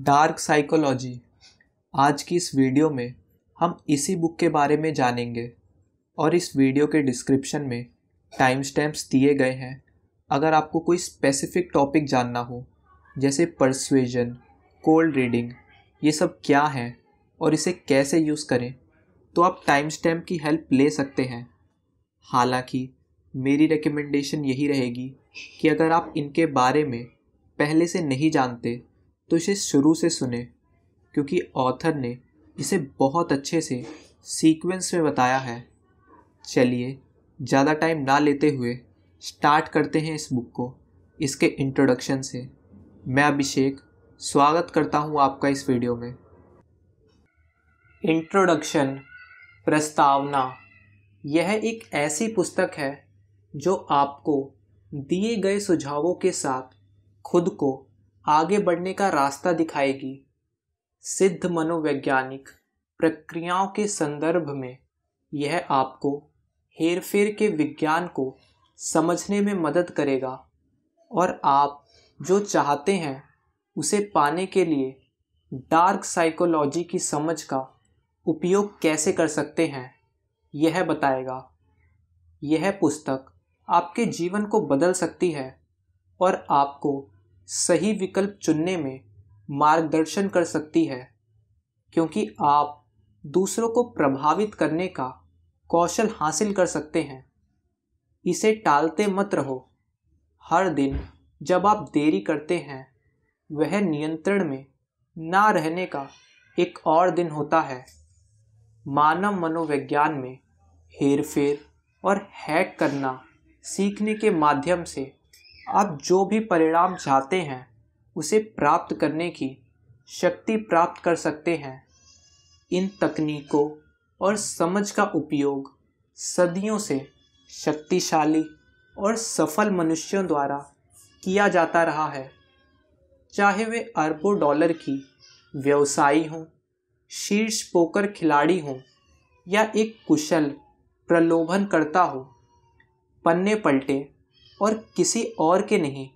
Dark psychology आज की इस वीडियो में हम इसी बुक के बारे में जानेंगे और इस वीडियो के डिस्क्रिप्शन में टाइम स्टैम्प्स दिए गए हैं अगर आपको कोई स्पेसिफिक टॉपिक जानना हो जैसे परसुएजन कोल्ड रीडिंग ये सब क्या है और इसे कैसे यूज़ करें तो आप टाइम स्टैम्प की हेल्प ले सकते हैं हालांकि मेरी रिकमेंडेशन यही रहेगी कि अगर आप इनके बारे में पहले से नहीं जानते तो इसे शुरू से सुने क्योंकि ऑथर ने इसे बहुत अच्छे से सीक्वेंस में बताया है चलिए ज़्यादा टाइम ना लेते हुए स्टार्ट करते हैं इस बुक को इसके इंट्रोडक्शन से मैं अभिषेक स्वागत करता हूँ आपका इस वीडियो में इंट्रोडक्शन प्रस्तावना यह एक ऐसी पुस्तक है जो आपको दिए गए सुझावों के साथ खुद को आगे बढ़ने का रास्ता दिखाएगी सिद्ध मनोवैज्ञानिक प्रक्रियाओं के संदर्भ में यह आपको हेरफेर के विज्ञान को समझने में मदद करेगा और आप जो चाहते हैं उसे पाने के लिए डार्क साइकोलॉजी की समझ का उपयोग कैसे कर सकते हैं यह बताएगा यह पुस्तक आपके जीवन को बदल सकती है और आपको सही विकल्प चुनने में मार्गदर्शन कर सकती है क्योंकि आप दूसरों को प्रभावित करने का कौशल हासिल कर सकते हैं इसे टालते मत रहो हर दिन जब आप देरी करते हैं वह नियंत्रण में ना रहने का एक और दिन होता है मानव मनोविज्ञान में हेरफेर और हैक करना सीखने के माध्यम से आप जो भी परिणाम चाहते हैं उसे प्राप्त करने की शक्ति प्राप्त कर सकते हैं इन तकनीकों और समझ का उपयोग सदियों से शक्तिशाली और सफल मनुष्यों द्वारा किया जाता रहा है चाहे वे अरबों डॉलर की व्यवसायी हों शीर्ष पोकर खिलाड़ी हों या एक कुशल प्रलोभनकर्ता हो पन्ने पलटे और किसी और के नहीं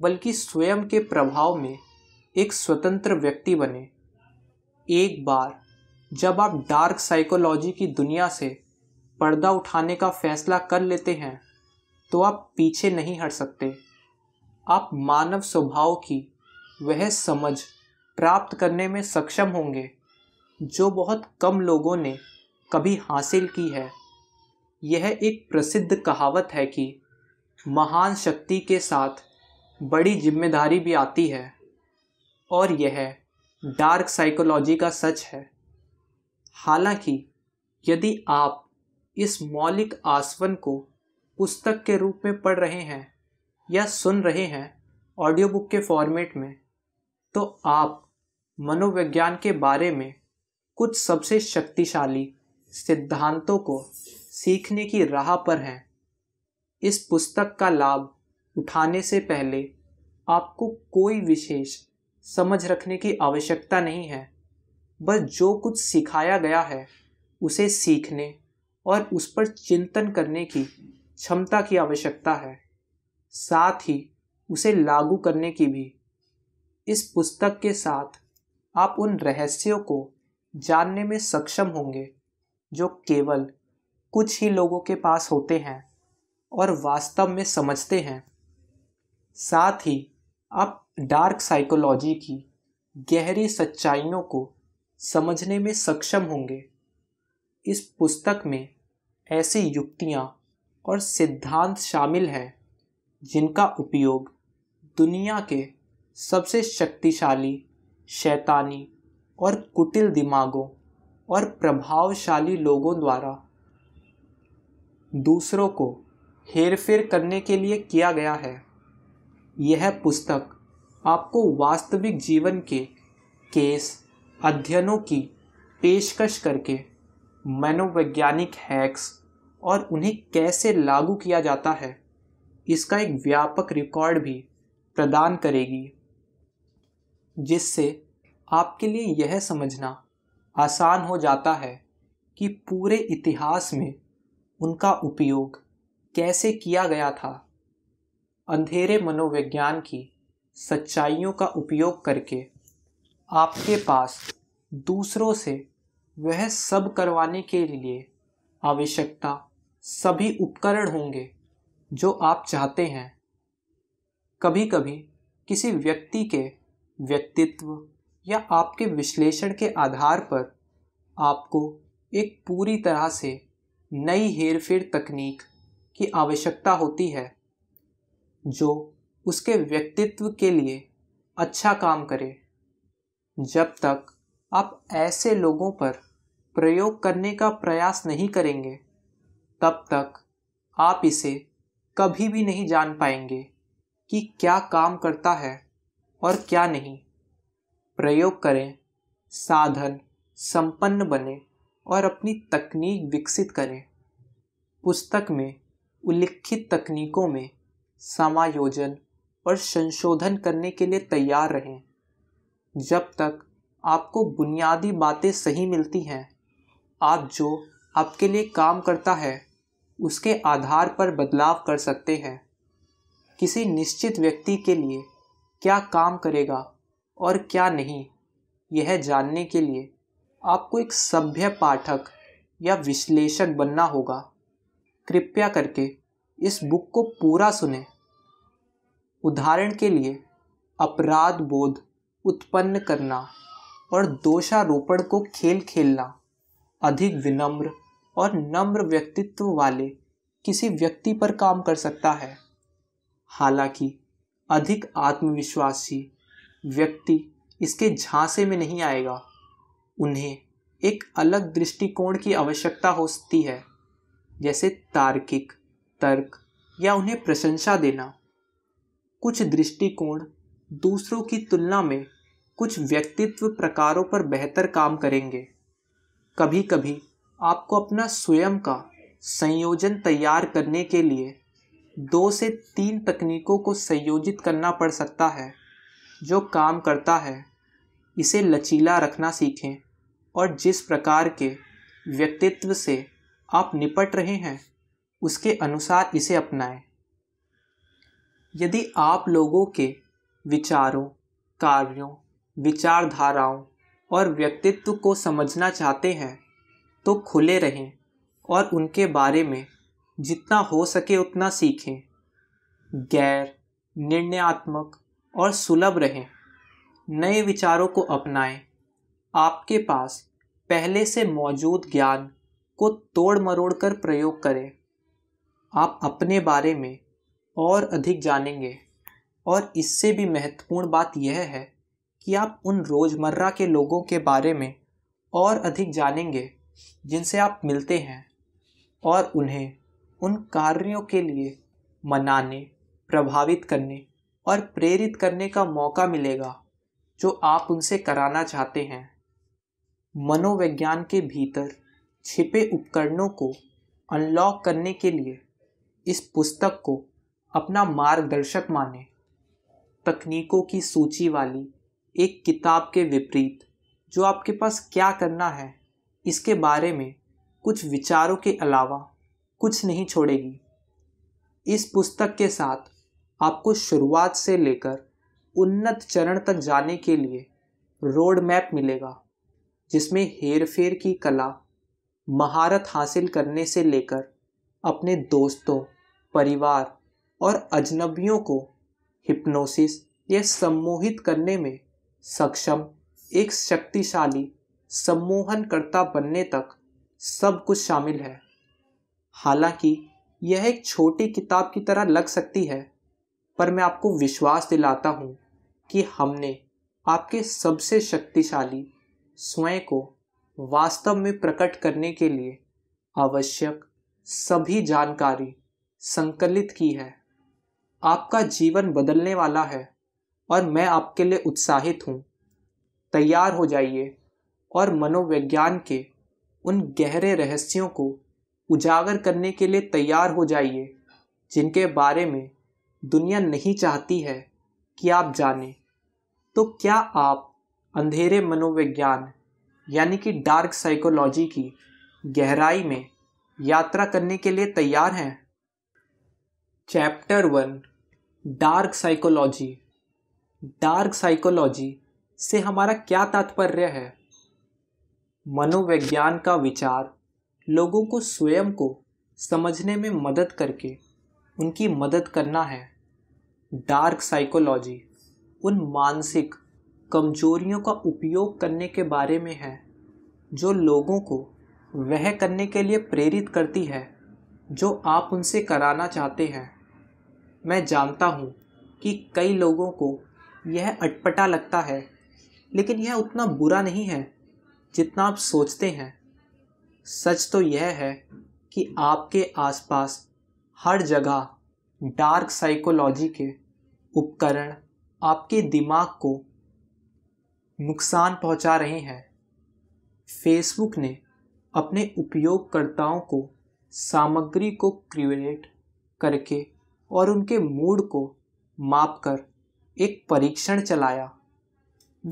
बल्कि स्वयं के प्रभाव में एक स्वतंत्र व्यक्ति बने एक बार जब आप डार्क साइकोलॉजी की दुनिया से पर्दा उठाने का फैसला कर लेते हैं तो आप पीछे नहीं हट सकते आप मानव स्वभाव की वह समझ प्राप्त करने में सक्षम होंगे जो बहुत कम लोगों ने कभी हासिल की है यह एक प्रसिद्ध कहावत है कि महान शक्ति के साथ बड़ी जिम्मेदारी भी आती है और यह डार्क साइकोलॉजी का सच है हालांकि यदि आप इस मौलिक आसवन को पुस्तक के रूप में पढ़ रहे हैं या सुन रहे हैं ऑडियो बुक के फॉर्मेट में तो आप मनोविज्ञान के बारे में कुछ सबसे शक्तिशाली सिद्धांतों को सीखने की राह पर हैं इस पुस्तक का लाभ उठाने से पहले आपको कोई विशेष समझ रखने की आवश्यकता नहीं है बस जो कुछ सिखाया गया है उसे सीखने और उस पर चिंतन करने की क्षमता की आवश्यकता है साथ ही उसे लागू करने की भी इस पुस्तक के साथ आप उन रहस्यों को जानने में सक्षम होंगे जो केवल कुछ ही लोगों के पास होते हैं और वास्तव में समझते हैं साथ ही आप डार्क साइकोलॉजी की गहरी सच्चाइयों को समझने में सक्षम होंगे इस पुस्तक में ऐसी युक्तियाँ और सिद्धांत शामिल हैं जिनका उपयोग दुनिया के सबसे शक्तिशाली शैतानी और कुटिल दिमागों और प्रभावशाली लोगों द्वारा दूसरों को हेरफेर करने के लिए किया गया है यह पुस्तक आपको वास्तविक जीवन के केस अध्ययनों की पेशकश करके मनोवैज्ञानिक हैक्स और उन्हें कैसे लागू किया जाता है इसका एक व्यापक रिकॉर्ड भी प्रदान करेगी जिससे आपके लिए यह समझना आसान हो जाता है कि पूरे इतिहास में उनका उपयोग कैसे किया गया था अंधेरे मनोविज्ञान की सच्चाइयों का उपयोग करके आपके पास दूसरों से वह सब करवाने के लिए आवश्यकता सभी उपकरण होंगे जो आप चाहते हैं कभी कभी किसी व्यक्ति के व्यक्तित्व या आपके विश्लेषण के आधार पर आपको एक पूरी तरह से नई हेरफेर तकनीक की आवश्यकता होती है जो उसके व्यक्तित्व के लिए अच्छा काम करे जब तक आप ऐसे लोगों पर प्रयोग करने का प्रयास नहीं करेंगे तब तक आप इसे कभी भी नहीं जान पाएंगे कि क्या काम करता है और क्या नहीं प्रयोग करें साधन संपन्न बने और अपनी तकनीक विकसित करें पुस्तक में उल्लिखित तकनीकों में समायोजन और संशोधन करने के लिए तैयार रहें जब तक आपको बुनियादी बातें सही मिलती हैं आप जो आपके लिए काम करता है उसके आधार पर बदलाव कर सकते हैं किसी निश्चित व्यक्ति के लिए क्या काम करेगा और क्या नहीं यह जानने के लिए आपको एक सभ्य पाठक या विश्लेषक बनना होगा कृपया करके इस बुक को पूरा सुने उदाहरण के लिए अपराध बोध उत्पन्न करना और दोषारोपण को खेल खेलना अधिक विनम्र और नम्र व्यक्तित्व वाले किसी व्यक्ति पर काम कर सकता है हालांकि अधिक आत्मविश्वासी व्यक्ति इसके झांसे में नहीं आएगा उन्हें एक अलग दृष्टिकोण की आवश्यकता हो सकती है जैसे तार्किक तर्क या उन्हें प्रशंसा देना कुछ दृष्टिकोण दूसरों की तुलना में कुछ व्यक्तित्व प्रकारों पर बेहतर काम करेंगे कभी कभी आपको अपना स्वयं का संयोजन तैयार करने के लिए दो से तीन तकनीकों को संयोजित करना पड़ सकता है जो काम करता है इसे लचीला रखना सीखें और जिस प्रकार के व्यक्तित्व से आप निपट रहे हैं उसके अनुसार इसे अपनाएं यदि आप लोगों के विचारों कार्यों विचारधाराओं और व्यक्तित्व को समझना चाहते हैं तो खुले रहें और उनके बारे में जितना हो सके उतना सीखें गैर निर्णयात्मक और सुलभ रहें नए विचारों को अपनाएं आपके पास पहले से मौजूद ज्ञान को तोड़ मरोड़ कर प्रयोग करें आप अपने बारे में और अधिक जानेंगे और इससे भी महत्वपूर्ण बात यह है कि आप उन रोज़मर्रा के लोगों के बारे में और अधिक जानेंगे जिनसे आप मिलते हैं और उन्हें उन कार्यों के लिए मनाने प्रभावित करने और प्रेरित करने का मौका मिलेगा जो आप उनसे कराना चाहते हैं मनोविज्ञान के भीतर छिपे उपकरणों को अनलॉक करने के लिए इस पुस्तक को अपना मार्गदर्शक माने तकनीकों की सूची वाली एक किताब के विपरीत जो आपके पास क्या करना है इसके बारे में कुछ विचारों के अलावा कुछ नहीं छोड़ेगी इस पुस्तक के साथ आपको शुरुआत से लेकर उन्नत चरण तक जाने के लिए रोड मैप मिलेगा जिसमें हेर फेर की कला महारत हासिल करने से लेकर अपने दोस्तों परिवार और अजनबियों को हिप्नोसिस या सम्मोहित करने में सक्षम एक शक्तिशाली सम्मोहनकर्ता बनने तक सब कुछ शामिल है हालांकि यह एक छोटी किताब की तरह लग सकती है पर मैं आपको विश्वास दिलाता हूँ कि हमने आपके सबसे शक्तिशाली स्वयं को वास्तव में प्रकट करने के लिए आवश्यक सभी जानकारी संकलित की है आपका जीवन बदलने वाला है और मैं आपके लिए उत्साहित हूँ तैयार हो जाइए और मनोविज्ञान के उन गहरे रहस्यों को उजागर करने के लिए तैयार हो जाइए जिनके बारे में दुनिया नहीं चाहती है कि आप जानें तो क्या आप अंधेरे मनोविज्ञान यानी कि डार्क साइकोलॉजी की गहराई में यात्रा करने के लिए तैयार हैं chapter one dark psychology dark psychology से हमारा क्या तात्पर्य है मनोविज्ञान का विचार लोगों को स्वयं को समझने में मदद करके उनकी मदद करना है डार्क साइकोलॉजी उन मानसिक कमजोरियों का उपयोग करने के बारे में है जो लोगों को वह करने के लिए प्रेरित करती है जो आप उनसे कराना चाहते हैं मैं जानता हूँ कि कई लोगों को यह अटपटा लगता है लेकिन यह उतना बुरा नहीं है जितना आप सोचते हैं सच तो यह है कि आपके आसपास हर जगह डार्क साइकोलॉजी के उपकरण आपके दिमाग को नुकसान पहुंचा रहे हैं फेसबुक ने अपने उपयोगकर्ताओं को सामग्री को क्रिएट करके और उनके मूड को माप कर एक परीक्षण चलाया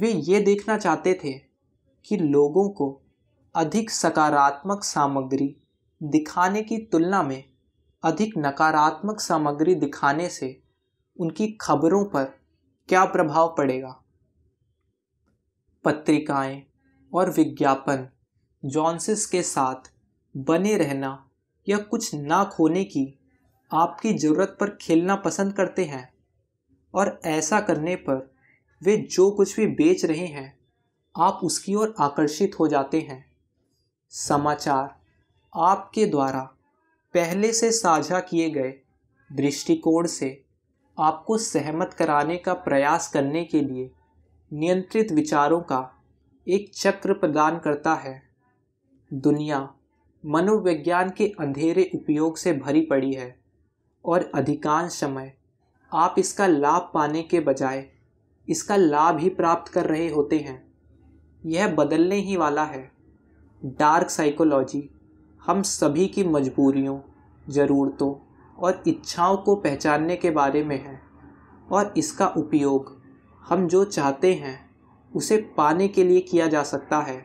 वे ये देखना चाहते थे कि लोगों को अधिक सकारात्मक सामग्री दिखाने की तुलना में अधिक नकारात्मक सामग्री दिखाने से उनकी खबरों पर क्या प्रभाव पड़ेगा पत्रिकाएं और विज्ञापन जॉनसिस के साथ बने रहना या कुछ ना खोने की आपकी ज़रूरत पर खेलना पसंद करते हैं और ऐसा करने पर वे जो कुछ भी बेच रहे हैं आप उसकी ओर आकर्षित हो जाते हैं समाचार आपके द्वारा पहले से साझा किए गए दृष्टिकोण से आपको सहमत कराने का प्रयास करने के लिए नियंत्रित विचारों का एक चक्र प्रदान करता है दुनिया मनोविज्ञान के अंधेरे उपयोग से भरी पड़ी है और अधिकांश समय आप इसका लाभ पाने के बजाय इसका लाभ ही प्राप्त कर रहे होते हैं यह बदलने ही वाला है डार्क साइकोलॉजी हम सभी की मजबूरियों ज़रूरतों और इच्छाओं को पहचानने के बारे में है और इसका उपयोग हम जो चाहते हैं उसे पाने के लिए किया जा सकता है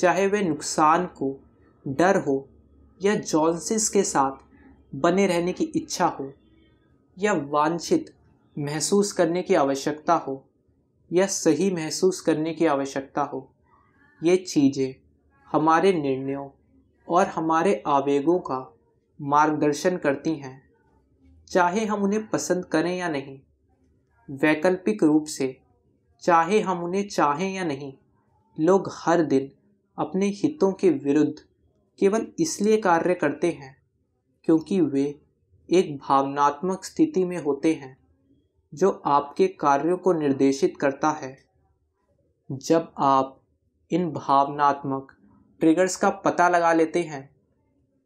चाहे वह नुकसान को डर हो या जॉन्सिस के साथ बने रहने की इच्छा हो या वांछित महसूस करने की आवश्यकता हो या सही महसूस करने की आवश्यकता हो ये चीज़ें हमारे निर्णयों और हमारे आवेगों का मार्गदर्शन करती हैं चाहे हम उन्हें पसंद करें या नहीं वैकल्पिक रूप से चाहे हम उन्हें चाहें या नहीं लोग हर दिन अपने हितों के विरुद्ध केवल इसलिए कार्य करते हैं क्योंकि वे एक भावनात्मक स्थिति में होते हैं जो आपके कार्यों को निर्देशित करता है जब आप इन भावनात्मक ट्रिगर्स का पता लगा लेते हैं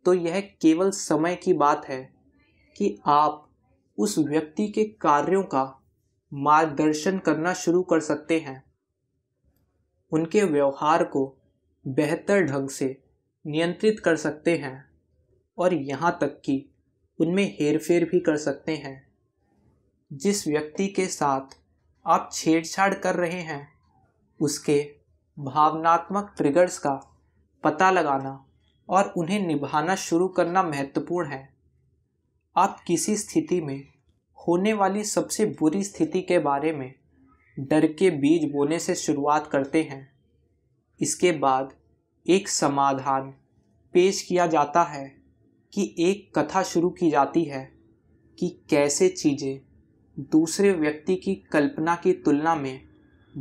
तो यह केवल समय की बात है कि आप उस व्यक्ति के कार्यों का मार्गदर्शन करना शुरू कर सकते हैं उनके व्यवहार को बेहतर ढंग से नियंत्रित कर सकते हैं और यहाँ तक कि उनमें हेरफेर भी कर सकते हैं जिस व्यक्ति के साथ आप छेड़छाड़ कर रहे हैं उसके भावनात्मक ट्रिगर्स का पता लगाना और उन्हें निभाना शुरू करना महत्वपूर्ण है आप किसी स्थिति में होने वाली सबसे बुरी स्थिति के बारे में डर के बीज बोने से शुरुआत करते हैं इसके बाद एक समाधान पेश किया जाता है कि एक कथा शुरू की जाती है कि कैसे चीज़ें दूसरे व्यक्ति की कल्पना की तुलना में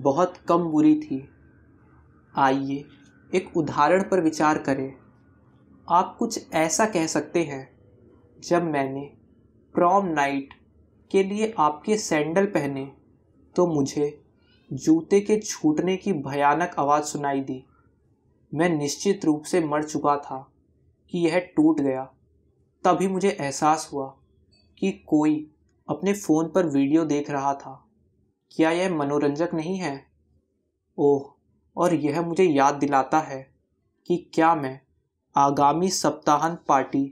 बहुत कम बुरी थी आइए एक उदाहरण पर विचार करें आप कुछ ऐसा कह सकते हैं जब मैंने प्रॉम नाइट के लिए आपके सैंडल पहने तो मुझे जूते के छूटने की भयानक आवाज़ सुनाई दी मैं निश्चित रूप से मर चुका था कि यह टूट गया तभी मुझे एहसास हुआ कि कोई अपने फ़ोन पर वीडियो देख रहा था क्या यह मनोरंजक नहीं है ओह और यह मुझे याद दिलाता है कि क्या मैं आगामी सप्ताहांत पार्टी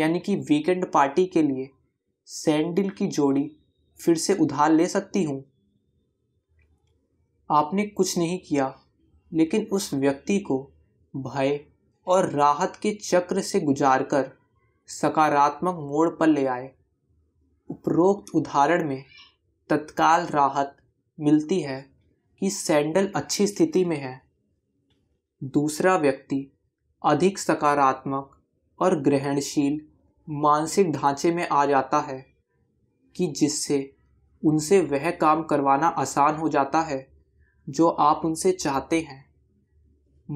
यानी कि वीकेंड पार्टी के लिए सैंडल की जोड़ी फिर से उधार ले सकती हूँ आपने कुछ नहीं किया लेकिन उस व्यक्ति को भय और राहत के चक्र से गुजार कर सकारात्मक मोड़ पर ले आए उपरोक्त उदाहरण में तत्काल राहत मिलती है कि सैंडल अच्छी स्थिति में है दूसरा व्यक्ति अधिक सकारात्मक और ग्रहणशील मानसिक ढांचे में आ जाता है कि जिससे उनसे वह काम करवाना आसान हो जाता है जो आप उनसे चाहते हैं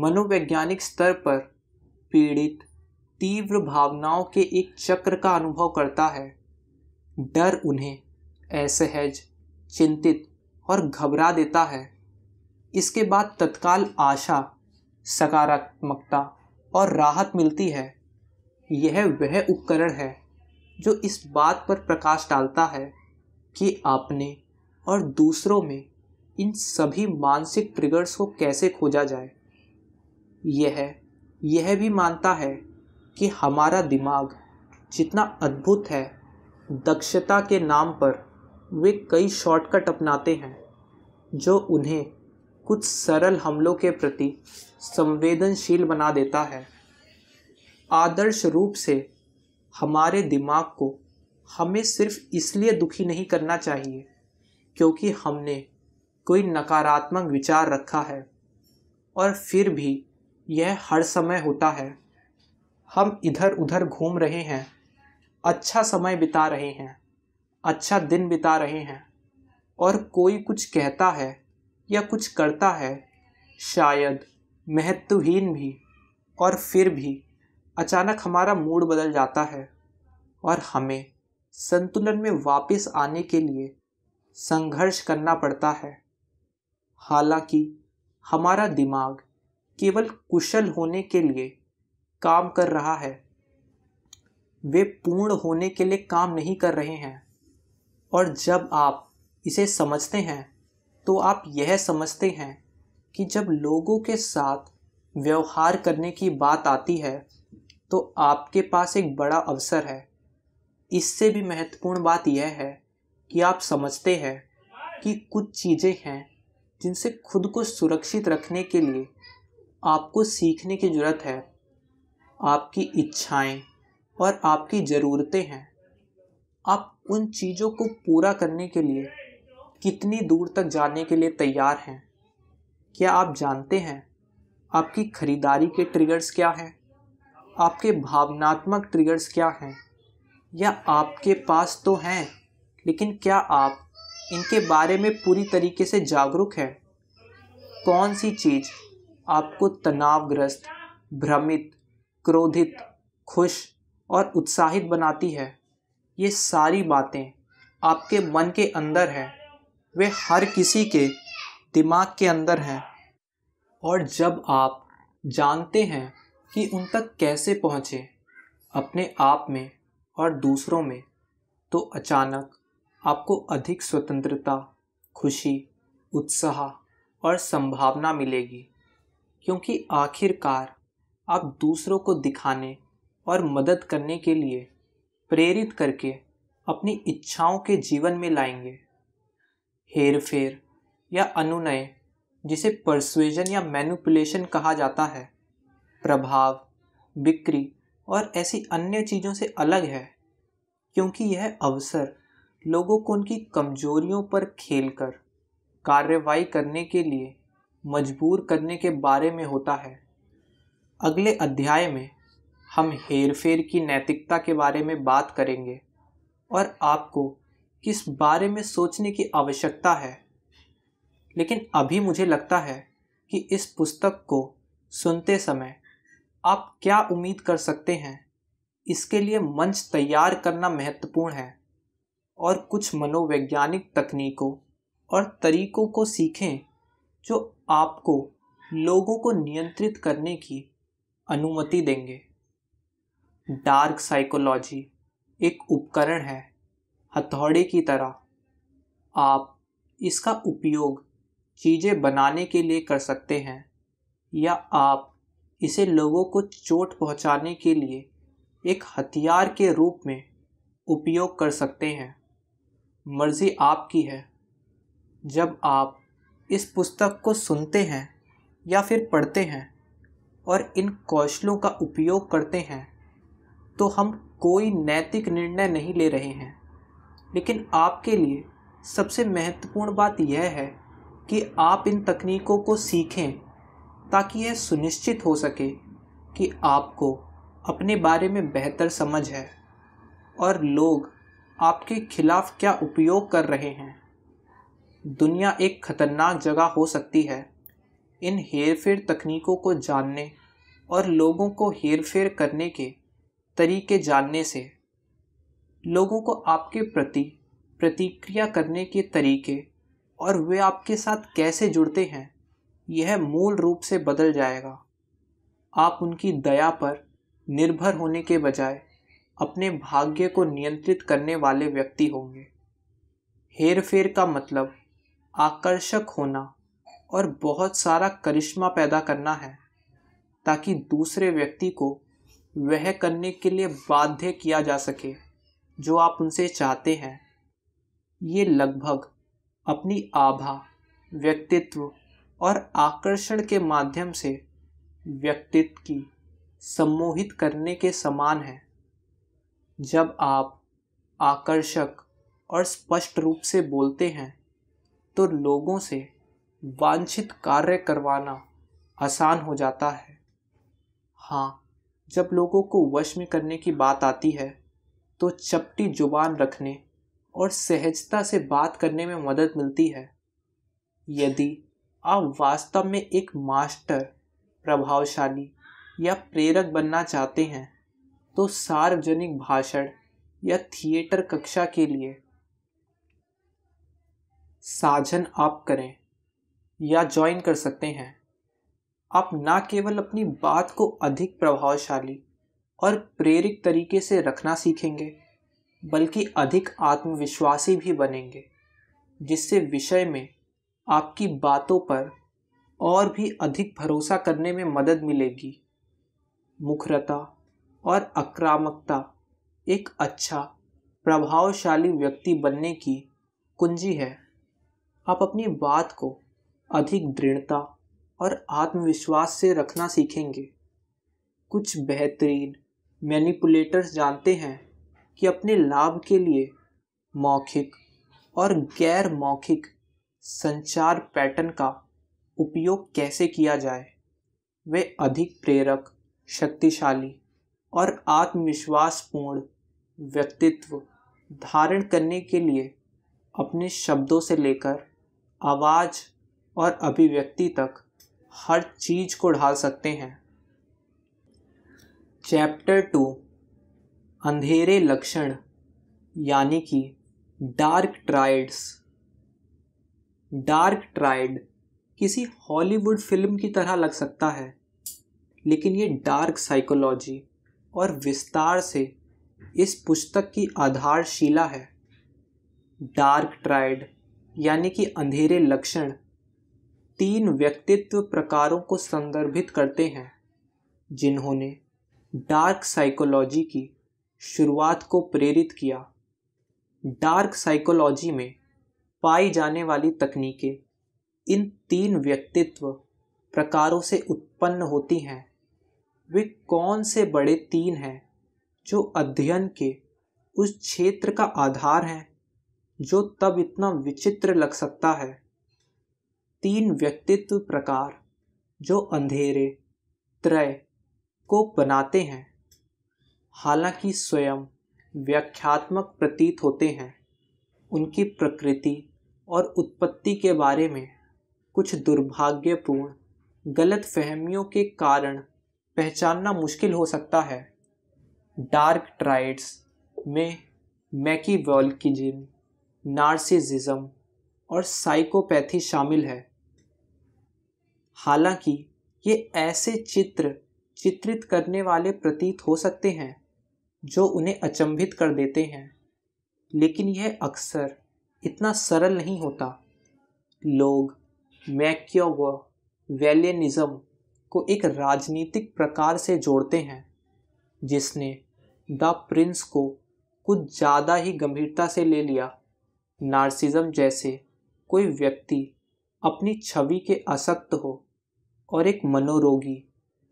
मनोवैज्ञानिक स्तर पर पीड़ित तीव्र भावनाओं के एक चक्र का अनुभव करता है डर उन्हें असहज चिंतित और घबरा देता है इसके बाद तत्काल आशा सकारात्मकता और राहत मिलती है यह वह उपकरण है जो इस बात पर प्रकाश डालता है कि आपने और दूसरों में इन सभी मानसिक ट्रिगर्स को कैसे खोजा जाए यह यह भी मानता है कि हमारा दिमाग जितना अद्भुत है दक्षता के नाम पर वे कई शॉर्टकट अपनाते हैं जो उन्हें कुछ सरल हमलों के प्रति संवेदनशील बना देता है आदर्श रूप से हमारे दिमाग को हमें सिर्फ इसलिए दुखी नहीं करना चाहिए क्योंकि हमने कोई नकारात्मक विचार रखा है और फिर भी यह हर समय होता है हम इधर उधर घूम रहे हैं अच्छा समय बिता रहे हैं अच्छा दिन बिता रहे हैं और कोई कुछ कहता है या कुछ करता है शायद महत्वहीन भी और फिर भी अचानक हमारा मूड बदल जाता है और हमें संतुलन में वापस आने के लिए संघर्ष करना पड़ता है हालांकि हमारा दिमाग केवल कुशल होने के लिए काम कर रहा है वे पूर्ण होने के लिए काम नहीं कर रहे हैं और जब आप इसे समझते हैं तो आप यह समझते हैं कि जब लोगों के साथ व्यवहार करने की बात आती है तो आपके पास एक बड़ा अवसर है इससे भी महत्वपूर्ण बात यह है कि आप समझते हैं कि कुछ चीज़ें हैं जिनसे खुद को सुरक्षित रखने के लिए आपको सीखने की ज़रूरत है आपकी इच्छाएं और आपकी ज़रूरतें हैं आप उन चीज़ों को पूरा करने के लिए कितनी दूर तक जाने के लिए तैयार हैं क्या आप जानते हैं आपकी खरीदारी के ट्रिगर्स क्या हैं आपके भावनात्मक ट्रिगर्स क्या हैं या आपके पास तो हैं लेकिन क्या आप इनके बारे में पूरी तरीके से जागरूक हैं कौन सी चीज़ आपको तनावग्रस्त भ्रमित क्रोधित खुश और उत्साहित बनाती है ये सारी बातें आपके मन के अंदर हैं वे हर किसी के दिमाग के अंदर हैं और जब आप जानते हैं कि उन तक कैसे पहुँचें अपने आप में और दूसरों में तो अचानक आपको अधिक स्वतंत्रता खुशी उत्साह और संभावना मिलेगी क्योंकि आखिरकार आप दूसरों को दिखाने और मदद करने के लिए प्रेरित करके अपनी इच्छाओं के जीवन में लाएंगे हेर फेर या अनुनय जिसे परसुएजन या मैनुपुलेशन कहा जाता है प्रभाव बिक्री और ऐसी अन्य चीज़ों से अलग है क्योंकि यह अवसर लोगों को उनकी कमजोरियों पर खेलकर कार्रवाई करने के लिए मजबूर करने के बारे में होता है अगले अध्याय में हम हेरफेर की नैतिकता के बारे में बात करेंगे और आपको किस बारे में सोचने की आवश्यकता है लेकिन अभी मुझे लगता है कि इस पुस्तक को सुनते समय आप क्या उम्मीद कर सकते हैं इसके लिए मंच तैयार करना महत्वपूर्ण है और कुछ मनोवैज्ञानिक तकनीकों और तरीकों को सीखें जो आपको लोगों को नियंत्रित करने की अनुमति देंगे डार्क साइकोलॉजी एक उपकरण है हथौड़े की तरह आप इसका उपयोग चीज़ें बनाने के लिए कर सकते हैं या आप इसे लोगों को चोट पहुंचाने के लिए एक हथियार के रूप में उपयोग कर सकते हैं मर्ज़ी आपकी है जब आप इस पुस्तक को सुनते हैं या फिर पढ़ते हैं और इन कौशलों का उपयोग करते हैं तो हम कोई नैतिक निर्णय नहीं ले रहे हैं लेकिन आपके लिए सबसे महत्वपूर्ण बात यह है कि आप इन तकनीकों को सीखें ताकि यह सुनिश्चित हो सके कि आपको अपने बारे में बेहतर समझ है और लोग आपके खिलाफ क्या उपयोग कर रहे हैं दुनिया एक खतरनाक जगह हो सकती है इन हेरफेर तकनीकों को जानने और लोगों को हेरफेर करने के तरीके जानने से लोगों को आपके प्रति प्रतिक्रिया करने के तरीके और वे आपके साथ कैसे जुड़ते हैं यह मूल रूप से बदल जाएगा आप उनकी दया पर निर्भर होने के बजाय अपने भाग्य को नियंत्रित करने वाले व्यक्ति होंगे हेर फेर का मतलब आकर्षक होना और बहुत सारा करिश्मा पैदा करना है ताकि दूसरे व्यक्ति को वह करने के लिए बाध्य किया जा सके जो आप उनसे चाहते हैं ये लगभग अपनी आभा व्यक्तित्व और आकर्षण के माध्यम से व्यक्तित्व की सम्मोहित करने के समान है जब आप आकर्षक और स्पष्ट रूप से बोलते हैं तो लोगों से वांछित कार्य करवाना आसान हो जाता है हाँ जब लोगों को वश में करने की बात आती है तो चपटी जुबान रखने और सहजता से बात करने में मदद मिलती है यदि आप वास्तव में एक मास्टर प्रभावशाली या प्रेरक बनना चाहते हैं तो सार्वजनिक भाषण या थिएटर कक्षा के लिए साजन आप करें या ज्वाइन कर सकते हैं आप ना केवल अपनी बात को अधिक प्रभावशाली और प्रेरित तरीके से रखना सीखेंगे बल्कि अधिक आत्मविश्वासी भी बनेंगे जिससे विषय में आपकी बातों पर और भी अधिक भरोसा करने में मदद मिलेगी मुखरता और आक्रामकता एक अच्छा प्रभावशाली व्यक्ति बनने की कुंजी है आप अपनी बात को अधिक दृढ़ता और आत्मविश्वास से रखना सीखेंगे कुछ बेहतरीन मैनिपुलेटर्स जानते हैं कि अपने लाभ के लिए मौखिक और गैर मौखिक संचार पैटर्न का उपयोग कैसे किया जाए वे अधिक प्रेरक शक्तिशाली और आत्मविश्वासपूर्ण व्यक्तित्व धारण करने के लिए अपने शब्दों से लेकर आवाज़ और अभिव्यक्ति तक हर चीज़ को ढाल सकते हैं चैप्टर टू अंधेरे लक्षण यानी कि डार्क ट्राइड्स डार्क ट्राइड किसी हॉलीवुड फिल्म की तरह लग सकता है लेकिन ये डार्क साइकोलॉजी और विस्तार से इस पुस्तक की आधारशिला है डार्क ट्राइड यानी कि अंधेरे लक्षण तीन व्यक्तित्व प्रकारों को संदर्भित करते हैं जिन्होंने डार्क साइकोलॉजी की शुरुआत को प्रेरित किया डार्क साइकोलॉजी में पाई जाने वाली तकनीकें इन तीन व्यक्तित्व प्रकारों से उत्पन्न होती हैं वे कौन से बड़े तीन हैं जो अध्ययन के उस क्षेत्र का आधार हैं जो तब इतना विचित्र लग सकता है तीन व्यक्तित्व प्रकार जो अंधेरे त्रय को बनाते हैं हालांकि स्वयं व्याख्यात्मक प्रतीत होते हैं उनकी प्रकृति और उत्पत्ति के बारे में कुछ दुर्भाग्यपूर्ण गलत फहमियों के कारण पहचानना मुश्किल हो सकता है डार्क ट्राइड्स में मैकी वॉल्किजिन नार्सिसिज्म और साइकोपैथी शामिल है हालांकि ये ऐसे चित्र चित्रित करने वाले प्रतीत हो सकते हैं जो उन्हें अचंभित कर देते हैं लेकिन यह अक्सर इतना सरल नहीं होता लोग मैक्यो व वैलियनिज़म को एक राजनीतिक प्रकार से जोड़ते हैं जिसने द प्रिंस को कुछ ज़्यादा ही गंभीरता से ले लिया नार्सिज्म जैसे कोई व्यक्ति अपनी छवि के असक्त हो और एक मनोरोगी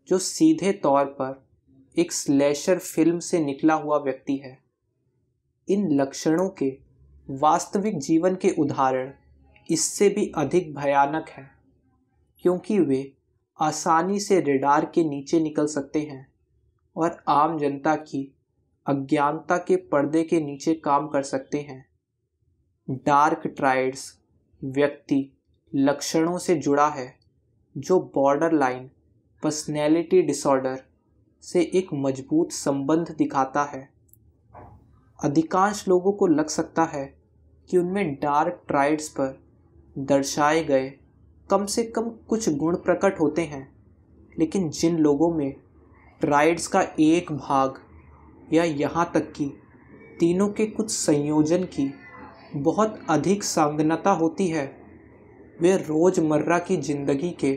जो सीधे तौर पर एक स्लैशर फिल्म से निकला हुआ व्यक्ति है इन लक्षणों के वास्तविक जीवन के उदाहरण इससे भी अधिक भयानक हैं क्योंकि वे आसानी से रेडार के नीचे निकल सकते हैं और आम जनता की अज्ञानता के पर्दे के नीचे काम कर सकते हैं डार्क ट्राइड्स व्यक्ति लक्षणों से जुड़ा है जो बॉर्डर लाइन पर्सनैलिटी डिसऑर्डर से एक मजबूत संबंध दिखाता है अधिकांश लोगों को लग सकता है कि उनमें डार्क ट्राइड्स पर दर्शाए गए कम से कम कुछ गुण प्रकट होते हैं लेकिन जिन लोगों में ट्राइड्स का एक भाग या यहाँ तक कि तीनों के कुछ संयोजन की बहुत अधिक सांगनता होती है वे रोज़मर्रा की जिंदगी के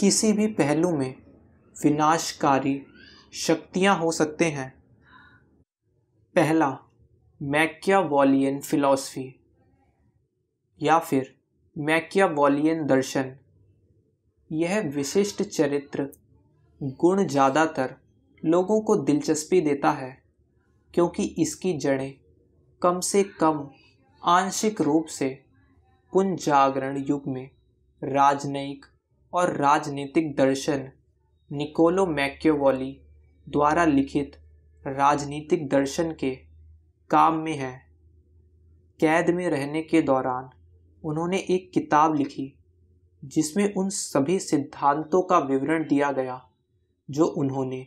किसी भी पहलू में विनाशकारी शक्तियाँ हो सकते हैं पहला मैक्यावॉलियन फिलॉसफी या फिर मैक्यावॉलियन दर्शन यह विशिष्ट चरित्र गुण ज़्यादातर लोगों को दिलचस्पी देता है क्योंकि इसकी जड़ें कम से कम आंशिक रूप से पुनजागरण युग में राजनयिक और राजनीतिक दर्शन निकोलो मैक्योवॉली द्वारा लिखित राजनीतिक दर्शन के काम में है कैद में रहने के दौरान उन्होंने एक किताब लिखी जिसमें उन सभी सिद्धांतों का विवरण दिया गया जो उन्होंने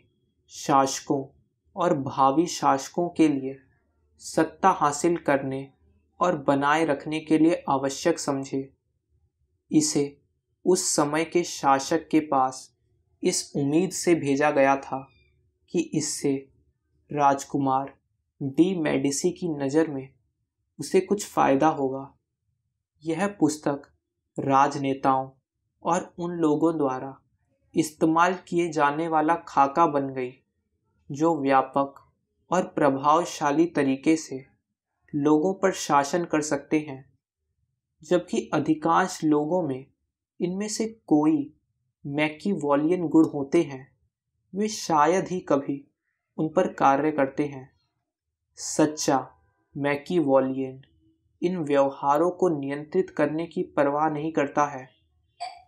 शासकों और भावी शासकों के लिए सत्ता हासिल करने और बनाए रखने के लिए आवश्यक समझे इसे उस समय के शासक के पास इस उम्मीद से भेजा गया था कि इससे राजकुमार डी मेडिसी की नज़र में उसे कुछ फ़ायदा होगा यह पुस्तक राजनेताओं और उन लोगों द्वारा इस्तेमाल किए जाने वाला खाका बन गई जो व्यापक और प्रभावशाली तरीके से लोगों पर शासन कर सकते हैं जबकि अधिकांश लोगों में इनमें से कोई मैकीवॉलियन गुण होते हैं वे शायद ही कभी उन पर कार्य करते हैं सच्चा मैकीवॉलियन इन व्यवहारों को नियंत्रित करने की परवाह नहीं करता है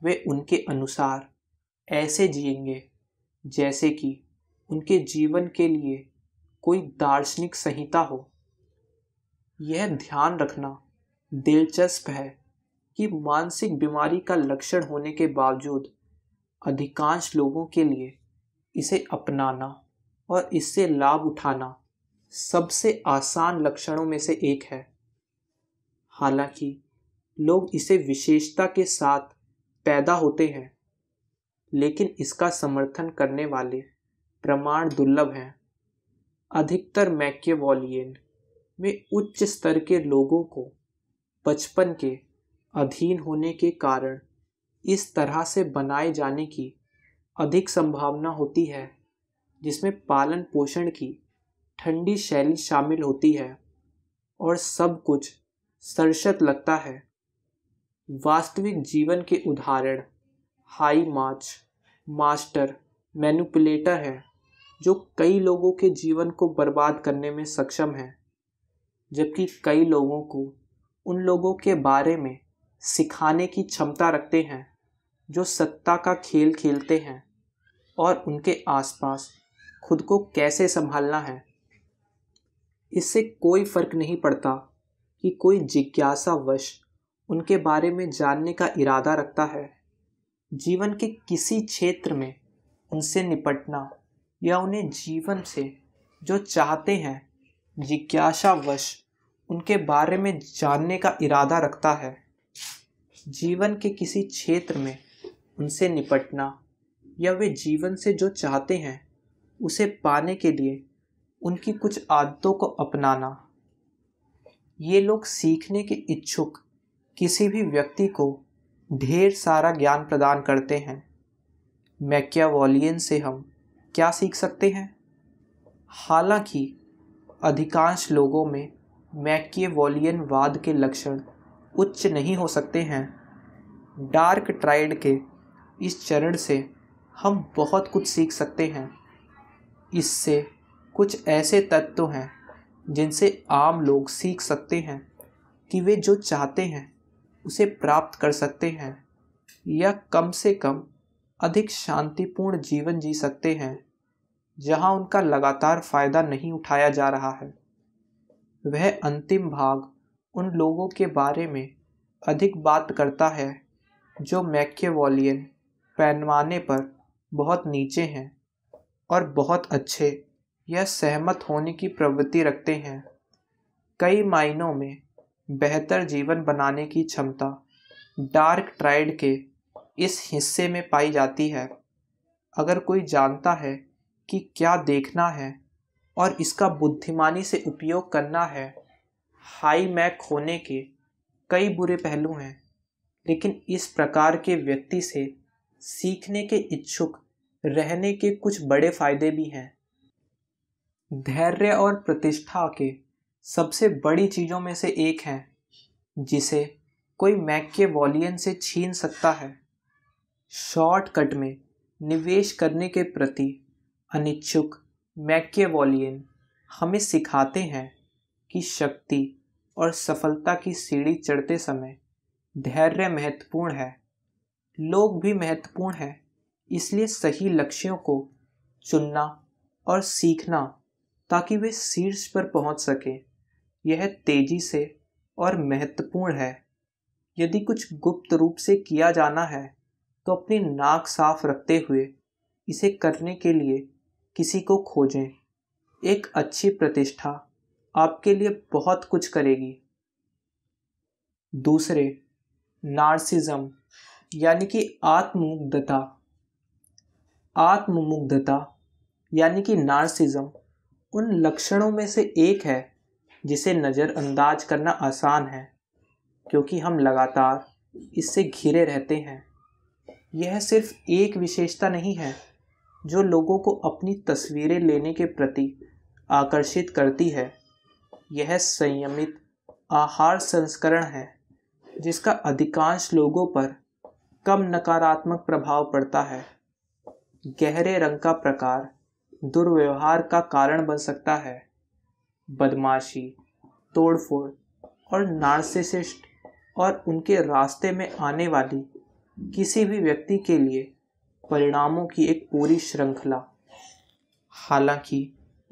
वे उनके अनुसार ऐसे जिएंगे जैसे कि उनके जीवन के लिए कोई दार्शनिक संहिता हो यह ध्यान रखना दिलचस्प है कि मानसिक बीमारी का लक्षण होने के बावजूद अधिकांश लोगों के लिए इसे अपनाना और इससे लाभ उठाना सबसे आसान लक्षणों में से एक है हालांकि लोग इसे विशेषता के साथ पैदा होते हैं लेकिन इसका समर्थन करने वाले प्रमाण दुर्लभ हैं अधिकतर मैकेवॉलियन में उच्च स्तर के लोगों को बचपन के अधीन होने के कारण इस तरह से बनाए जाने की अधिक संभावना होती है जिसमें पालन पोषण की ठंडी शैली शामिल होती है और सब कुछ सरसत लगता है वास्तविक जीवन के उदाहरण हाई मार्च मास्टर मैनुपलेटर है जो कई लोगों के जीवन को बर्बाद करने में सक्षम है जबकि कई लोगों को उन लोगों के बारे में सिखाने की क्षमता रखते हैं जो सत्ता का खेल खेलते हैं और उनके आसपास खुद को कैसे संभालना है इससे कोई फर्क नहीं पड़ता कि कोई जिज्ञासावश उनके बारे में जानने का इरादा रखता है जीवन के किसी क्षेत्र में उनसे निपटना या उन्हें जीवन से जो चाहते हैं जिज्ञासावश उनके बारे में जानने का इरादा रखता है जीवन के किसी क्षेत्र में उनसे निपटना या वे जीवन से जो चाहते हैं उसे पाने के लिए उनकी कुछ आदतों को अपनाना ये लोग सीखने के इच्छुक किसी भी व्यक्ति को ढेर सारा ज्ञान प्रदान करते हैं मैक्यावॉलियन से हम क्या सीख सकते हैं हालांकि अधिकांश लोगों में मैक्यवॉलियन वाद के लक्षण उच्च नहीं हो सकते हैं डार्क ट्राइड के इस चरण से हम बहुत कुछ सीख सकते हैं इससे कुछ ऐसे तत्व हैं जिनसे आम लोग सीख सकते हैं कि वे जो चाहते हैं उसे प्राप्त कर सकते हैं या कम से कम अधिक शांतिपूर्ण जीवन जी सकते हैं जहां उनका लगातार फायदा नहीं उठाया जा रहा है वह अंतिम भाग उन लोगों के बारे में अधिक बात करता है जो मैक्यवॉलियन पैमाने पर बहुत नीचे हैं और बहुत अच्छे या सहमत होने की प्रवृत्ति रखते हैं कई मायनों में बेहतर जीवन बनाने की क्षमता डार्क ट्राइड के इस हिस्से में पाई जाती है अगर कोई जानता है कि क्या देखना है और इसका बुद्धिमानी से उपयोग करना है हाई मैक होने के कई बुरे पहलू हैं लेकिन इस प्रकार के व्यक्ति से सीखने के इच्छुक रहने के कुछ बड़े फ़ायदे भी हैं धैर्य और प्रतिष्ठा के सबसे बड़ी चीज़ों में से एक है जिसे कोई मैक के वॉलियन से छीन सकता है शॉर्टकट में निवेश करने के प्रति अनिच्छुक मैके वॉलियन हमें सिखाते हैं कि शक्ति और सफलता की सीढ़ी चढ़ते समय धैर्य महत्वपूर्ण है लोग भी महत्वपूर्ण है इसलिए सही लक्ष्यों को चुनना और सीखना ताकि वे शीर्ष पर पहुंच सकें यह तेजी से और महत्वपूर्ण है यदि कुछ गुप्त रूप से किया जाना है तो अपनी नाक साफ रखते हुए इसे करने के लिए किसी को खोजें एक अच्छी प्रतिष्ठा आपके लिए बहुत कुछ करेगी दूसरे नार्सिज्म यानी कि आत्ममुग्धता आत्ममुग्धता यानी कि नार्सिज्म उन लक्षणों में से एक है जिसे नज़रअंदाज करना आसान है क्योंकि हम लगातार इससे घिरे रहते हैं यह सिर्फ एक विशेषता नहीं है जो लोगों को अपनी तस्वीरें लेने के प्रति आकर्षित करती है यह संयमित आहार संस्करण है जिसका अधिकांश लोगों पर कम नकारात्मक प्रभाव पड़ता है गहरे रंग का प्रकार दुर्व्यवहार का कारण बन सकता है बदमाशी तोड़फोड़ और नार्सिसिस्ट और उनके रास्ते में आने वाली किसी भी व्यक्ति के लिए परिणामों की एक पूरी श्रृंखला हालांकि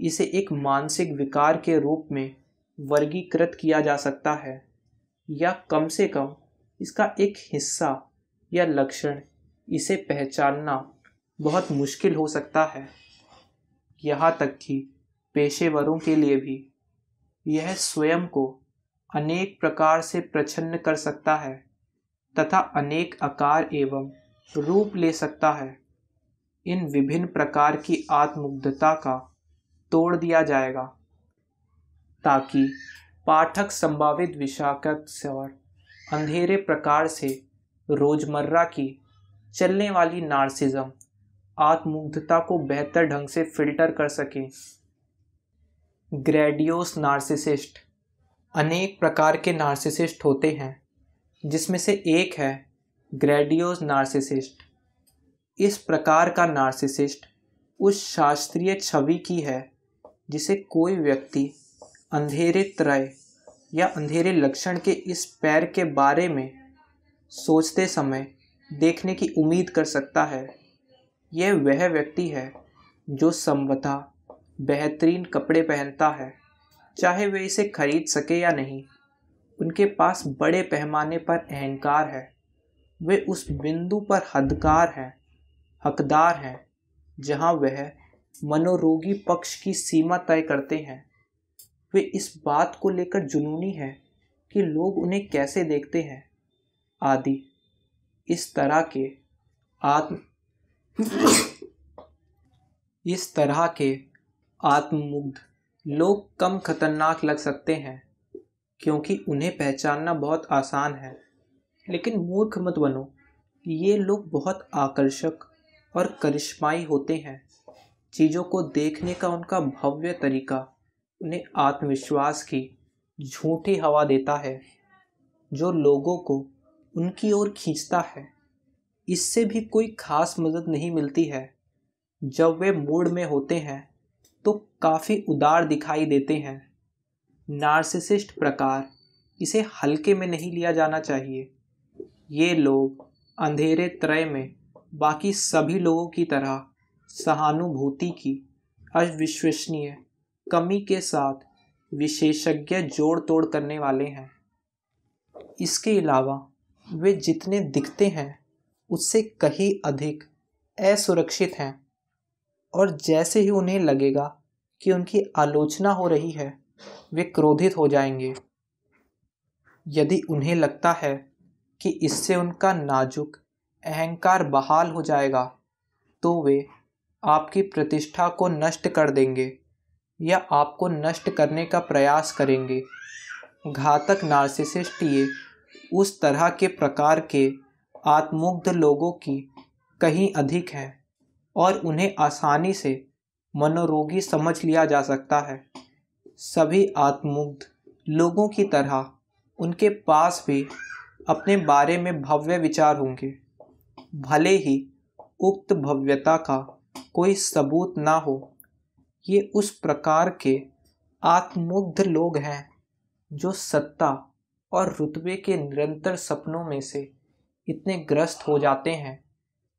इसे एक मानसिक विकार के रूप में वर्गीकृत किया जा सकता है या कम से कम इसका एक हिस्सा या लक्षण इसे पहचानना बहुत मुश्किल हो सकता है यहाँ तक कि पेशेवरों के लिए भी यह स्वयं को अनेक प्रकार से प्रछन्न कर सकता है तथा अनेक आकार एवं रूप ले सकता है इन विभिन्न प्रकार की आत्मुग्धता का तोड़ दिया जाएगा ताकि पाठक संभावित विशाखत से और अंधेरे प्रकार से रोजमर्रा की चलने वाली नार्सिज्म आत्मुग्धता को बेहतर ढंग से फिल्टर कर सकें ग्रेडियोस नार्सिसिस्ट अनेक प्रकार के नार्सिसिस्ट होते हैं जिसमें से एक है ग्रेडियोस नार्सिसिस्ट इस प्रकार का नार्सिसिस्ट उस शास्त्रीय छवि की है जिसे कोई व्यक्ति अंधेरे त्रय या अंधेरे लक्षण के इस पैर के बारे में सोचते समय देखने की उम्मीद कर सकता है यह वह व्यक्ति है जो संवता बेहतरीन कपड़े पहनता है चाहे वे इसे खरीद सके या नहीं उनके पास बड़े पैमाने पर अहंकार है वे उस बिंदु पर हदकार हैं हकदार हैं जहां वह मनोरोगी पक्ष की सीमा तय करते हैं वे इस बात को लेकर जुनूनी हैं कि लोग उन्हें कैसे देखते हैं आदि इस तरह के आत्म इस तरह के आत्ममुग्ध लोग कम खतरनाक लग सकते हैं क्योंकि उन्हें पहचानना बहुत आसान है लेकिन मूर्ख मत बनो ये लोग बहुत आकर्षक और करिश्माई होते हैं चीज़ों को देखने का उनका भव्य तरीका उन्हें आत्मविश्वास की झूठी हवा देता है जो लोगों को उनकी ओर खींचता है इससे भी कोई खास मदद नहीं मिलती है जब वे मूड में होते हैं तो काफ़ी उदार दिखाई देते हैं नार्सिसिस्ट प्रकार इसे हल्के में नहीं लिया जाना चाहिए ये लोग अंधेरे त्रय में बाकी सभी लोगों की तरह सहानुभूति की अविश्वसनीय कमी के साथ विशेषज्ञ जोड़ तोड़ करने वाले हैं इसके अलावा वे जितने दिखते हैं उससे कहीं अधिक असुरक्षित हैं और जैसे ही उन्हें लगेगा कि उनकी आलोचना हो रही है वे क्रोधित हो जाएंगे यदि उन्हें लगता है कि इससे उनका नाजुक अहंकार बहाल हो जाएगा तो वे आपकी प्रतिष्ठा को नष्ट कर देंगे या आपको नष्ट करने का प्रयास करेंगे घातक नार्सिसिस्ट ये उस तरह के प्रकार के आत्मुग्ध लोगों की कहीं अधिक है और उन्हें आसानी से मनोरोगी समझ लिया जा सकता है सभी आत्मुग्ध लोगों की तरह उनके पास भी अपने बारे में भव्य विचार होंगे भले ही उक्त भव्यता का कोई सबूत ना हो ये उस प्रकार के आत्मुग्ध लोग हैं जो सत्ता और रुतबे के निरंतर सपनों में से इतने ग्रस्त हो जाते हैं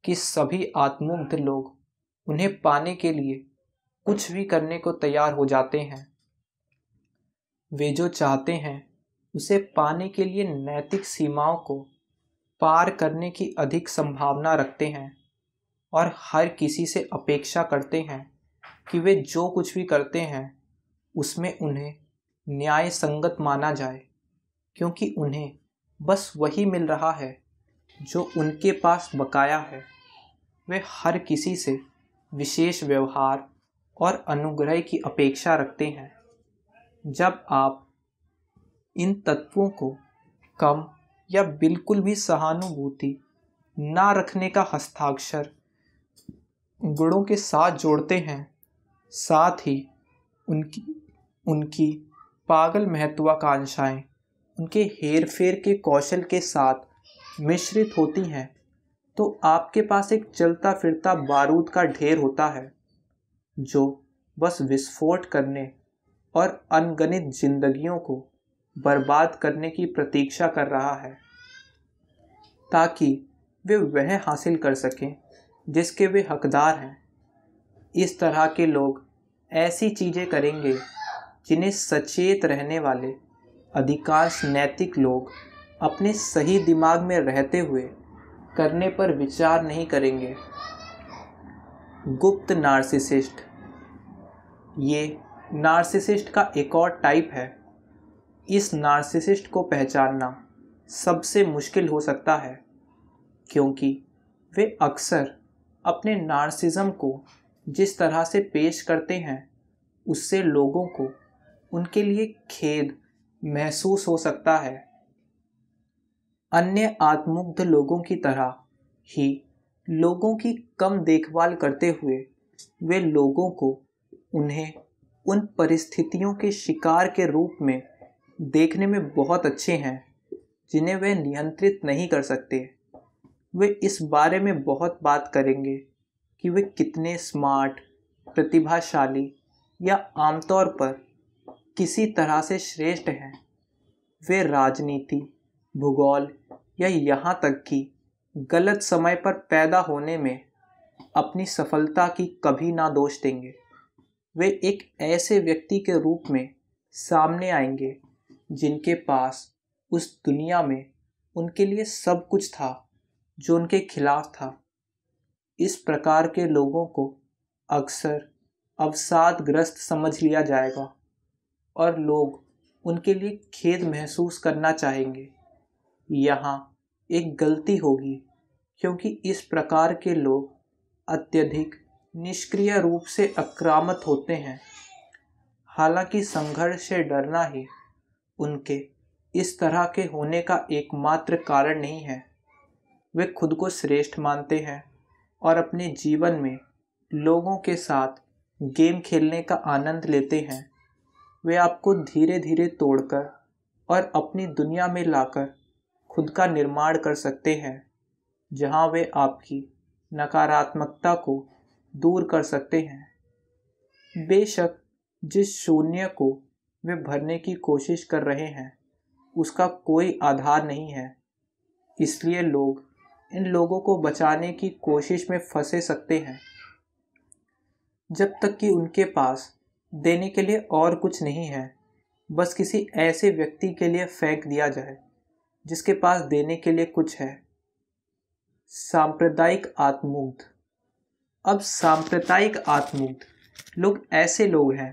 कि सभी आत्मुग्ध लोग उन्हें पाने के लिए कुछ भी करने को तैयार हो जाते हैं वे जो चाहते हैं उसे पाने के लिए नैतिक सीमाओं को पार करने की अधिक संभावना रखते हैं और हर किसी से अपेक्षा करते हैं कि वे जो कुछ भी करते हैं उसमें उन्हें न्याय संगत माना जाए क्योंकि उन्हें बस वही मिल रहा है जो उनके पास बकाया है वे हर किसी से विशेष व्यवहार और अनुग्रह की अपेक्षा रखते हैं जब आप इन तत्वों को कम या बिल्कुल भी सहानुभूति ना रखने का हस्ताक्षर गुणों के साथ जोड़ते हैं साथ ही उनकी उनकी पागल महत्वाकांक्षाएं उनके हेर फेर के कौशल के साथ मिश्रित होती हैं तो आपके पास एक चलता फिरता बारूद का ढेर होता है जो बस विस्फोट करने और अनगणित जिंदगियों को बर्बाद करने की प्रतीक्षा कर रहा है ताकि वे वह हासिल कर सकें जिसके वे हकदार हैं इस तरह के लोग ऐसी चीज़ें करेंगे जिन्हें सचेत रहने वाले अधिकांश नैतिक लोग अपने सही दिमाग में रहते हुए करने पर विचार नहीं करेंगे गुप्त नार्सिसिस्ट ये नार्सिसिस्ट का एक और टाइप है इस नार्सिसिस्ट को पहचानना सबसे मुश्किल हो सकता है क्योंकि वे अक्सर अपने नार्सिज्म को जिस तरह से पेश करते हैं उससे लोगों को उनके लिए खेद महसूस हो सकता है अन्य आत्मुग्ध लोगों की तरह ही लोगों की कम देखभाल करते हुए वे लोगों को उन्हें उन परिस्थितियों के शिकार के रूप में देखने में बहुत अच्छे हैं जिन्हें वे नियंत्रित नहीं कर सकते वे इस बारे में बहुत बात करेंगे कि वे कितने स्मार्ट प्रतिभाशाली या आमतौर पर किसी तरह से श्रेष्ठ हैं वे राजनीति भूगोल या यहाँ तक कि गलत समय पर पैदा होने में अपनी सफलता की कभी ना दोष देंगे वे एक ऐसे व्यक्ति के रूप में सामने आएंगे जिनके पास उस दुनिया में उनके लिए सब कुछ था जो उनके खिलाफ था इस प्रकार के लोगों को अक्सर अवसादग्रस्त समझ लिया जाएगा और लोग उनके लिए खेद महसूस करना चाहेंगे यहाँ एक गलती होगी क्योंकि इस प्रकार के लोग अत्यधिक निष्क्रिय रूप से आक्रामक होते हैं हालांकि संघर्ष से डरना ही उनके इस तरह के होने का एकमात्र कारण नहीं है वे खुद को श्रेष्ठ मानते हैं और अपने जीवन में लोगों के साथ गेम खेलने का आनंद लेते हैं वे आपको धीरे धीरे तोड़कर और अपनी दुनिया में लाकर खुद का निर्माण कर सकते हैं जहां वे आपकी नकारात्मकता को दूर कर सकते हैं बेशक जिस शून्य को वे भरने की कोशिश कर रहे हैं उसका कोई आधार नहीं है इसलिए लोग इन लोगों को बचाने की कोशिश में फंसे सकते हैं जब तक कि उनके पास देने के लिए और कुछ नहीं है बस किसी ऐसे व्यक्ति के लिए फेंक दिया जाए जिसके पास देने के लिए कुछ है सांप्रदायिक आत्मुग्ध अब सांप्रदायिक आत्मुग्ध लोग ऐसे लोग हैं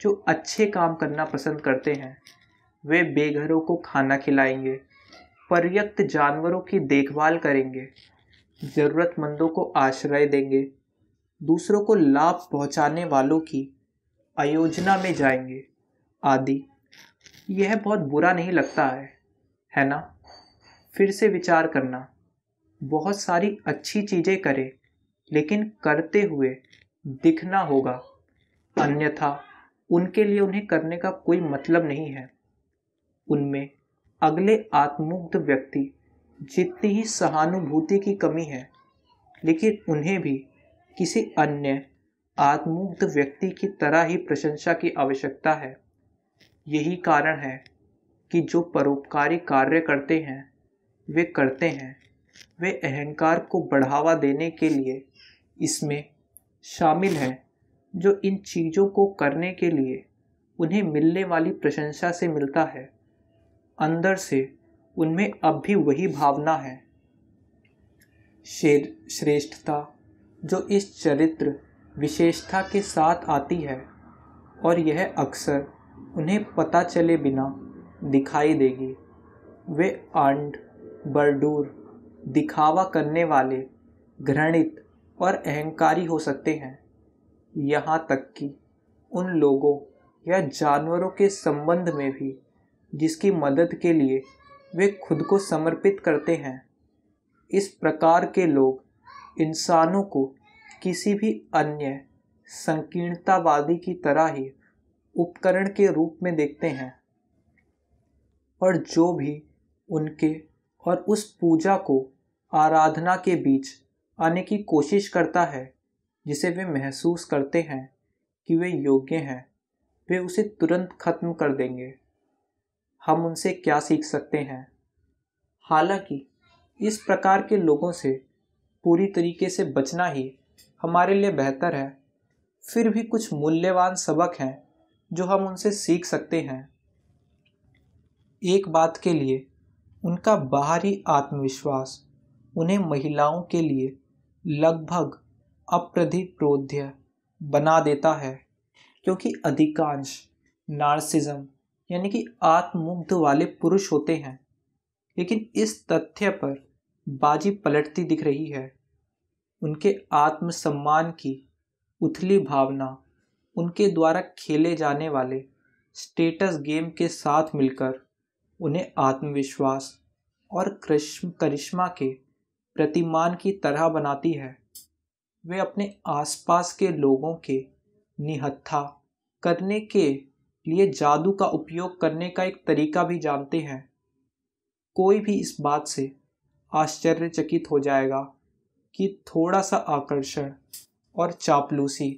जो अच्छे काम करना पसंद करते हैं वे बेघरों को खाना खिलाएंगे पर्याप्त जानवरों की देखभाल करेंगे ज़रूरतमंदों को आश्रय देंगे दूसरों को लाभ पहुंचाने वालों की आयोजना में जाएंगे आदि यह बहुत बुरा नहीं लगता है है ना फिर से विचार करना बहुत सारी अच्छी चीज़ें करें लेकिन करते हुए दिखना होगा अन्यथा उनके लिए उन्हें करने का कोई मतलब नहीं है उनमें अगले आत्मुग्ध व्यक्ति जितनी ही सहानुभूति की कमी है लेकिन उन्हें भी किसी अन्य आत्मुग्ध व्यक्ति की तरह ही प्रशंसा की आवश्यकता है यही कारण है कि जो परोपकारी कार्य करते हैं वे करते हैं वे अहंकार को बढ़ावा देने के लिए इसमें शामिल हैं जो इन चीज़ों को करने के लिए उन्हें मिलने वाली प्रशंसा से मिलता है अंदर से उनमें अब भी वही भावना है शेर श्रेष्ठता जो इस चरित्र विशेषता के साथ आती है और यह अक्सर उन्हें पता चले बिना दिखाई देगी वे अंड बरडूर दिखावा करने वाले घृणित और अहंकारी हो सकते हैं यहाँ तक कि उन लोगों या जानवरों के संबंध में भी जिसकी मदद के लिए वे खुद को समर्पित करते हैं इस प्रकार के लोग इंसानों को किसी भी अन्य संकीर्णतावादी की तरह ही उपकरण के रूप में देखते हैं और जो भी उनके और उस पूजा को आराधना के बीच आने की कोशिश करता है जिसे वे महसूस करते हैं कि वे योग्य हैं वे उसे तुरंत खत्म कर देंगे हम उनसे क्या सीख सकते हैं हालांकि इस प्रकार के लोगों से पूरी तरीके से बचना ही हमारे लिए बेहतर है फिर भी कुछ मूल्यवान सबक हैं जो हम उनसे सीख सकते हैं एक बात के लिए उनका बाहरी आत्मविश्वास उन्हें महिलाओं के लिए लगभग अप्रधिप्रोध्य बना देता है क्योंकि अधिकांश नार्सिज्म यानी कि आत्ममुग्ध वाले पुरुष होते हैं लेकिन इस तथ्य पर बाजी पलटती दिख रही है उनके आत्मसम्मान की उथली भावना उनके द्वारा खेले जाने वाले स्टेटस गेम के साथ मिलकर उन्हें आत्मविश्वास और करिश्मा के प्रतिमान की तरह बनाती है वे अपने आसपास के लोगों के निहत्था करने के लिए जादू का उपयोग करने का एक तरीका भी जानते हैं कोई भी इस बात से आश्चर्यचकित हो जाएगा कि थोड़ा सा आकर्षण और चापलूसी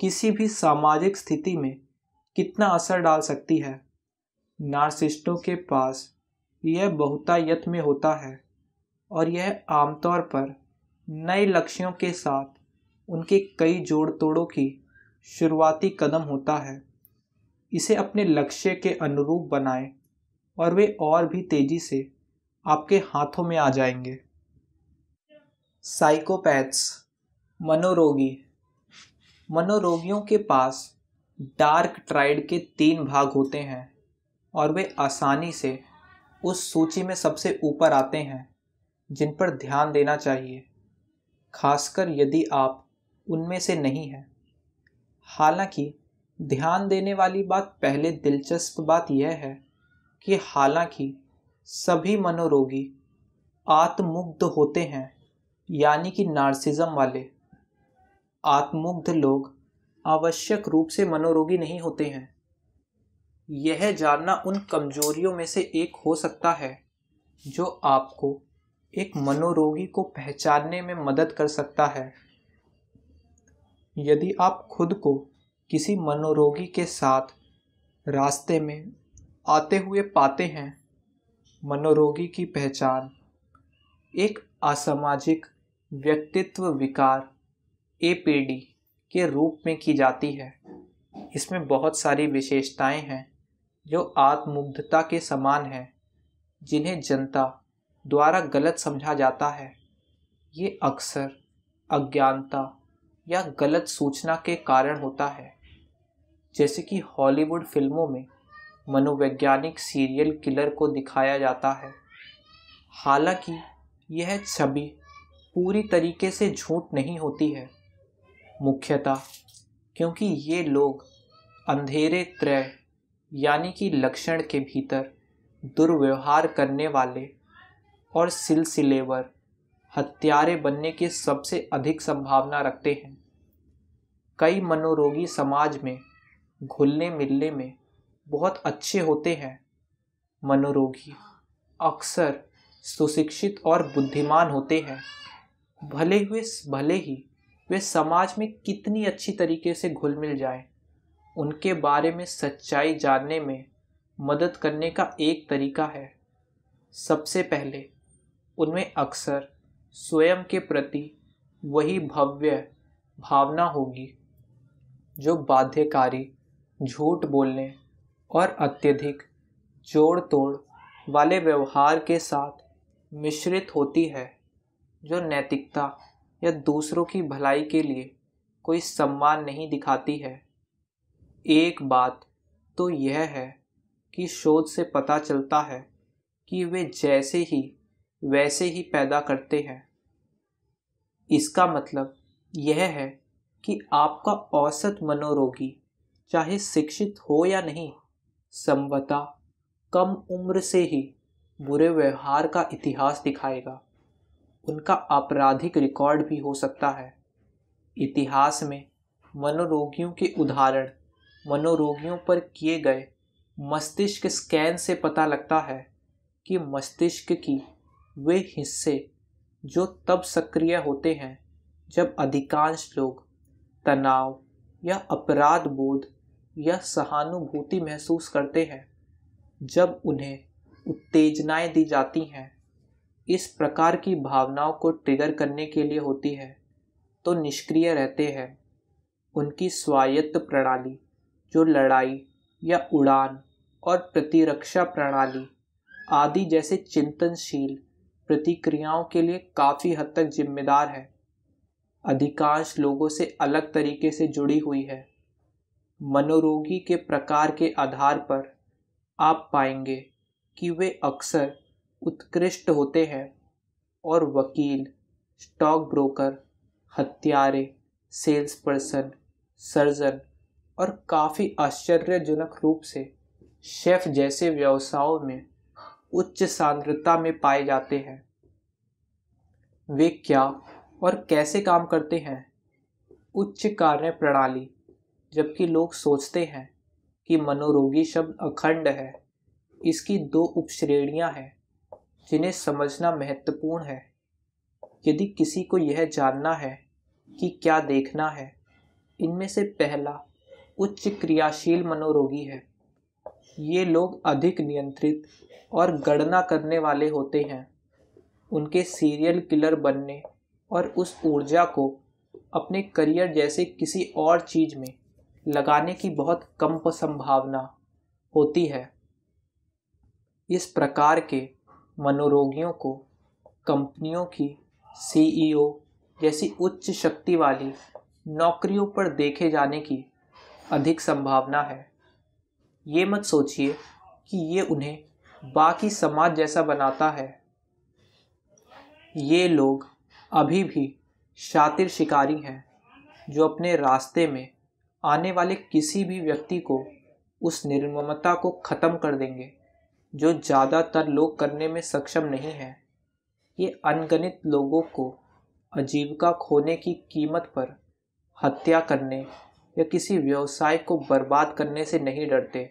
किसी भी सामाजिक स्थिति में कितना असर डाल सकती है नार्सिस्टों के पास यह बहुतायत में होता है और यह आमतौर पर नए लक्ष्यों के साथ उनके कई जोड़ तोड़ों की शुरुआती कदम होता है इसे अपने लक्ष्य के अनुरूप बनाएं और वे और भी तेजी से आपके हाथों में आ जाएंगे साइकोपैथ्स मनोरोगी मनोरोगियों के पास डार्क ट्राइड के तीन भाग होते हैं और वे आसानी से उस सूची में सबसे ऊपर आते हैं जिन पर ध्यान देना चाहिए खासकर यदि आप उनमें से नहीं हैं हालांकि ध्यान देने वाली बात पहले दिलचस्प बात यह है कि हालांकि सभी मनोरोगी आत्मुग्ध होते हैं यानी कि नार्सिज्म वाले आत्मुग्ध लोग आवश्यक रूप से मनोरोगी नहीं होते हैं यह जानना उन कमजोरियों में से एक हो सकता है जो आपको एक मनोरोगी को पहचानने में मदद कर सकता है यदि आप खुद को किसी मनोरोगी के साथ रास्ते में आते हुए पाते हैं मनोरोगी की पहचान एक असामाजिक व्यक्तित्व विकार ए के रूप में की जाती है इसमें बहुत सारी विशेषताएं हैं जो आत्मुग्धता के समान हैं जिन्हें जनता द्वारा गलत समझा जाता है ये अक्सर अज्ञानता या गलत सूचना के कारण होता है जैसे कि हॉलीवुड फिल्मों में मनोवैज्ञानिक सीरियल किलर को दिखाया जाता है हालांकि यह छवि पूरी तरीके से झूठ नहीं होती है मुख्यतः क्योंकि ये लोग अंधेरे त्रय यानी कि लक्षण के भीतर दुर्व्यवहार करने वाले और सिलसिलेवर हत्यारे बनने की सबसे अधिक संभावना रखते हैं कई मनोरोगी समाज में घुलने मिलने में बहुत अच्छे होते हैं मनोरोगी अक्सर सुशिक्षित और बुद्धिमान होते हैं भले हुए भले ही वे समाज में कितनी अच्छी तरीके से घुल मिल जाएं उनके बारे में सच्चाई जानने में मदद करने का एक तरीका है सबसे पहले उनमें अक्सर स्वयं के प्रति वही भव्य भावना होगी जो बाध्यकारी झूठ बोलने और अत्यधिक जोड़ तोड़ वाले व्यवहार के साथ मिश्रित होती है जो नैतिकता या दूसरों की भलाई के लिए कोई सम्मान नहीं दिखाती है एक बात तो यह है कि शोध से पता चलता है कि वे जैसे ही वैसे ही पैदा करते हैं इसका मतलब यह है कि आपका औसत मनोरोगी चाहे शिक्षित हो या नहीं संभवतः कम उम्र से ही बुरे व्यवहार का इतिहास दिखाएगा उनका आपराधिक रिकॉर्ड भी हो सकता है इतिहास में मनोरोगियों के उदाहरण मनोरोगियों पर किए गए मस्तिष्क स्कैन से पता लगता है कि मस्तिष्क की वे हिस्से जो तब सक्रिय होते हैं जब अधिकांश लोग तनाव या अपराध बोध या सहानुभूति महसूस करते हैं जब उन्हें उत्तेजनाएं दी जाती हैं इस प्रकार की भावनाओं को ट्रिगर करने के लिए होती है तो निष्क्रिय रहते हैं उनकी स्वायत्त प्रणाली जो लड़ाई या उड़ान और प्रतिरक्षा प्रणाली आदि जैसे चिंतनशील प्रतिक्रियाओं के लिए काफ़ी हद तक जिम्मेदार है अधिकांश लोगों से अलग तरीके से जुड़ी हुई है मनोरोगी के प्रकार के आधार पर आप पाएंगे कि वे अक्सर उत्कृष्ट होते हैं और वकील स्टॉक ब्रोकर हत्यारे सेल्स पर्सन सर्जन और काफ़ी आश्चर्यजनक रूप से शेफ जैसे व्यवसायों में उच्च सांद्रता में पाए जाते हैं वे क्या और कैसे काम करते हैं उच्च कार्य प्रणाली जबकि लोग सोचते हैं कि मनोरोगी शब्द अखंड है इसकी दो उपश्रेणियां हैं जिन्हें समझना महत्वपूर्ण है यदि किसी को यह जानना है कि क्या देखना है इनमें से पहला उच्च क्रियाशील मनोरोगी है ये लोग अधिक नियंत्रित और गणना करने वाले होते हैं उनके सीरियल किलर बनने और उस ऊर्जा को अपने करियर जैसे किसी और चीज़ में लगाने की बहुत कम संभावना होती है इस प्रकार के मनोरोगियों को कंपनियों की सीईओ e जैसी उच्च शक्ति वाली नौकरियों पर देखे जाने की अधिक संभावना है ये मत सोचिए कि ये उन्हें बाकी समाज जैसा बनाता है ये लोग अभी भी शातिर शिकारी हैं जो अपने रास्ते में आने वाले किसी भी व्यक्ति को उस निर्ममता को ख़त्म कर देंगे जो ज़्यादातर लोग करने में सक्षम नहीं हैं ये अनगणित लोगों को आजीविका खोने की कीमत पर हत्या करने या किसी व्यवसाय को बर्बाद करने से नहीं डरते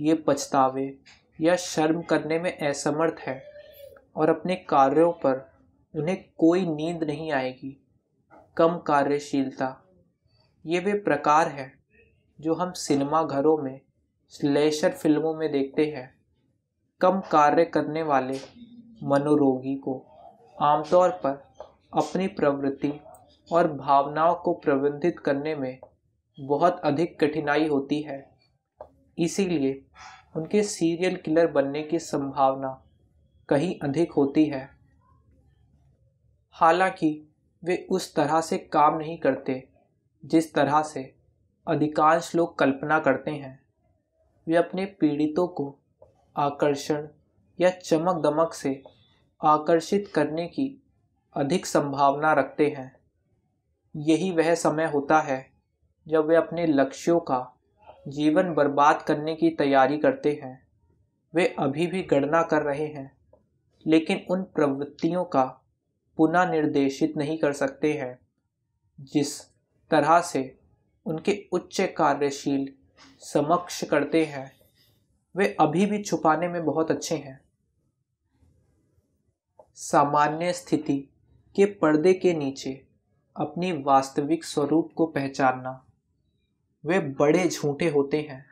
ये पछतावे या शर्म करने में असमर्थ हैं और अपने कार्यों पर उन्हें कोई नींद नहीं आएगी कम कार्यशीलता ये वे प्रकार हैं जो हम सिनेमा घरों में स्लेशर फिल्मों में देखते हैं कम कार्य करने वाले मनोरोगी को आमतौर पर अपनी प्रवृत्ति और भावनाओं को प्रबंधित करने में बहुत अधिक कठिनाई होती है इसीलिए उनके सीरियल किलर बनने की संभावना कहीं अधिक होती है हालांकि वे उस तरह से काम नहीं करते जिस तरह से अधिकांश लोग कल्पना करते हैं वे अपने पीड़ितों को आकर्षण या चमक दमक से आकर्षित करने की अधिक संभावना रखते हैं यही वह समय होता है जब वे अपने लक्ष्यों का जीवन बर्बाद करने की तैयारी करते हैं वे अभी भी गणना कर रहे हैं लेकिन उन प्रवृत्तियों का पुनः निर्देशित नहीं कर सकते हैं जिस तरह से उनके उच्च कार्यशील समक्ष करते हैं वे अभी भी छुपाने में बहुत अच्छे हैं सामान्य स्थिति के पर्दे के नीचे अपनी वास्तविक स्वरूप को पहचानना वे बड़े झूठे होते हैं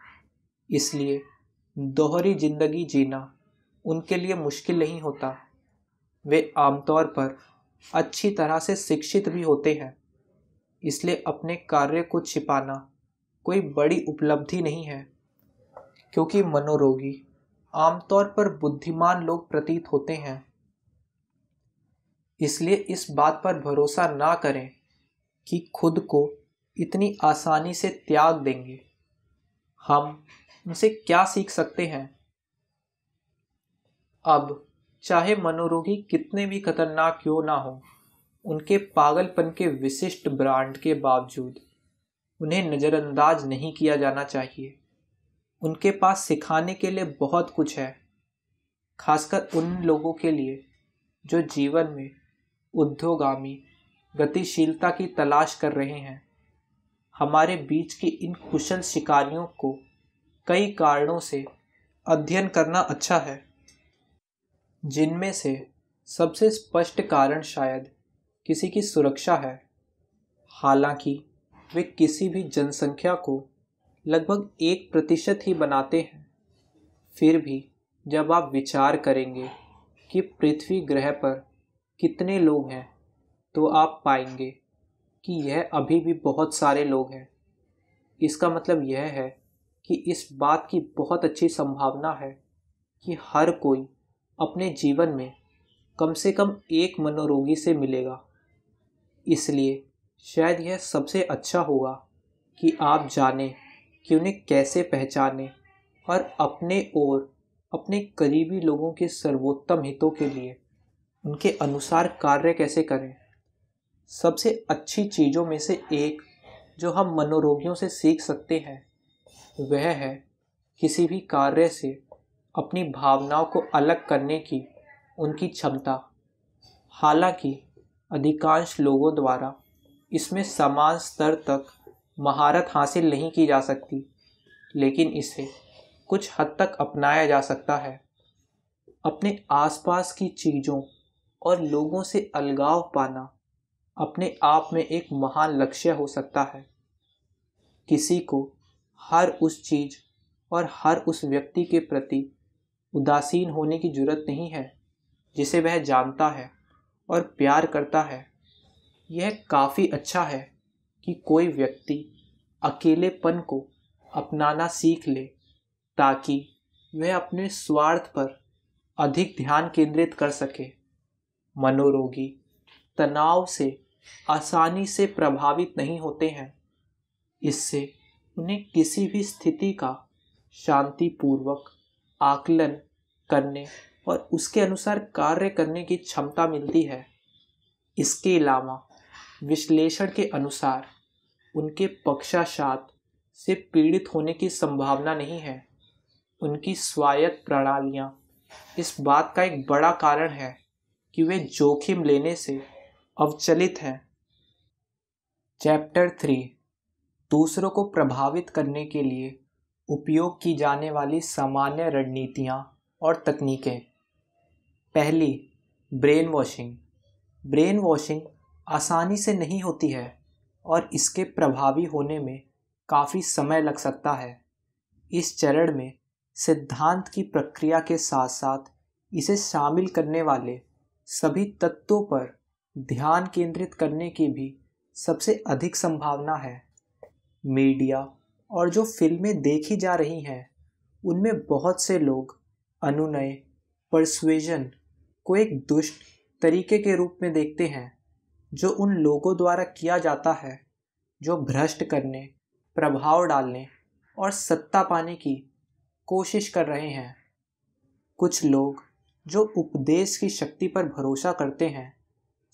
इसलिए दोहरी जिंदगी जीना उनके लिए मुश्किल नहीं होता वे आमतौर पर अच्छी तरह से शिक्षित भी होते हैं इसलिए अपने कार्य को छिपाना कोई बड़ी उपलब्धि नहीं है क्योंकि मनोरोगी आमतौर पर बुद्धिमान लोग प्रतीत होते हैं इसलिए इस बात पर भरोसा ना करें कि खुद को इतनी आसानी से त्याग देंगे हम उनसे क्या सीख सकते हैं अब चाहे मनोरोगी कितने भी खतरनाक क्यों ना हो उनके पागलपन के विशिष्ट ब्रांड के बावजूद उन्हें नज़रअंदाज नहीं किया जाना चाहिए उनके पास सिखाने के लिए बहुत कुछ है खासकर उन लोगों के लिए जो जीवन में उद्योगामी गतिशीलता की तलाश कर रहे हैं हमारे बीच के इन कुशल शिकारियों को कई कारणों से अध्ययन करना अच्छा है जिनमें से सबसे स्पष्ट कारण शायद किसी की सुरक्षा है हालांकि वे किसी भी जनसंख्या को लगभग एक प्रतिशत ही बनाते हैं फिर भी जब आप विचार करेंगे कि पृथ्वी ग्रह पर कितने लोग हैं तो आप पाएंगे कि यह अभी भी बहुत सारे लोग हैं इसका मतलब यह है कि इस बात की बहुत अच्छी संभावना है कि हर कोई अपने जीवन में कम से कम एक मनोरोगी से मिलेगा इसलिए शायद यह सबसे अच्छा होगा कि आप जानें कि उन्हें कैसे पहचानें और अपने और अपने करीबी लोगों के सर्वोत्तम हितों के लिए उनके अनुसार कार्य कैसे करें सबसे अच्छी चीज़ों में से एक जो हम मनोरोगियों से सीख सकते हैं वह है किसी भी कार्य से अपनी भावनाओं को अलग करने की उनकी क्षमता हालांकि अधिकांश लोगों द्वारा इसमें समान स्तर तक महारत हासिल नहीं की जा सकती लेकिन इसे कुछ हद तक अपनाया जा सकता है अपने आसपास की चीज़ों और लोगों से अलगाव पाना अपने आप में एक महान लक्ष्य हो सकता है किसी को हर उस चीज़ और हर उस व्यक्ति के प्रति उदासीन होने की जरूरत नहीं है जिसे वह जानता है और प्यार करता है यह काफ़ी अच्छा है कि कोई व्यक्ति अकेलेपन को अपनाना सीख ले ताकि वह अपने स्वार्थ पर अधिक ध्यान केंद्रित कर सके मनोरोगी तनाव से आसानी से प्रभावित नहीं होते हैं इससे उन्हें किसी भी स्थिति का शांतिपूर्वक आकलन करने और उसके अनुसार कार्य करने की क्षमता मिलती है इसके अलावा विश्लेषण के अनुसार उनके पक्षाशात से पीड़ित होने की संभावना नहीं है उनकी स्वायत्त प्रणालियाँ इस बात का एक बड़ा कारण है कि वे जोखिम लेने से अवचलित है चैप्टर थ्री दूसरों को प्रभावित करने के लिए उपयोग की जाने वाली सामान्य रणनीतियाँ और तकनीकें पहली ब्रेन वॉशिंग ब्रेन वॉशिंग आसानी से नहीं होती है और इसके प्रभावी होने में काफ़ी समय लग सकता है इस चरण में सिद्धांत की प्रक्रिया के साथ साथ इसे शामिल करने वाले सभी तत्वों पर ध्यान केंद्रित करने की भी सबसे अधिक संभावना है मीडिया और जो फिल्में देखी जा रही हैं उनमें बहुत से लोग अनुनय परसुएजन को एक दुष्ट तरीके के रूप में देखते हैं जो उन लोगों द्वारा किया जाता है जो भ्रष्ट करने प्रभाव डालने और सत्ता पाने की कोशिश कर रहे हैं कुछ लोग जो उपदेश की शक्ति पर भरोसा करते हैं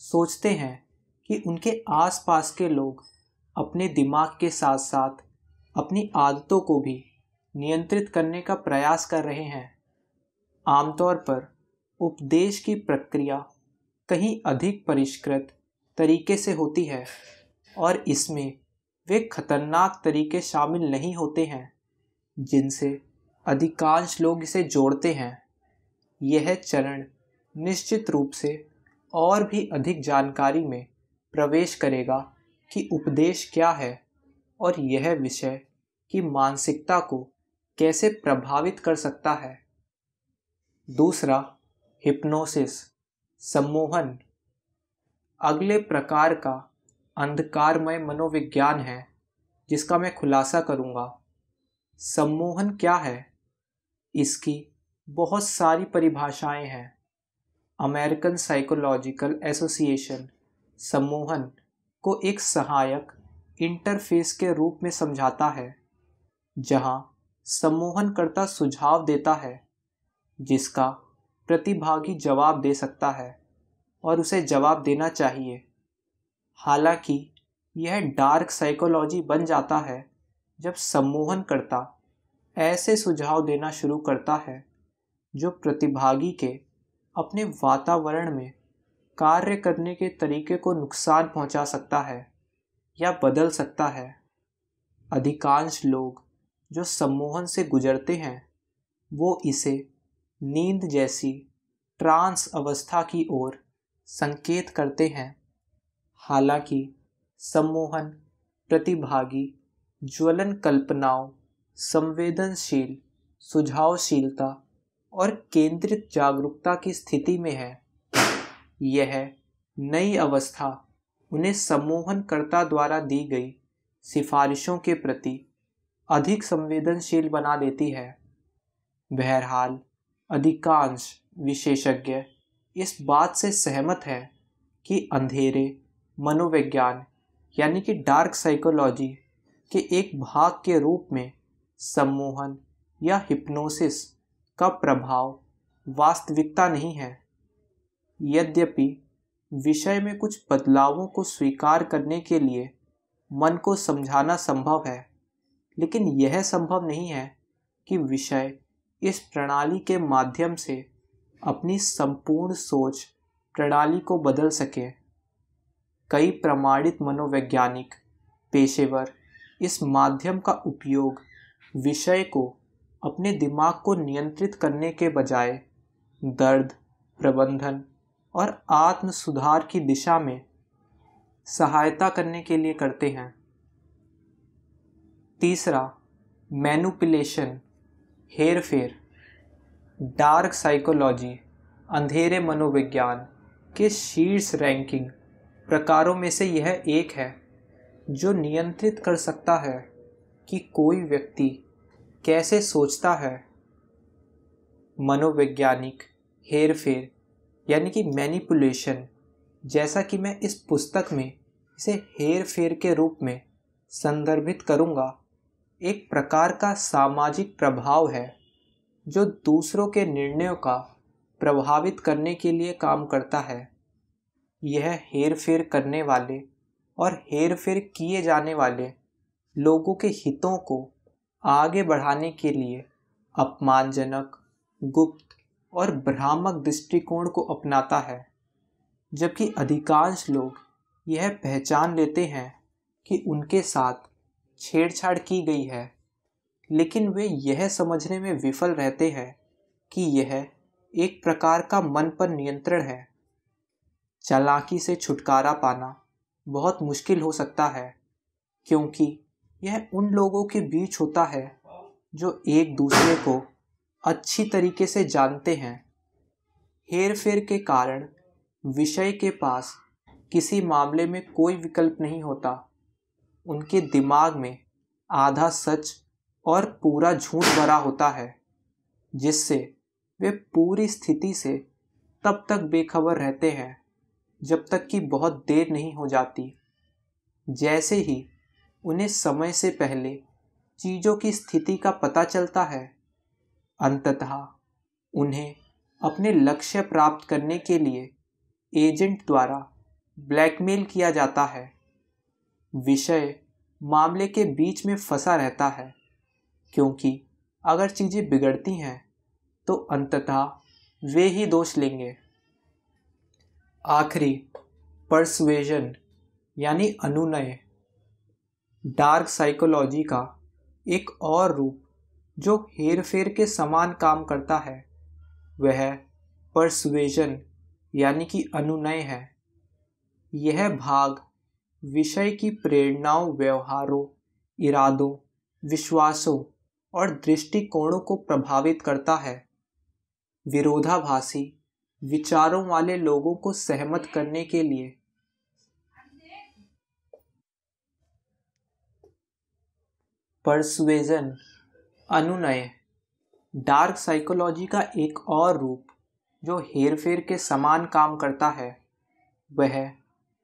सोचते हैं कि उनके आसपास के लोग अपने दिमाग के साथ साथ अपनी आदतों को भी नियंत्रित करने का प्रयास कर रहे हैं आमतौर पर उपदेश की प्रक्रिया कहीं अधिक परिष्कृत तरीके से होती है और इसमें वे खतरनाक तरीके शामिल नहीं होते हैं जिनसे अधिकांश लोग इसे जोड़ते हैं यह चरण निश्चित रूप से और भी अधिक जानकारी में प्रवेश करेगा कि उपदेश क्या है और यह विषय की मानसिकता को कैसे प्रभावित कर सकता है दूसरा हिप्नोसिस सम्मोहन अगले प्रकार का अंधकारमय मनोविज्ञान है जिसका मैं खुलासा करूंगा सम्मोहन क्या है इसकी बहुत सारी परिभाषाएं हैं अमेरिकन साइकोलॉजिकल एसोसिएशन सम्मोहन को एक सहायक इंटरफेस के रूप में समझाता है जहां सम्मोहनकर्ता सुझाव देता है जिसका प्रतिभागी जवाब दे सकता है और उसे जवाब देना चाहिए हालांकि यह डार्क साइकोलॉजी बन जाता है जब सम्मोहनकर्ता ऐसे सुझाव देना शुरू करता है जो प्रतिभागी के अपने वातावरण में कार्य करने के तरीके को नुकसान पहुंचा सकता है या बदल सकता है अधिकांश लोग जो सम्मोहन से गुजरते हैं वो इसे नींद जैसी ट्रांस अवस्था की ओर संकेत करते हैं हालांकि सम्मोहन प्रतिभागी ज्वलन कल्पनाओं संवेदनशील सुझावशीलता और केंद्रित जागरूकता की स्थिति में है यह नई अवस्था उन्हें सम्मोहनकर्ता द्वारा दी गई सिफारिशों के प्रति अधिक संवेदनशील बना देती है बहरहाल अधिकांश विशेषज्ञ इस बात से सहमत है कि अंधेरे मनोविज्ञान यानी कि डार्क साइकोलॉजी के एक भाग के रूप में सम्मोहन या हिप्नोसिस का प्रभाव वास्तविकता नहीं है यद्यपि विषय में कुछ बदलावों को स्वीकार करने के लिए मन को समझाना संभव है लेकिन यह संभव नहीं है कि विषय इस प्रणाली के माध्यम से अपनी संपूर्ण सोच प्रणाली को बदल सके कई प्रमाणित मनोवैज्ञानिक पेशेवर इस माध्यम का उपयोग विषय को अपने दिमाग को नियंत्रित करने के बजाय दर्द प्रबंधन और आत्म सुधार की दिशा में सहायता करने के लिए करते हैं तीसरा मैनुपलेशन हेर फेर डार्क साइकोलॉजी अंधेरे मनोविज्ञान के शीर्ष रैंकिंग प्रकारों में से यह एक है जो नियंत्रित कर सकता है कि कोई व्यक्ति कैसे सोचता है मनोवैज्ञानिक हेर फेर यानी कि मैनिपुलेशन जैसा कि मैं इस पुस्तक में इसे हेर फेर के रूप में संदर्भित करूँगा एक प्रकार का सामाजिक प्रभाव है जो दूसरों के निर्णयों का प्रभावित करने के लिए काम करता है यह हेर फेर करने वाले और हेर फेर किए जाने वाले लोगों के हितों को आगे बढ़ाने के लिए अपमानजनक गुप्त और भ्रामक दृष्टिकोण को अपनाता है जबकि अधिकांश लोग यह पहचान लेते हैं कि उनके साथ छेड़छाड़ की गई है लेकिन वे यह समझने में विफल रहते हैं कि यह एक प्रकार का मन पर नियंत्रण है चालाकी से छुटकारा पाना बहुत मुश्किल हो सकता है क्योंकि यह उन लोगों के बीच होता है जो एक दूसरे को अच्छी तरीके से जानते हैं हेर फेर के कारण विषय के पास किसी मामले में कोई विकल्प नहीं होता उनके दिमाग में आधा सच और पूरा झूठ भरा होता है जिससे वे पूरी स्थिति से तब तक बेखबर रहते हैं जब तक कि बहुत देर नहीं हो जाती जैसे ही उन्हें समय से पहले चीज़ों की स्थिति का पता चलता है अंततः उन्हें अपने लक्ष्य प्राप्त करने के लिए एजेंट द्वारा ब्लैकमेल किया जाता है विषय मामले के बीच में फंसा रहता है क्योंकि अगर चीज़ें बिगड़ती हैं तो अंततः वे ही दोष लेंगे आखिरी परसुएजन यानी अनुनय डार्क साइकोलॉजी का एक और रूप जो हेर फेर के समान काम करता है वह परसुएजन यानी कि अनुनय है यह भाग विषय की प्रेरणाओं व्यवहारों इरादों विश्वासों और दृष्टिकोणों को प्रभावित करता है विरोधाभासी विचारों वाले लोगों को सहमत करने के लिए परसुएजन अनुनय डार्क साइकोलॉजी का एक और रूप जो हेर फेर के समान काम करता है वह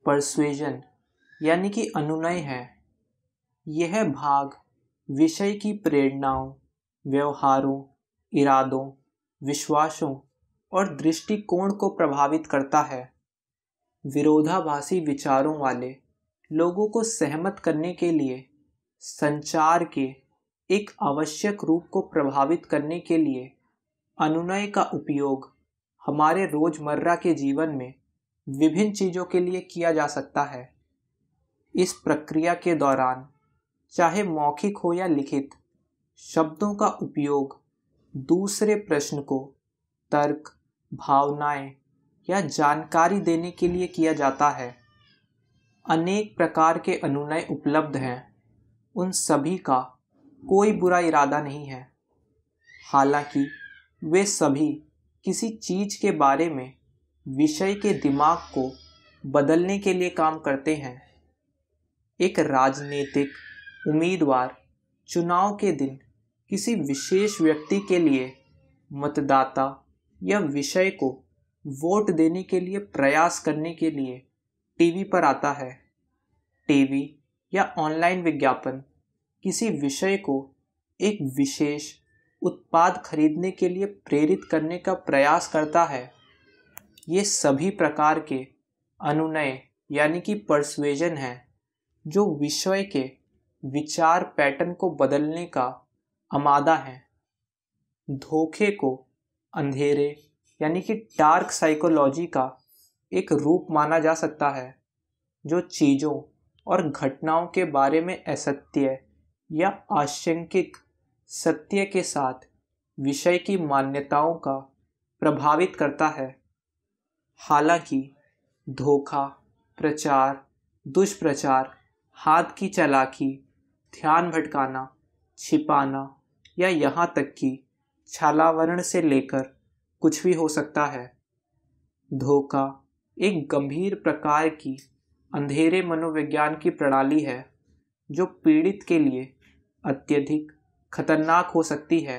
परसुएजन यानी कि अनुनय है यह भाग विषय की प्रेरणाओं व्यवहारों इरादों विश्वासों और दृष्टिकोण को प्रभावित करता है विरोधाभासी विचारों वाले लोगों को सहमत करने के लिए संचार के एक आवश्यक रूप को प्रभावित करने के लिए अनुनय का उपयोग हमारे रोजमर्रा के जीवन में विभिन्न चीज़ों के लिए किया जा सकता है इस प्रक्रिया के दौरान चाहे मौखिक हो या लिखित शब्दों का उपयोग दूसरे प्रश्न को तर्क भावनाएं या जानकारी देने के लिए किया जाता है अनेक प्रकार के अनुनय उपलब्ध हैं उन सभी का कोई बुरा इरादा नहीं है हालांकि वे सभी किसी चीज़ के बारे में विषय के दिमाग को बदलने के लिए काम करते हैं एक राजनीतिक उम्मीदवार चुनाव के दिन किसी विशेष व्यक्ति के लिए मतदाता या विषय को वोट देने के लिए प्रयास करने के लिए टीवी पर आता है टीवी या ऑनलाइन विज्ञापन किसी विषय को एक विशेष उत्पाद खरीदने के लिए प्रेरित करने का प्रयास करता है ये सभी प्रकार के अनुनय यानी कि परसुएजन है जो विषय के विचार पैटर्न को बदलने का अमादा है धोखे को अंधेरे यानी कि डार्क साइकोलॉजी का एक रूप माना जा सकता है जो चीज़ों और घटनाओं के बारे में असत्य या आशंकिक सत्य के साथ विषय की मान्यताओं का प्रभावित करता है हालांकि धोखा प्रचार दुष्प्रचार हाथ की चलाकी ध्यान भटकाना छिपाना या यहाँ तक कि छालावरण से लेकर कुछ भी हो सकता है धोखा एक गंभीर प्रकार की अंधेरे मनोविज्ञान की प्रणाली है जो पीड़ित के लिए अत्यधिक खतरनाक हो सकती है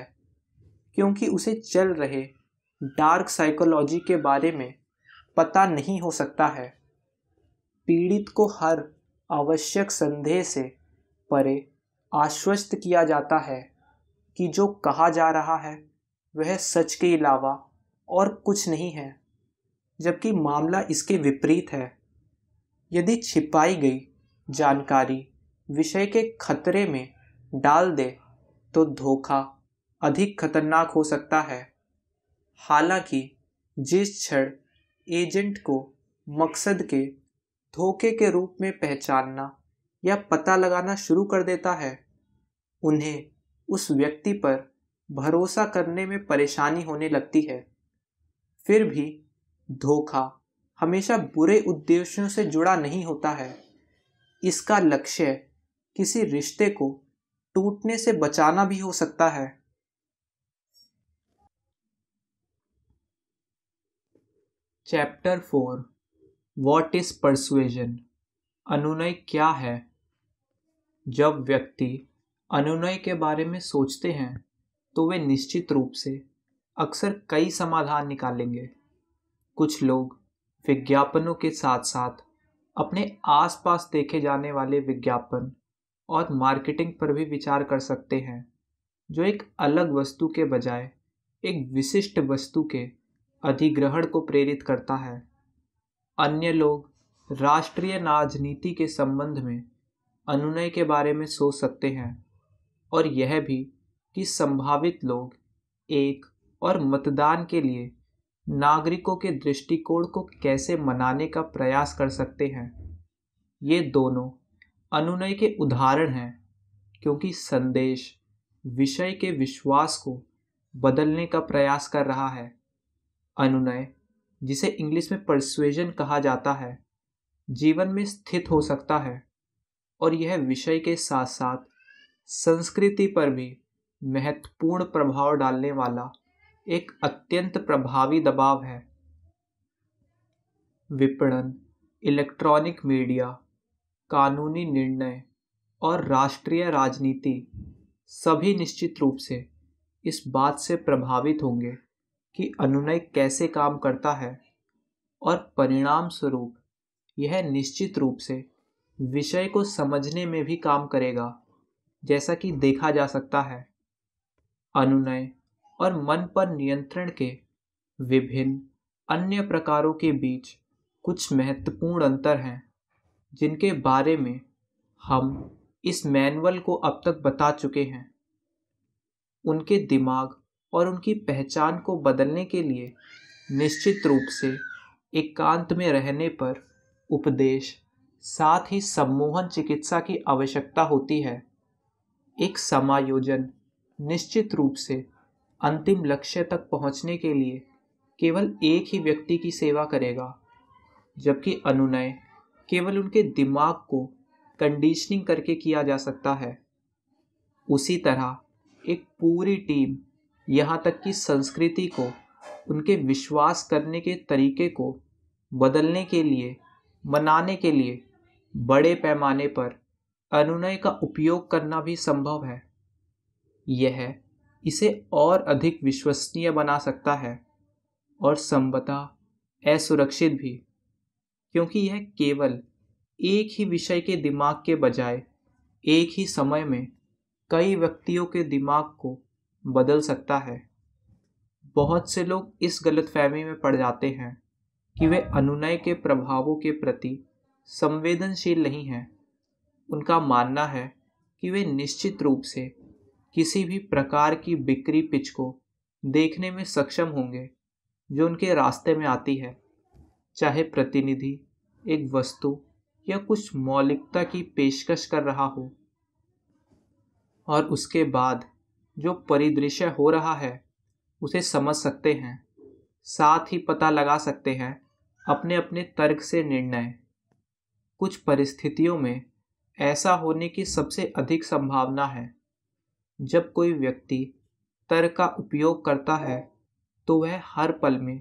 क्योंकि उसे चल रहे डार्क साइकोलॉजी के बारे में पता नहीं हो सकता है पीड़ित को हर आवश्यक संदेह से परे आश्वस्त किया जाता है कि जो कहा जा रहा है वह सच के अलावा और कुछ नहीं है जबकि मामला इसके विपरीत है यदि छिपाई गई जानकारी विषय के खतरे में डाल दे तो धोखा अधिक खतरनाक हो सकता है हालांकि जिस क्षण एजेंट को मकसद के धोखे के रूप में पहचानना या पता लगाना शुरू कर देता है उन्हें उस व्यक्ति पर भरोसा करने में परेशानी होने लगती है फिर भी धोखा हमेशा बुरे उद्देश्यों से जुड़ा नहीं होता है इसका लक्ष्य किसी रिश्ते को टूटने से बचाना भी हो सकता है chapter four what is persuasion अनुनय क्या है जब व्यक्ति अनुनय के बारे में सोचते हैं तो वे निश्चित रूप से अक्सर कई समाधान निकालेंगे कुछ लोग विज्ञापनों के साथ साथ अपने आसपास देखे जाने वाले विज्ञापन और मार्केटिंग पर भी विचार कर सकते हैं जो एक अलग वस्तु के बजाय एक विशिष्ट वस्तु के अधिग्रहण को प्रेरित करता है अन्य लोग राष्ट्रीय राजनीति के संबंध में अनुनय के बारे में सोच सकते हैं और यह भी कि संभावित लोग एक और मतदान के लिए नागरिकों के दृष्टिकोण को कैसे मनाने का प्रयास कर सकते हैं ये दोनों अनुनय के उदाहरण हैं क्योंकि संदेश विषय के विश्वास को बदलने का प्रयास कर रहा है अनुनय जिसे इंग्लिश में परसुएजन कहा जाता है जीवन में स्थित हो सकता है और यह विषय के साथ साथ संस्कृति पर भी महत्वपूर्ण प्रभाव डालने वाला एक अत्यंत प्रभावी दबाव है विपणन इलेक्ट्रॉनिक मीडिया कानूनी निर्णय और राष्ट्रीय राजनीति सभी निश्चित रूप से इस बात से प्रभावित होंगे कि अनुनय कैसे काम करता है और परिणाम स्वरूप यह निश्चित रूप से विषय को समझने में भी काम करेगा जैसा कि देखा जा सकता है अनुनय और मन पर नियंत्रण के विभिन्न अन्य प्रकारों के बीच कुछ महत्वपूर्ण अंतर हैं जिनके बारे में हम इस मैनुअल को अब तक बता चुके हैं उनके दिमाग और उनकी पहचान को बदलने के लिए निश्चित रूप से एकांत में रहने पर उपदेश साथ ही सम्मोहन चिकित्सा की आवश्यकता होती है एक समायोजन निश्चित रूप से अंतिम लक्ष्य तक पहुंचने के लिए केवल एक ही व्यक्ति की सेवा करेगा जबकि अनुनय केवल उनके दिमाग को कंडीशनिंग करके किया जा सकता है उसी तरह एक पूरी टीम यहाँ तक कि संस्कृति को उनके विश्वास करने के तरीके को बदलने के लिए मनाने के लिए बड़े पैमाने पर अनुनय का उपयोग करना भी संभव है यह इसे और अधिक विश्वसनीय बना सकता है और संभवतः असुरक्षित भी क्योंकि यह केवल एक ही विषय के दिमाग के बजाय एक ही समय में कई व्यक्तियों के दिमाग को बदल सकता है बहुत से लोग इस गलतफहमी में पड़ जाते हैं कि वे अनुनय के प्रभावों के प्रति संवेदनशील नहीं हैं उनका मानना है कि वे निश्चित रूप से किसी भी प्रकार की बिक्री पिच को देखने में सक्षम होंगे जो उनके रास्ते में आती है चाहे प्रतिनिधि एक वस्तु या कुछ मौलिकता की पेशकश कर रहा हो और उसके बाद जो परिदृश्य हो रहा है उसे समझ सकते हैं साथ ही पता लगा सकते हैं अपने अपने तर्क से निर्णय कुछ परिस्थितियों में ऐसा होने की सबसे अधिक संभावना है जब कोई व्यक्ति तर्क का उपयोग करता है तो वह हर पल में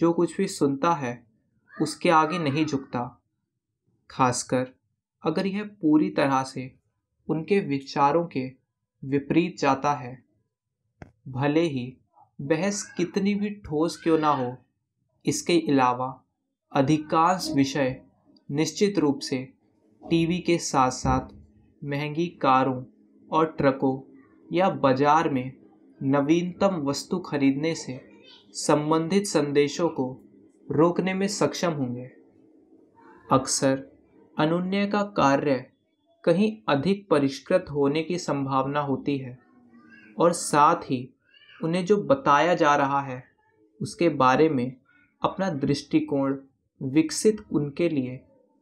जो कुछ भी सुनता है उसके आगे नहीं झुकता खासकर अगर यह पूरी तरह से उनके विचारों के विपरीत जाता है भले ही बहस कितनी भी ठोस क्यों ना हो इसके अलावा अधिकांश विषय निश्चित रूप से टीवी के साथ साथ महंगी कारों और ट्रकों या बाजार में नवीनतम वस्तु खरीदने से संबंधित संदेशों को रोकने में सक्षम होंगे अक्सर अनुन्य का कार्य कहीं अधिक परिष्कृत होने की संभावना होती है और साथ ही उन्हें जो बताया जा रहा है उसके बारे में अपना दृष्टिकोण विकसित उनके लिए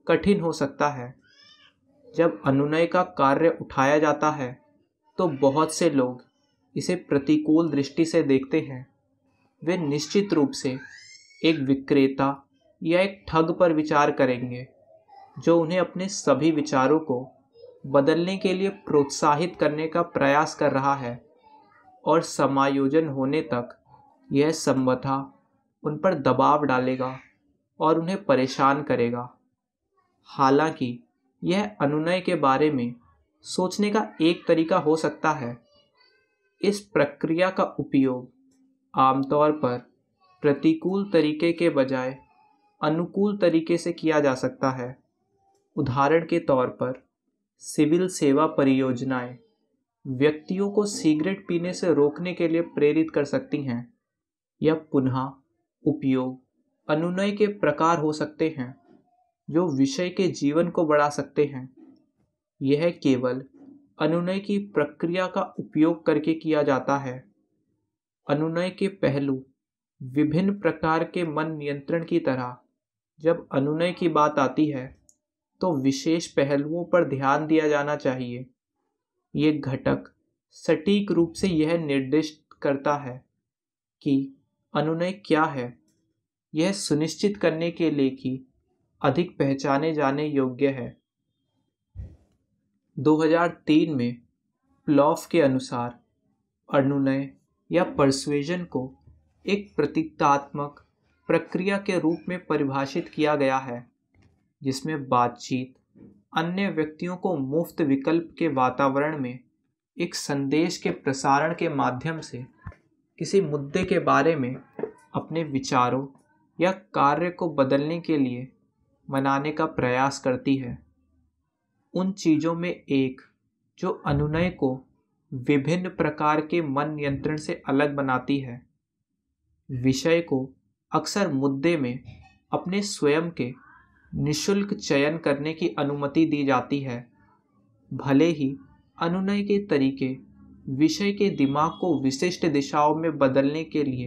कठिन हो सकता है जब अनुनय का कार्य उठाया जाता है तो बहुत से लोग इसे प्रतिकूल दृष्टि से देखते हैं वे निश्चित रूप से एक विक्रेता या एक ठग पर विचार करेंगे जो उन्हें अपने सभी विचारों को बदलने के लिए प्रोत्साहित करने का प्रयास कर रहा है और समायोजन होने तक यह संवथा उन पर दबाव डालेगा और उन्हें परेशान करेगा हालांकि यह अनुनय के बारे में सोचने का एक तरीका हो सकता है इस प्रक्रिया का उपयोग आमतौर पर प्रतिकूल तरीके के बजाय अनुकूल तरीके से किया जा सकता है उदाहरण के तौर पर सिविल सेवा परियोजनाएं व्यक्तियों को सिगरेट पीने से रोकने के लिए प्रेरित कर सकती हैं यह पुनः उपयोग अनुनय के प्रकार हो सकते हैं जो विषय के जीवन को बढ़ा सकते हैं यह केवल अनुनय की प्रक्रिया का उपयोग करके किया जाता है अनुनय के पहलू विभिन्न प्रकार के मन नियंत्रण की तरह जब अनुनय की बात आती है तो विशेष पहलुओं पर ध्यान दिया जाना चाहिए ये घटक सटीक रूप से यह निर्दिष्ट करता है कि अनुनय क्या है यह सुनिश्चित करने के लिए कि अधिक पहचाने जाने योग्य है 2003 में प्लॉफ के अनुसार अनुनय या परसुएजन को एक प्रतीकात्मक प्रक्रिया के रूप में परिभाषित किया गया है जिसमें बातचीत अन्य व्यक्तियों को मुफ्त विकल्प के वातावरण में एक संदेश के प्रसारण के माध्यम से किसी मुद्दे के बारे में अपने विचारों या कार्य को बदलने के लिए मनाने का प्रयास करती है उन चीज़ों में एक जो अनुनय को विभिन्न प्रकार के मन नियंत्रण से अलग बनाती है विषय को अक्सर मुद्दे में अपने स्वयं के निशुल्क चयन करने की अनुमति दी जाती है भले ही अनुनय के तरीके विषय के दिमाग को विशिष्ट दिशाओं में बदलने के लिए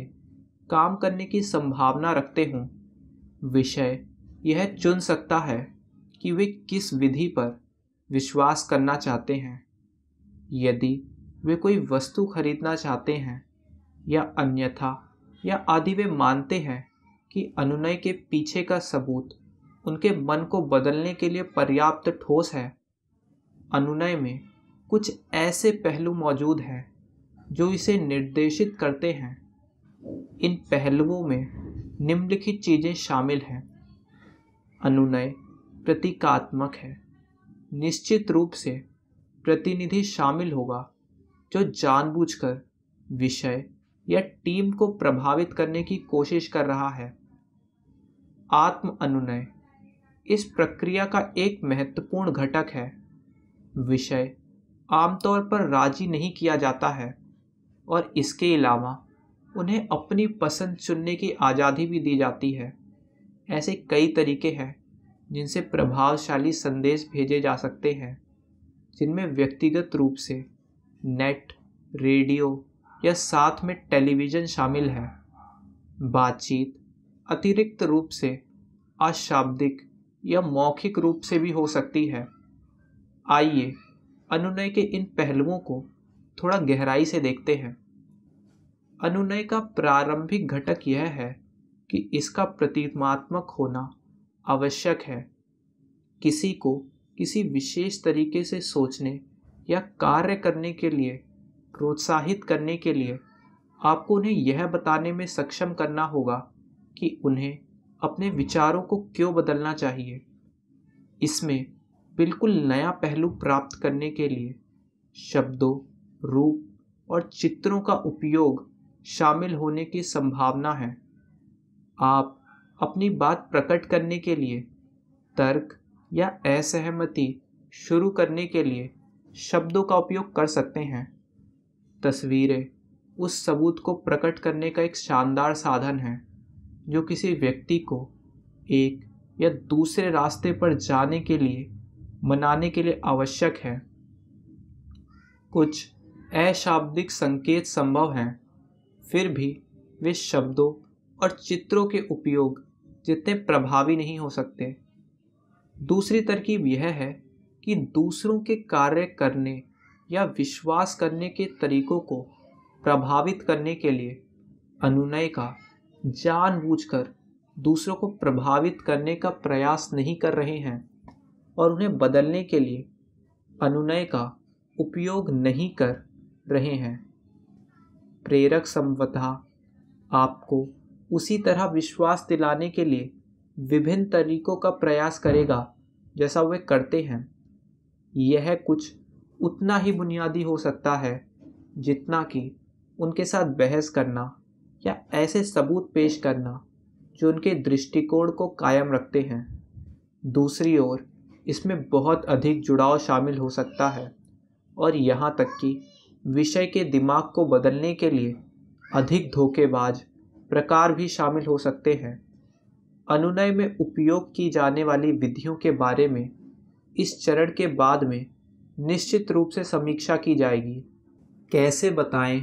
काम करने की संभावना रखते हों विषय यह चुन सकता है कि वे किस विधि पर विश्वास करना चाहते हैं यदि वे कोई वस्तु खरीदना चाहते हैं या अन्यथा या आदि वे मानते हैं कि अनुनय के पीछे का सबूत उनके मन को बदलने के लिए पर्याप्त ठोस है अनुनय में कुछ ऐसे पहलू मौजूद हैं जो इसे निर्देशित करते हैं इन पहलुओं में निम्नलिखित चीज़ें शामिल हैं अनुनय प्रतीकात्मक है निश्चित रूप से प्रतिनिधि शामिल होगा जो जानबूझकर विषय या टीम को प्रभावित करने की कोशिश कर रहा है आत्म अनुनय इस प्रक्रिया का एक महत्वपूर्ण घटक है विषय आमतौर पर राजी नहीं किया जाता है और इसके अलावा उन्हें अपनी पसंद चुनने की आज़ादी भी दी जाती है ऐसे कई तरीके हैं जिनसे प्रभावशाली संदेश भेजे जा सकते हैं जिनमें व्यक्तिगत रूप से नेट रेडियो या साथ में टेलीविज़न शामिल है बातचीत अतिरिक्त रूप से अशाब्दिक या मौखिक रूप से भी हो सकती है आइए अनुनय के इन पहलुओं को थोड़ा गहराई से देखते हैं अनुनय का प्रारंभिक घटक यह है कि इसका प्रतीकात्मक होना आवश्यक है किसी को किसी विशेष तरीके से सोचने या कार्य करने के लिए प्रोत्साहित करने के लिए आपको उन्हें यह बताने में सक्षम करना होगा कि उन्हें अपने विचारों को क्यों बदलना चाहिए इसमें बिल्कुल नया पहलू प्राप्त करने के लिए शब्दों रूप और चित्रों का उपयोग शामिल होने की संभावना है आप अपनी बात प्रकट करने के लिए तर्क या असहमति शुरू करने के लिए शब्दों का उपयोग कर सकते हैं तस्वीरें उस सबूत को प्रकट करने का एक शानदार साधन है जो किसी व्यक्ति को एक या दूसरे रास्ते पर जाने के लिए मनाने के लिए आवश्यक है कुछ अशाब्दिक संकेत संभव हैं फिर भी वे शब्दों और चित्रों के उपयोग जितने प्रभावी नहीं हो सकते दूसरी तरकीब यह है कि दूसरों के कार्य करने या विश्वास करने के तरीकों को प्रभावित करने के लिए अनुनय का जानबूझकर दूसरों को प्रभावित करने का प्रयास नहीं कर रहे हैं और उन्हें बदलने के लिए अनुनय का उपयोग नहीं कर रहे हैं प्रेरक संवधा आपको उसी तरह विश्वास दिलाने के लिए विभिन्न तरीकों का प्रयास करेगा जैसा वे करते हैं यह कुछ उतना ही बुनियादी हो सकता है जितना कि उनके साथ बहस करना या ऐसे सबूत पेश करना जो उनके दृष्टिकोण को कायम रखते हैं दूसरी ओर इसमें बहुत अधिक जुड़ाव शामिल हो सकता है और यहाँ तक कि विषय के दिमाग को बदलने के लिए अधिक धोखेबाज प्रकार भी शामिल हो सकते हैं अनुनय में उपयोग की जाने वाली विधियों के बारे में इस चरण के बाद में निश्चित रूप से समीक्षा की जाएगी कैसे बताएं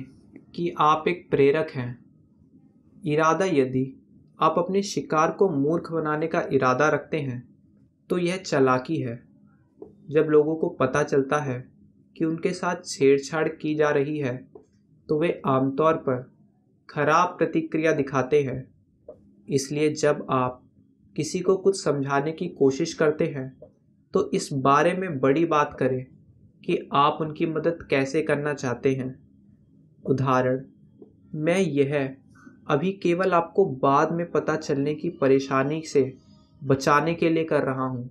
कि आप एक प्रेरक हैं इरादा यदि आप अपने शिकार को मूर्ख बनाने का इरादा रखते हैं तो यह चलाकी है जब लोगों को पता चलता है कि उनके साथ छेड़छाड़ की जा रही है तो वे आमतौर पर खराब प्रतिक्रिया दिखाते हैं इसलिए जब आप किसी को कुछ समझाने की कोशिश करते हैं तो इस बारे में बड़ी बात करें कि आप उनकी मदद कैसे करना चाहते हैं उदाहरण मैं यह अभी केवल आपको बाद में पता चलने की परेशानी से बचाने के लिए कर रहा हूँ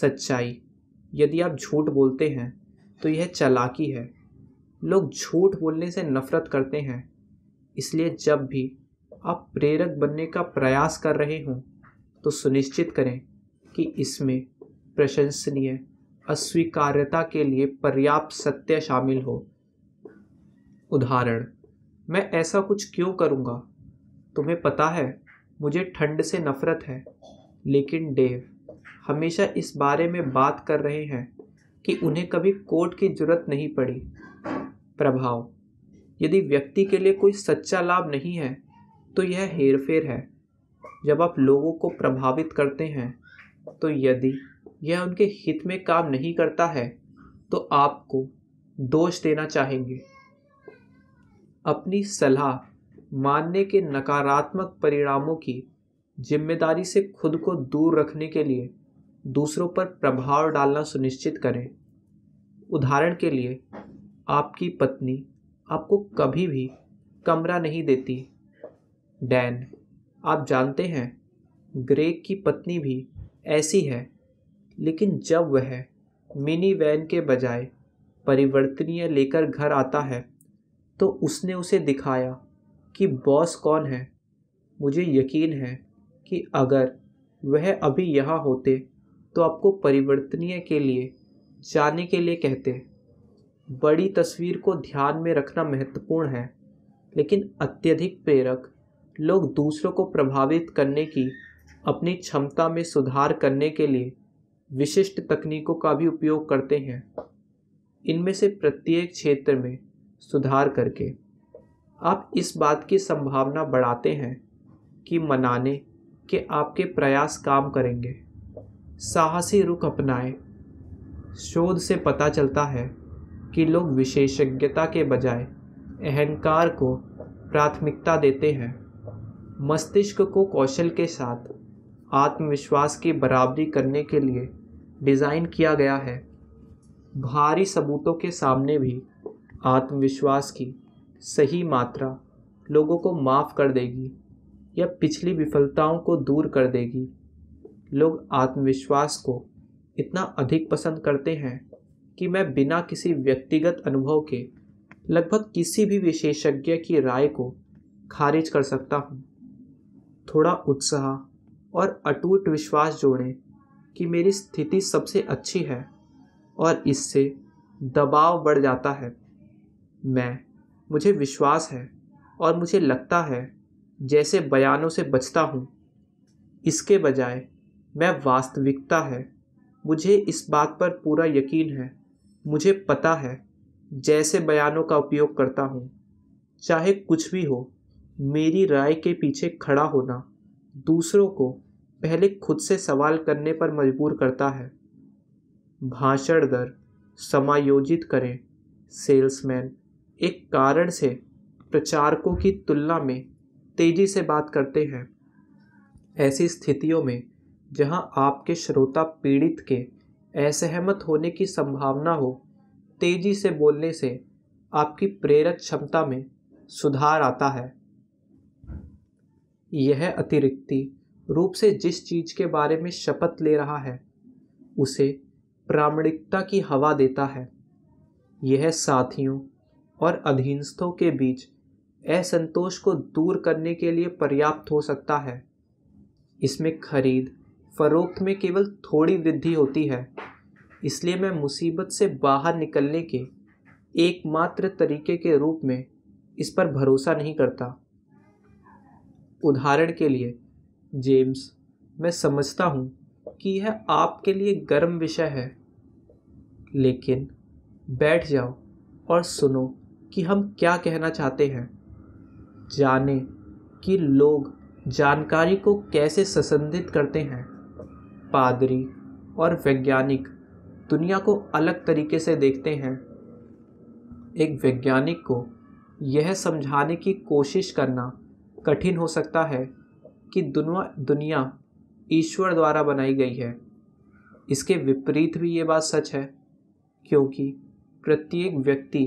सच्चाई यदि आप झूठ बोलते हैं तो यह चलाकी है लोग झूठ बोलने से नफरत करते हैं इसलिए जब भी आप प्रेरक बनने का प्रयास कर रहे हों तो सुनिश्चित करें कि इसमें प्रशंसनीय अस्वीकार्यता के लिए पर्याप्त सत्य शामिल हो उदाहरण मैं ऐसा कुछ क्यों करूँगा तुम्हें पता है मुझे ठंड से नफरत है लेकिन डेव हमेशा इस बारे में बात कर रहे हैं कि उन्हें कभी कोट की जरूरत नहीं पड़ी प्रभाव यदि व्यक्ति के लिए कोई सच्चा लाभ नहीं है तो यह हेरफेर है जब आप लोगों को प्रभावित करते हैं तो यदि यह उनके हित में काम नहीं करता है तो आपको दोष देना चाहेंगे अपनी सलाह मानने के नकारात्मक परिणामों की जिम्मेदारी से खुद को दूर रखने के लिए दूसरों पर प्रभाव डालना सुनिश्चित करें उदाहरण के लिए आपकी पत्नी आपको कभी भी कमरा नहीं देती डैन आप जानते हैं ग्रेग की पत्नी भी ऐसी है लेकिन जब वह मिनी वैन के बजाय परिवर्तनीय लेकर घर आता है तो उसने उसे दिखाया कि बॉस कौन है मुझे यकीन है कि अगर वह अभी यहाँ होते तो आपको परिवर्तनीय के लिए जाने के लिए कहते बड़ी तस्वीर को ध्यान में रखना महत्वपूर्ण है लेकिन अत्यधिक प्रेरक लोग दूसरों को प्रभावित करने की अपनी क्षमता में सुधार करने के लिए विशिष्ट तकनीकों का भी उपयोग करते हैं इनमें से प्रत्येक क्षेत्र में सुधार करके आप इस बात की संभावना बढ़ाते हैं कि मनाने के आपके प्रयास काम करेंगे साहसी रुख अपनाएं शोध से पता चलता है कि लोग विशेषज्ञता के बजाय अहंकार को प्राथमिकता देते हैं मस्तिष्क को कौशल के साथ आत्मविश्वास की बराबरी करने के लिए डिज़ाइन किया गया है भारी सबूतों के सामने भी आत्मविश्वास की सही मात्रा लोगों को माफ़ कर देगी या पिछली विफलताओं को दूर कर देगी लोग आत्मविश्वास को इतना अधिक पसंद करते हैं कि मैं बिना किसी व्यक्तिगत अनुभव के लगभग किसी भी विशेषज्ञ की राय को खारिज कर सकता हूँ थोड़ा उत्साह और अटूट विश्वास जोड़ें कि मेरी स्थिति सबसे अच्छी है और इससे दबाव बढ़ जाता है मैं मुझे विश्वास है और मुझे लगता है जैसे बयानों से बचता हूँ इसके बजाय मैं वास्तविकता है मुझे इस बात पर पूरा यकीन है मुझे पता है जैसे बयानों का उपयोग करता हूँ चाहे कुछ भी हो मेरी राय के पीछे खड़ा होना दूसरों को पहले खुद से सवाल करने पर मजबूर करता है भाषण दर समायोजित करें सेल्समैन एक कारण से प्रचारकों की तुलना में तेजी से बात करते हैं ऐसी स्थितियों में जहां आपके श्रोता पीड़ित के असहमत होने की संभावना हो तेजी से बोलने से आपकी प्रेरक क्षमता में सुधार आता है यह अतिरिक्ति रूप से जिस चीज के बारे में शपथ ले रहा है उसे प्रामाणिकता की हवा देता है यह साथियों और अधीनस्थों के बीच असंतोष को दूर करने के लिए पर्याप्त हो सकता है इसमें खरीद फ़रोख्त में केवल थोड़ी वृद्धि होती है इसलिए मैं मुसीबत से बाहर निकलने के एकमात्र तरीके के रूप में इस पर भरोसा नहीं करता उदाहरण के लिए जेम्स मैं समझता हूँ कि यह आपके लिए गर्म विषय है लेकिन बैठ जाओ और सुनो कि हम क्या कहना चाहते हैं जाने कि लोग जानकारी को कैसे ससंदित करते हैं पादरी और वैज्ञानिक दुनिया को अलग तरीके से देखते हैं एक वैज्ञानिक को यह समझाने की कोशिश करना कठिन हो सकता है कि दुनिया दुनिया ईश्वर द्वारा बनाई गई है इसके विपरीत भी ये बात सच है क्योंकि प्रत्येक व्यक्ति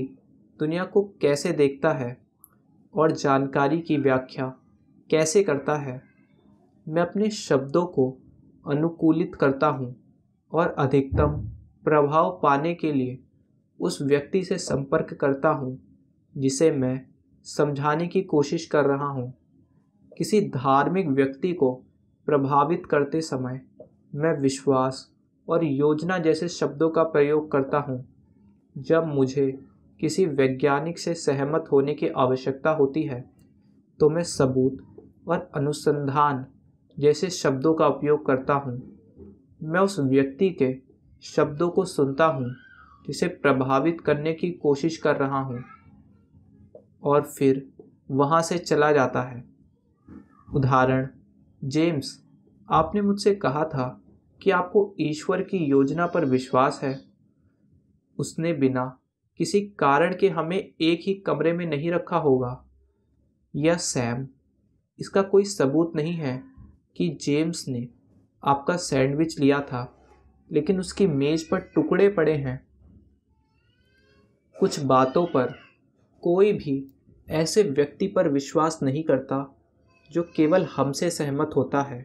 दुनिया को कैसे देखता है और जानकारी की व्याख्या कैसे करता है मैं अपने शब्दों को अनुकूलित करता हूँ और अधिकतम प्रभाव पाने के लिए उस व्यक्ति से संपर्क करता हूँ जिसे मैं समझाने की कोशिश कर रहा हूँ किसी धार्मिक व्यक्ति को प्रभावित करते समय मैं विश्वास और योजना जैसे शब्दों का प्रयोग करता हूँ जब मुझे किसी वैज्ञानिक से सहमत होने की आवश्यकता होती है तो मैं सबूत और अनुसंधान जैसे शब्दों का उपयोग करता हूँ मैं उस व्यक्ति के शब्दों को सुनता हूँ जिसे प्रभावित करने की कोशिश कर रहा हूँ और फिर वहाँ से चला जाता है उदाहरण जेम्स आपने मुझसे कहा था कि आपको ईश्वर की योजना पर विश्वास है उसने बिना किसी कारण के हमें एक ही कमरे में नहीं रखा होगा यह सैम इसका कोई सबूत नहीं है कि जेम्स ने आपका सैंडविच लिया था लेकिन उसकी मेज़ पर टुकड़े पड़े हैं कुछ बातों पर कोई भी ऐसे व्यक्ति पर विश्वास नहीं करता जो केवल हमसे सहमत होता है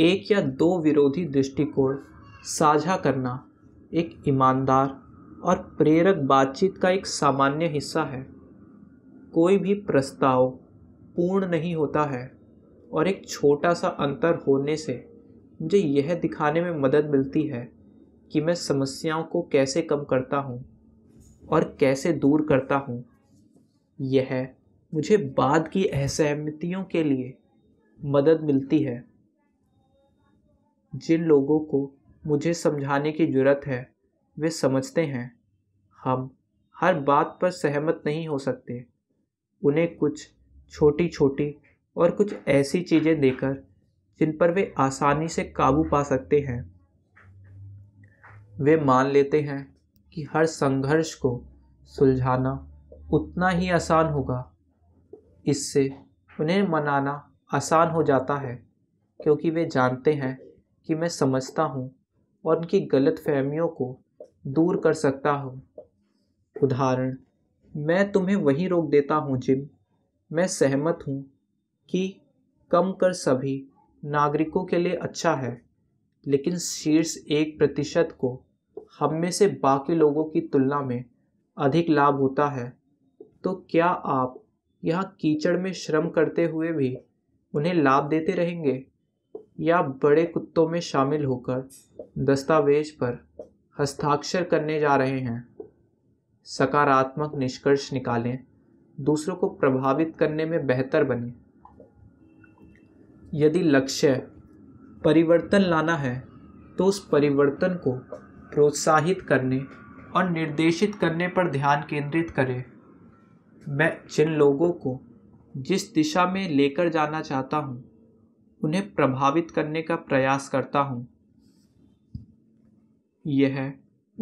एक या दो विरोधी दृष्टिकोण साझा करना एक ईमानदार और प्रेरक बातचीत का एक सामान्य हिस्सा है कोई भी प्रस्ताव पूर्ण नहीं होता है और एक छोटा सा अंतर होने से मुझे यह दिखाने में मदद मिलती है कि मैं समस्याओं को कैसे कम करता हूँ और कैसे दूर करता हूँ यह मुझे बाद की असहमतियों के लिए मदद मिलती है जिन लोगों को मुझे समझाने की ज़रूरत है वे समझते हैं हम हर बात पर सहमत नहीं हो सकते उन्हें कुछ छोटी छोटी और कुछ ऐसी चीज़ें देकर जिन पर वे आसानी से काबू पा सकते हैं वे मान लेते हैं कि हर संघर्ष को सुलझाना उतना ही आसान होगा इससे उन्हें मनाना आसान हो जाता है क्योंकि वे जानते हैं कि मैं समझता हूँ और उनकी गलत फहमियों को दूर कर सकता हूँ उदाहरण मैं तुम्हें वहीं रोक देता हूँ जिम मैं सहमत हूँ कि कम कर सभी नागरिकों के लिए अच्छा है लेकिन शीर्ष एक प्रतिशत को हम में से बाकी लोगों की तुलना में अधिक लाभ होता है तो क्या आप यहाँ कीचड़ में श्रम करते हुए भी उन्हें लाभ देते रहेंगे या बड़े कुत्तों में शामिल होकर दस्तावेज पर हस्ताक्षर करने जा रहे हैं सकारात्मक निष्कर्ष निकालें दूसरों को प्रभावित करने में बेहतर बने यदि लक्ष्य परिवर्तन लाना है तो उस परिवर्तन को प्रोत्साहित करने और निर्देशित करने पर ध्यान केंद्रित करें मैं जिन लोगों को जिस दिशा में लेकर जाना चाहता हूँ उन्हें प्रभावित करने का प्रयास करता हूँ यह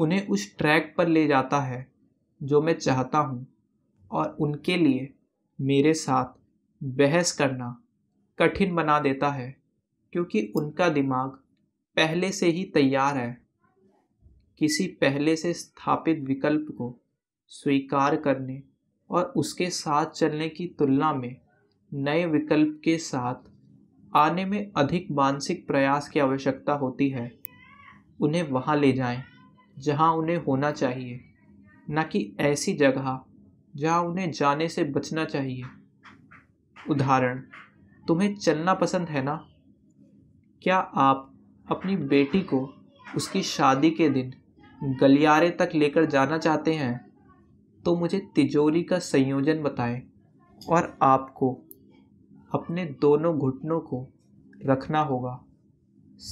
उन्हें उस ट्रैक पर ले जाता है जो मैं चाहता हूँ और उनके लिए मेरे साथ बहस करना कठिन बना देता है क्योंकि उनका दिमाग पहले से ही तैयार है किसी पहले से स्थापित विकल्प को स्वीकार करने और उसके साथ चलने की तुलना में नए विकल्प के साथ आने में अधिक मानसिक प्रयास की आवश्यकता होती है उन्हें वहाँ ले जाएं जहाँ उन्हें होना चाहिए न कि ऐसी जगह जहाँ उन्हें जाने से बचना चाहिए उदाहरण तुम्हें चलना पसंद है ना क्या आप अपनी बेटी को उसकी शादी के दिन गलियारे तक लेकर जाना चाहते हैं तो मुझे तिजोरी का संयोजन बताएं और आपको अपने दोनों घुटनों को रखना होगा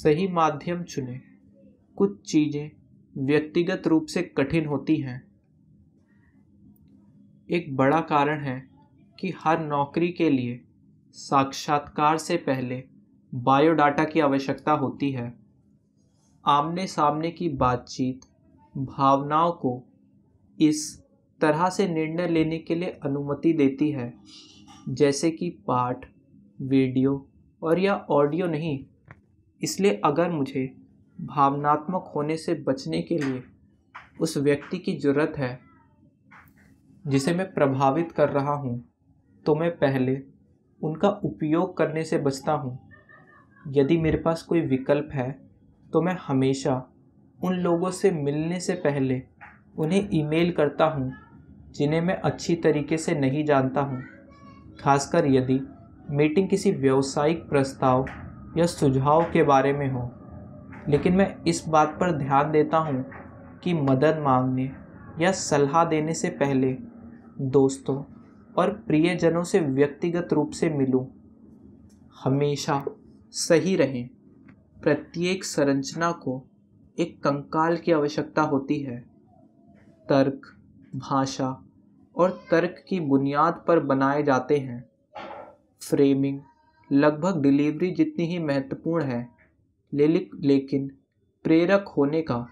सही माध्यम चुनें कुछ चीज़ें व्यक्तिगत रूप से कठिन होती हैं एक बड़ा कारण है कि हर नौकरी के लिए साक्षात्कार से पहले बायोडाटा की आवश्यकता होती है आमने सामने की बातचीत भावनाओं को इस तरह से निर्णय लेने के लिए अनुमति देती है जैसे कि पाठ वीडियो और या ऑडियो नहीं इसलिए अगर मुझे भावनात्मक होने से बचने के लिए उस व्यक्ति की ज़रूरत है जिसे मैं प्रभावित कर रहा हूँ तो मैं पहले उनका उपयोग करने से बचता हूँ यदि मेरे पास कोई विकल्प है तो मैं हमेशा उन लोगों से मिलने से पहले उन्हें ईमेल करता हूँ जिन्हें मैं अच्छी तरीके से नहीं जानता हूँ खासकर यदि मीटिंग किसी व्यावसायिक प्रस्ताव या सुझाव के बारे में हो लेकिन मैं इस बात पर ध्यान देता हूँ कि मदद मांगने या सलाह देने से पहले दोस्तों और प्रियजनों से व्यक्तिगत रूप से मिलूं हमेशा सही रहें प्रत्येक संरचना को एक कंकाल की आवश्यकता होती है तर्क भाषा और तर्क की बुनियाद पर बनाए जाते हैं फ्रेमिंग लगभग डिलीवरी जितनी ही महत्वपूर्ण है लेकिन प्रेरक होने का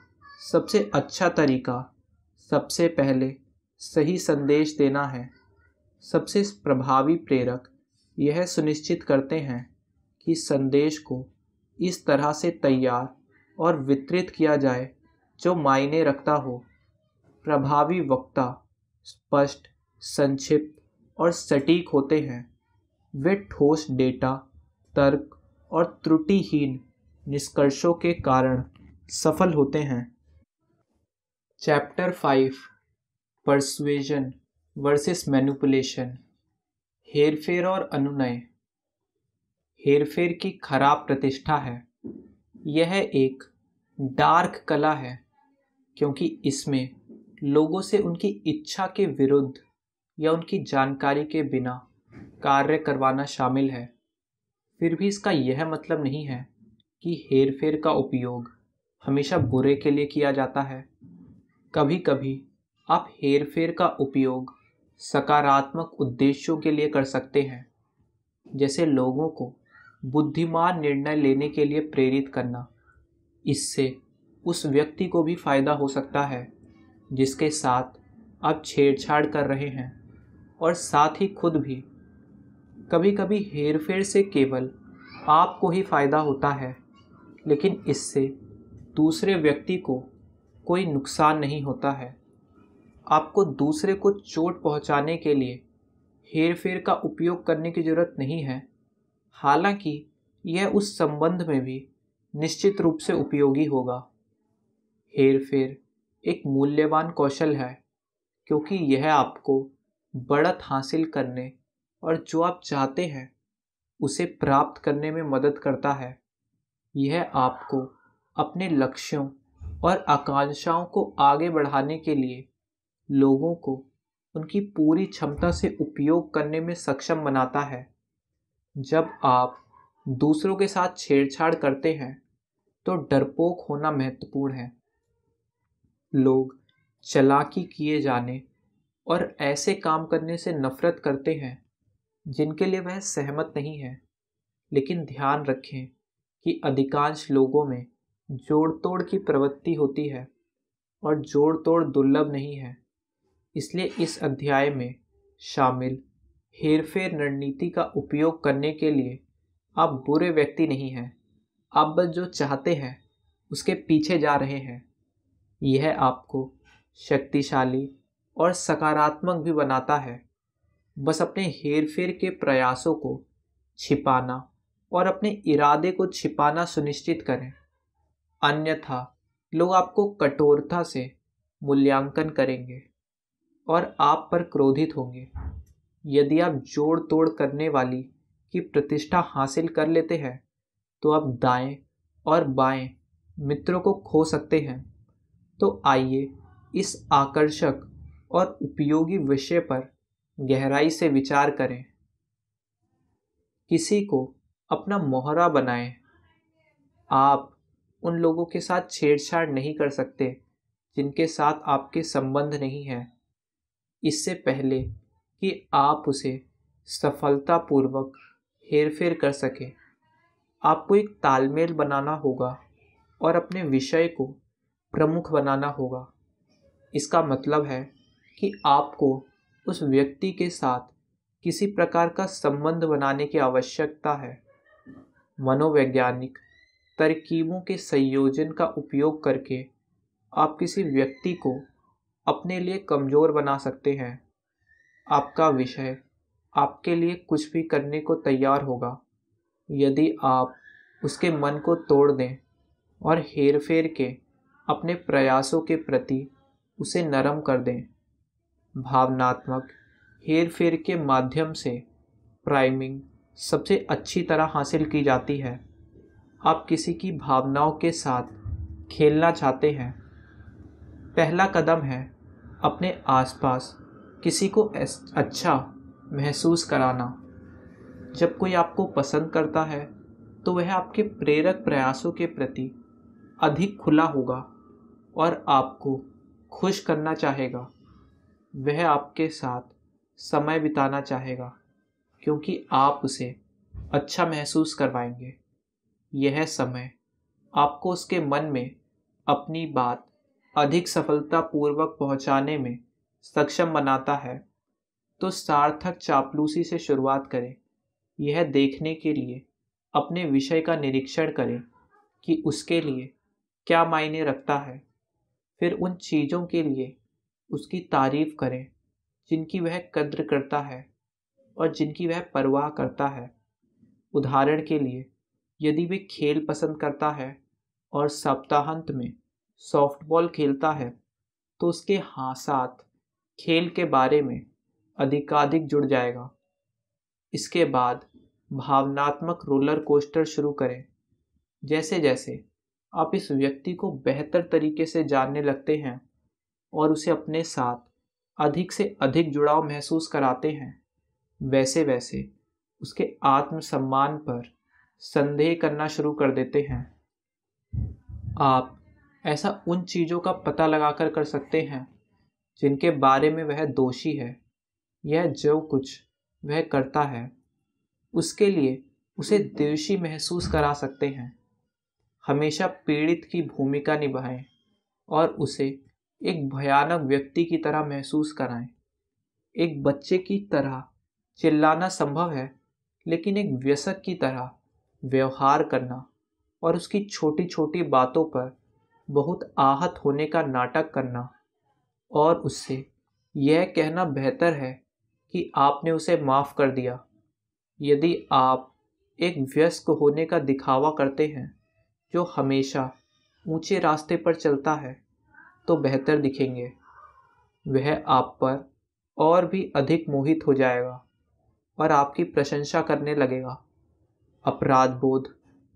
सबसे अच्छा तरीका सबसे पहले सही संदेश देना है सबसे प्रभावी प्रेरक यह सुनिश्चित करते हैं कि संदेश को इस तरह से तैयार और वितरित किया जाए जो मायने रखता हो प्रभावी वक्ता स्पष्ट संक्षिप्त और सटीक होते हैं वे ठोस डेटा तर्क और त्रुटिहीन निष्कर्षों के कारण सफल होते हैं chapter five persuasion versus manipulation हेरफेर और अनुनय हेरफेर की खराब प्रतिष्ठा है यह एक डार्क कला है क्योंकि इसमें लोगों से उनकी इच्छा के विरुद्ध या उनकी जानकारी के बिना कार्य करवाना शामिल है फिर भी इसका यह मतलब नहीं है कि हेरफेर का उपयोग हमेशा बुरे के लिए किया जाता है कभी कभी आप हेरफेर का उपयोग सकारात्मक उद्देश्यों के लिए कर सकते हैं जैसे लोगों को बुद्धिमान निर्णय लेने के लिए प्रेरित करना इससे उस व्यक्ति को भी फ़ायदा हो सकता है जिसके साथ आप छेड़छाड़ कर रहे हैं और साथ ही खुद भी कभी कभी हेर फेर से केवल आपको ही फ़ायदा होता है लेकिन इससे दूसरे व्यक्ति को कोई नुकसान नहीं होता है आपको दूसरे को चोट पहुंचाने के लिए हेर फेर का उपयोग करने की ज़रूरत नहीं है हालांकि यह उस संबंध में भी निश्चित रूप से उपयोगी होगा हेर फेर एक मूल्यवान कौशल है क्योंकि यह आपको बढ़त हासिल करने और जो आप चाहते हैं उसे प्राप्त करने में मदद करता है यह आपको अपने लक्ष्यों और आकांक्षाओं को आगे बढ़ाने के लिए लोगों को उनकी पूरी क्षमता से उपयोग करने में सक्षम बनाता है जब आप दूसरों के साथ छेड़छाड़ करते हैं तो डरपोक होना महत्वपूर्ण है लोग चलाकी किए जाने और ऐसे काम करने से नफरत करते हैं जिनके लिए वह सहमत नहीं है लेकिन ध्यान रखें कि अधिकांश लोगों में जोड़ तोड़ की प्रवृत्ति होती है और जोड़ तोड़ दुर्लभ नहीं है इसलिए इस अध्याय में शामिल हेरफेर रणनीति का उपयोग करने के लिए आप बुरे व्यक्ति नहीं हैं आप बस जो चाहते हैं उसके पीछे जा रहे हैं यह आपको शक्तिशाली और सकारात्मक भी बनाता है बस अपने हेरफेर के प्रयासों को छिपाना और अपने इरादे को छिपाना सुनिश्चित करें अन्यथा लोग आपको कठोरता से मूल्यांकन करेंगे और आप पर क्रोधित होंगे यदि आप जोड़ तोड़ करने वाली की प्रतिष्ठा हासिल कर लेते हैं तो आप दाएं और बाएं मित्रों को खो सकते हैं तो आइए इस आकर्षक और उपयोगी विषय पर गहराई से विचार करें किसी को अपना मोहरा बनाएं आप उन लोगों के साथ छेड़छाड़ नहीं कर सकते जिनके साथ आपके संबंध नहीं हैं इससे पहले कि आप उसे सफलतापूर्वक हेर फेर कर सकें आपको एक तालमेल बनाना होगा और अपने विषय को प्रमुख बनाना होगा इसका मतलब है कि आपको उस व्यक्ति के साथ किसी प्रकार का संबंध बनाने की आवश्यकता है मनोवैज्ञानिक तरकीबों के संयोजन का उपयोग करके आप किसी व्यक्ति को अपने लिए कमज़ोर बना सकते हैं आपका विषय आपके लिए कुछ भी करने को तैयार होगा यदि आप उसके मन को तोड़ दें और हेर फेर के अपने प्रयासों के प्रति उसे नरम कर दें भावनात्मक हेर फेर के माध्यम से प्राइमिंग सबसे अच्छी तरह हासिल की जाती है आप किसी की भावनाओं के साथ खेलना चाहते हैं पहला कदम है अपने आसपास किसी को अच्छा महसूस कराना जब कोई आपको पसंद करता है तो वह आपके प्रेरक प्रयासों के प्रति अधिक खुला होगा और आपको खुश करना चाहेगा वह आपके साथ समय बिताना चाहेगा क्योंकि आप उसे अच्छा महसूस करवाएंगे यह समय आपको उसके मन में अपनी बात अधिक सफलतापूर्वक पहुंचाने में सक्षम बनाता है तो सार्थक चापलूसी से शुरुआत करें यह देखने के लिए अपने विषय का निरीक्षण करें कि उसके लिए क्या मायने रखता है फिर उन चीज़ों के लिए उसकी तारीफ करें जिनकी वह कद्र करता है और जिनकी वह परवाह करता है उदाहरण के लिए यदि वे खेल पसंद करता है और सप्ताहांत में सॉफ्टबॉल खेलता है तो उसके हाँ साथ खेल के बारे में अधिकाधिक जुड़ जाएगा इसके बाद भावनात्मक रोलर कोस्टर शुरू करें जैसे जैसे आप इस व्यक्ति को बेहतर तरीके से जानने लगते हैं और उसे अपने साथ अधिक से अधिक जुड़ाव महसूस कराते हैं वैसे वैसे उसके आत्मसम्मान पर संदेह करना शुरू कर देते हैं आप ऐसा उन चीज़ों का पता लगाकर कर सकते हैं जिनके बारे में वह दोषी है यह जो कुछ वह करता है उसके लिए उसे दोषी महसूस करा सकते हैं हमेशा पीड़ित की भूमिका निभाएं और उसे एक भयानक व्यक्ति की तरह महसूस कराएं एक बच्चे की तरह चिल्लाना संभव है लेकिन एक व्यसक की तरह व्यवहार करना और उसकी छोटी छोटी बातों पर बहुत आहत होने का नाटक करना और उससे यह कहना बेहतर है कि आपने उसे माफ़ कर दिया यदि आप एक व्यस्क होने का दिखावा करते हैं जो हमेशा ऊंचे रास्ते पर चलता है तो बेहतर दिखेंगे वह आप पर और भी अधिक मोहित हो जाएगा और आपकी प्रशंसा करने लगेगा अपराध बोध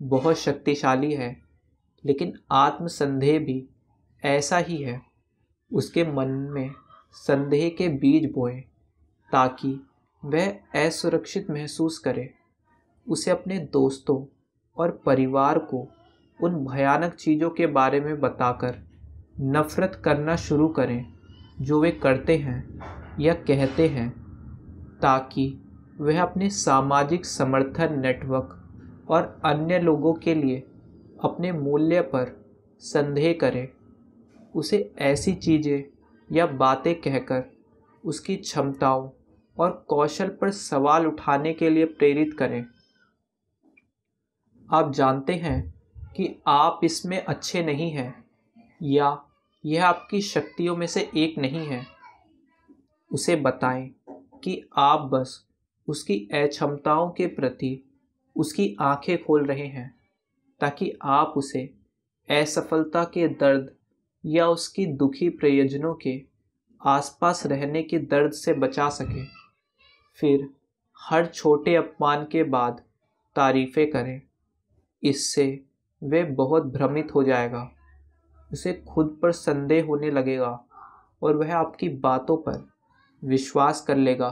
बहुत शक्तिशाली है लेकिन आत्मसंदेह भी ऐसा ही है उसके मन में संदेह के बीज बोए ताकि वह असुरक्षित महसूस करे उसे अपने दोस्तों और परिवार को उन भयानक चीज़ों के बारे में बताकर नफ़रत करना शुरू करें जो वे करते हैं या कहते हैं ताकि वह अपने सामाजिक समर्थन नेटवर्क और अन्य लोगों के लिए अपने मूल्य पर संदेह करे उसे ऐसी चीज़ें या बातें कहकर उसकी क्षमताओं और कौशल पर सवाल उठाने के लिए प्रेरित करें आप जानते हैं कि आप इसमें अच्छे नहीं हैं या यह आपकी शक्तियों में से एक नहीं है उसे बताएं कि आप बस उसकी अक्षमताओं के प्रति उसकी आंखें खोल रहे हैं ताकि आप उसे असफलता के दर्द या उसकी दुखी प्रयोजनों के आसपास रहने के दर्द से बचा सकें फिर हर छोटे अपमान के बाद तारीफ़ें करें इससे वे बहुत भ्रमित हो जाएगा उसे खुद पर संदेह होने लगेगा और वह आपकी बातों पर विश्वास कर लेगा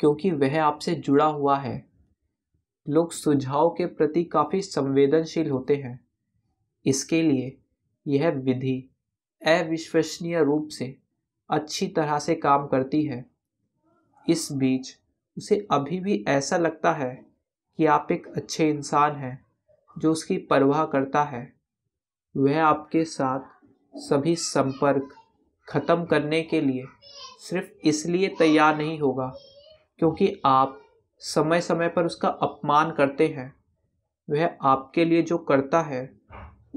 क्योंकि वह आपसे जुड़ा हुआ है लोग सुझाव के प्रति काफ़ी संवेदनशील होते हैं इसके लिए यह विधि अविश्वसनीय रूप से अच्छी तरह से काम करती है इस बीच उसे अभी भी ऐसा लगता है कि आप एक अच्छे इंसान हैं जो उसकी परवाह करता है वह आपके साथ सभी संपर्क ख़त्म करने के लिए सिर्फ इसलिए तैयार नहीं होगा क्योंकि आप समय समय पर उसका अपमान करते हैं वह आपके लिए जो करता है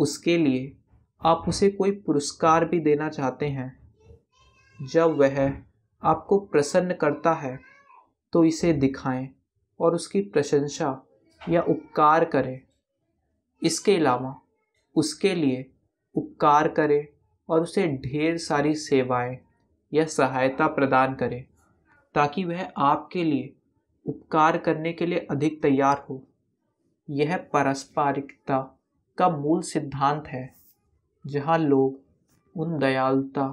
उसके लिए आप उसे कोई पुरस्कार भी देना चाहते हैं जब वह आपको प्रसन्न करता है तो इसे दिखाएं और उसकी प्रशंसा या उपकार करें इसके अलावा उसके लिए उपकार करें और उसे ढेर सारी सेवाएं या सहायता प्रदान करें ताकि वह आपके लिए उपकार करने के लिए अधिक तैयार हो यह पारस्परिकता का मूल सिद्धांत है जहाँ लोग उन दयालुता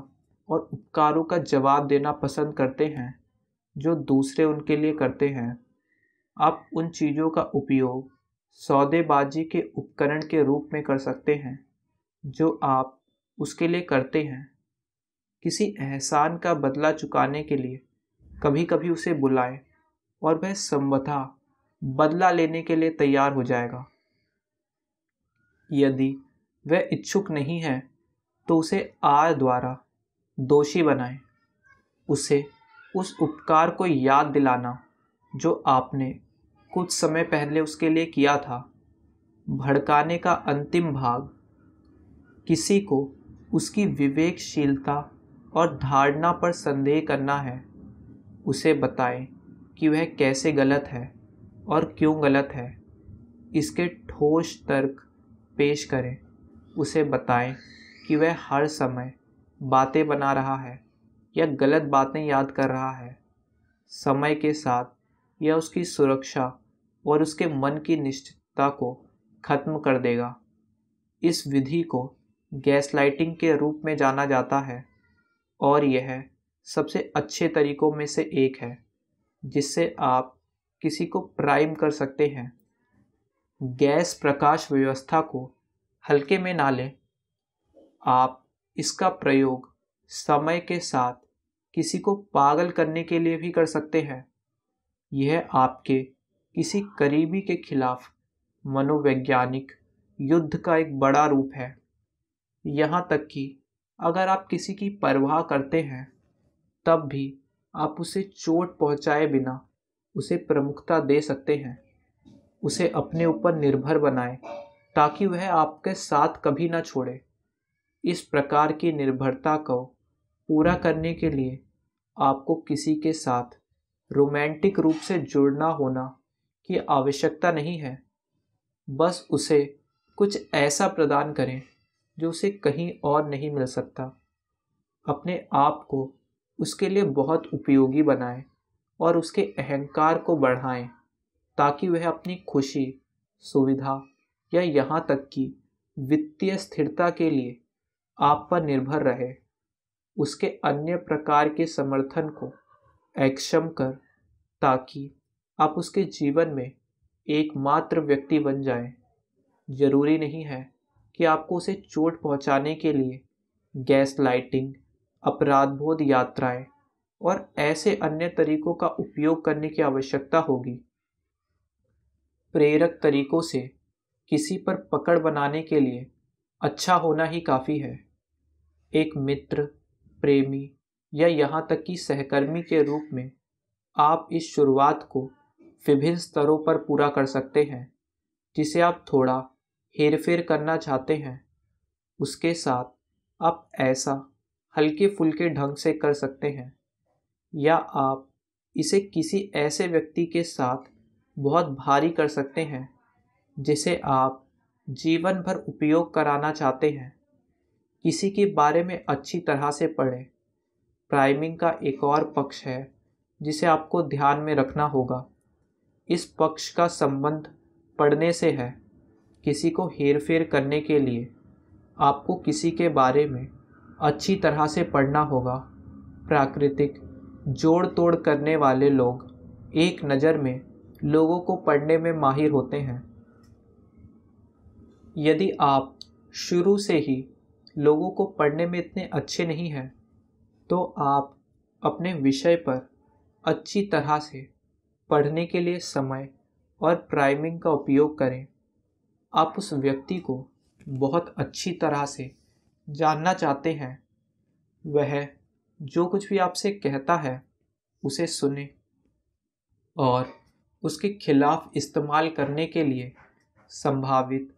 और उपकारों का जवाब देना पसंद करते हैं जो दूसरे उनके लिए करते हैं आप उन चीज़ों का उपयोग सौदेबाजी के उपकरण के रूप में कर सकते हैं जो आप उसके लिए करते हैं किसी एहसान का बदला चुकाने के लिए कभी कभी उसे बुलाएं और वह संभथा बदला लेने के लिए तैयार हो जाएगा यदि वह इच्छुक नहीं है तो उसे आर द्वारा दोषी बनाएं उसे उस उपकार को याद दिलाना जो आपने कुछ समय पहले उसके लिए किया था भड़काने का अंतिम भाग किसी को उसकी विवेकशीलता और धारणा पर संदेह करना है उसे बताएं कि वह कैसे गलत है और क्यों गलत है इसके ठोस तर्क पेश करें उसे बताएं कि वह हर समय बातें बना रहा है या गलत बातें याद कर रहा है समय के साथ यह उसकी सुरक्षा और उसके मन की निश्चितता को खत्म कर देगा इस विधि को गैसलाइटिंग के रूप में जाना जाता है और यह सबसे अच्छे तरीकों में से एक है जिससे आप किसी को प्राइम कर सकते हैं गैस प्रकाश व्यवस्था को हल्के में ना लें आप इसका प्रयोग समय के साथ किसी को पागल करने के लिए भी कर सकते हैं यह आपके किसी करीबी के खिलाफ मनोवैज्ञानिक युद्ध का एक बड़ा रूप है यहाँ तक कि अगर आप किसी की परवाह करते हैं तब भी आप उसे चोट पहुंचाए बिना उसे प्रमुखता दे सकते हैं उसे अपने ऊपर निर्भर बनाए ताकि वह आपके साथ कभी ना छोड़े इस प्रकार की निर्भरता को पूरा करने के लिए आपको किसी के साथ रोमांटिक रूप से जुड़ना होना की आवश्यकता नहीं है बस उसे कुछ ऐसा प्रदान करें जो उसे कहीं और नहीं मिल सकता अपने आप को उसके लिए बहुत उपयोगी बनाएं और उसके अहंकार को बढ़ाएं ताकि वह अपनी खुशी सुविधा या यहाँ तक कि वित्तीय स्थिरता के लिए आप पर निर्भर रहे उसके अन्य प्रकार के समर्थन को अक्षम कर ताकि आप उसके जीवन में एकमात्र व्यक्ति बन जाएं। जरूरी नहीं है कि आपको उसे चोट पहुंचाने के लिए गैस लाइटिंग अपराध बोध यात्राएं और ऐसे अन्य तरीकों का उपयोग करने की आवश्यकता होगी प्रेरक तरीकों से किसी पर पकड़ बनाने के लिए अच्छा होना ही काफ़ी है एक मित्र प्रेमी या यहाँ तक कि सहकर्मी के रूप में आप इस शुरुआत को विभिन्न स्तरों पर पूरा कर सकते हैं जिसे आप थोड़ा हेरफेर करना चाहते हैं उसके साथ आप ऐसा हल्के फुल्के ढंग से कर सकते हैं या आप इसे किसी ऐसे व्यक्ति के साथ बहुत भारी कर सकते हैं जिसे आप जीवन भर उपयोग कराना चाहते हैं किसी के बारे में अच्छी तरह से पढ़ें प्राइमिंग का एक और पक्ष है जिसे आपको ध्यान में रखना होगा इस पक्ष का संबंध पढ़ने से है किसी को हेर फेर करने के लिए आपको किसी के बारे में अच्छी तरह से पढ़ना होगा प्राकृतिक जोड़ तोड़ करने वाले लोग एक नज़र में लोगों को पढ़ने में माहिर होते हैं यदि आप शुरू से ही लोगों को पढ़ने में इतने अच्छे नहीं हैं तो आप अपने विषय पर अच्छी तरह से पढ़ने के लिए समय और प्राइमिंग का उपयोग करें आप उस व्यक्ति को बहुत अच्छी तरह से जानना चाहते हैं वह जो कुछ भी आपसे कहता है उसे सुने और उसके खिलाफ इस्तेमाल करने के लिए संभावित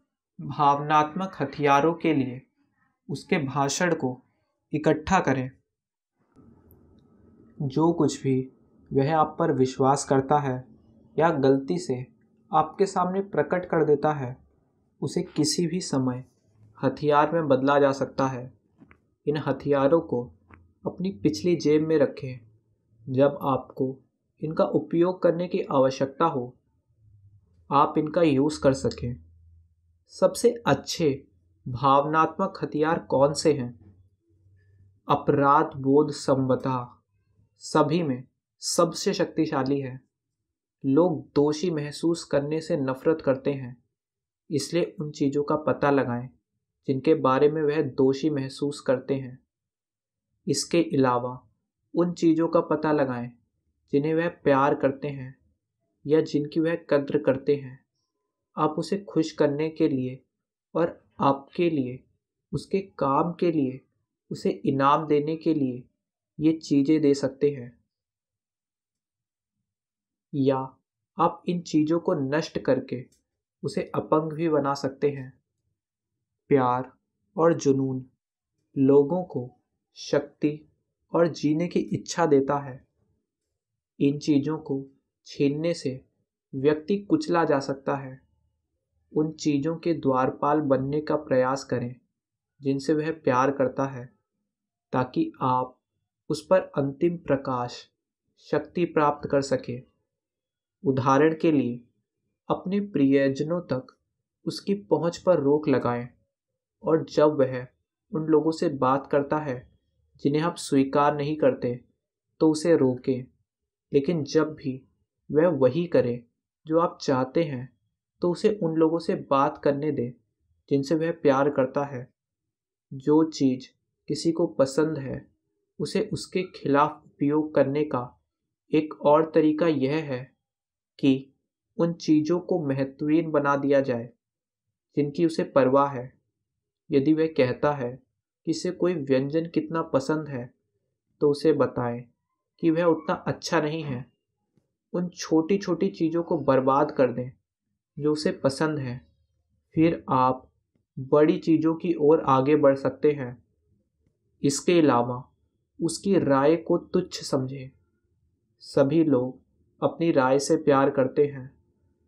भावनात्मक हथियारों के लिए उसके भाषण को इकट्ठा करें जो कुछ भी वह आप पर विश्वास करता है या गलती से आपके सामने प्रकट कर देता है उसे किसी भी समय हथियार में बदला जा सकता है इन हथियारों को अपनी पिछली जेब में रखें जब आपको इनका उपयोग करने की आवश्यकता हो आप इनका यूज़ कर सकें सबसे अच्छे भावनात्मक हथियार कौन से हैं अपराध बोध संवता सभी में सबसे शक्तिशाली है लोग दोषी महसूस करने से नफरत करते हैं इसलिए उन चीज़ों का पता लगाएं जिनके बारे में वह दोषी महसूस करते हैं इसके अलावा उन चीज़ों का पता लगाएं जिन्हें वह प्यार करते हैं या जिनकी वह कद्र करते हैं आप उसे खुश करने के लिए और आपके लिए उसके काम के लिए उसे इनाम देने के लिए ये चीज़ें दे सकते हैं या आप इन चीज़ों को नष्ट करके उसे अपंग भी बना सकते हैं प्यार और जुनून लोगों को शक्ति और जीने की इच्छा देता है इन चीज़ों को छीनने से व्यक्ति कुचला जा सकता है उन चीज़ों के द्वारपाल बनने का प्रयास करें जिनसे वह प्यार करता है ताकि आप उस पर अंतिम प्रकाश शक्ति प्राप्त कर सके उदाहरण के लिए अपने प्रियजनों तक उसकी पहुंच पर रोक लगाएं और जब वह उन लोगों से बात करता है जिन्हें हम स्वीकार नहीं करते तो उसे रोकें लेकिन जब भी वह वही करे जो आप चाहते हैं तो उसे उन लोगों से बात करने दें जिनसे वह प्यार करता है जो चीज़ किसी को पसंद है उसे उसके खिलाफ उपयोग करने का एक और तरीका यह है कि उन चीज़ों को महत्वहीन बना दिया जाए जिनकी उसे परवाह है यदि वह कहता है कि इसे कोई व्यंजन कितना पसंद है तो उसे बताएं कि वह उतना अच्छा नहीं है उन छोटी छोटी चीज़ों को बर्बाद कर दें जो उसे पसंद है फिर आप बड़ी चीज़ों की ओर आगे बढ़ सकते हैं इसके अलावा उसकी राय को तुच्छ समझें सभी लोग अपनी राय से प्यार करते हैं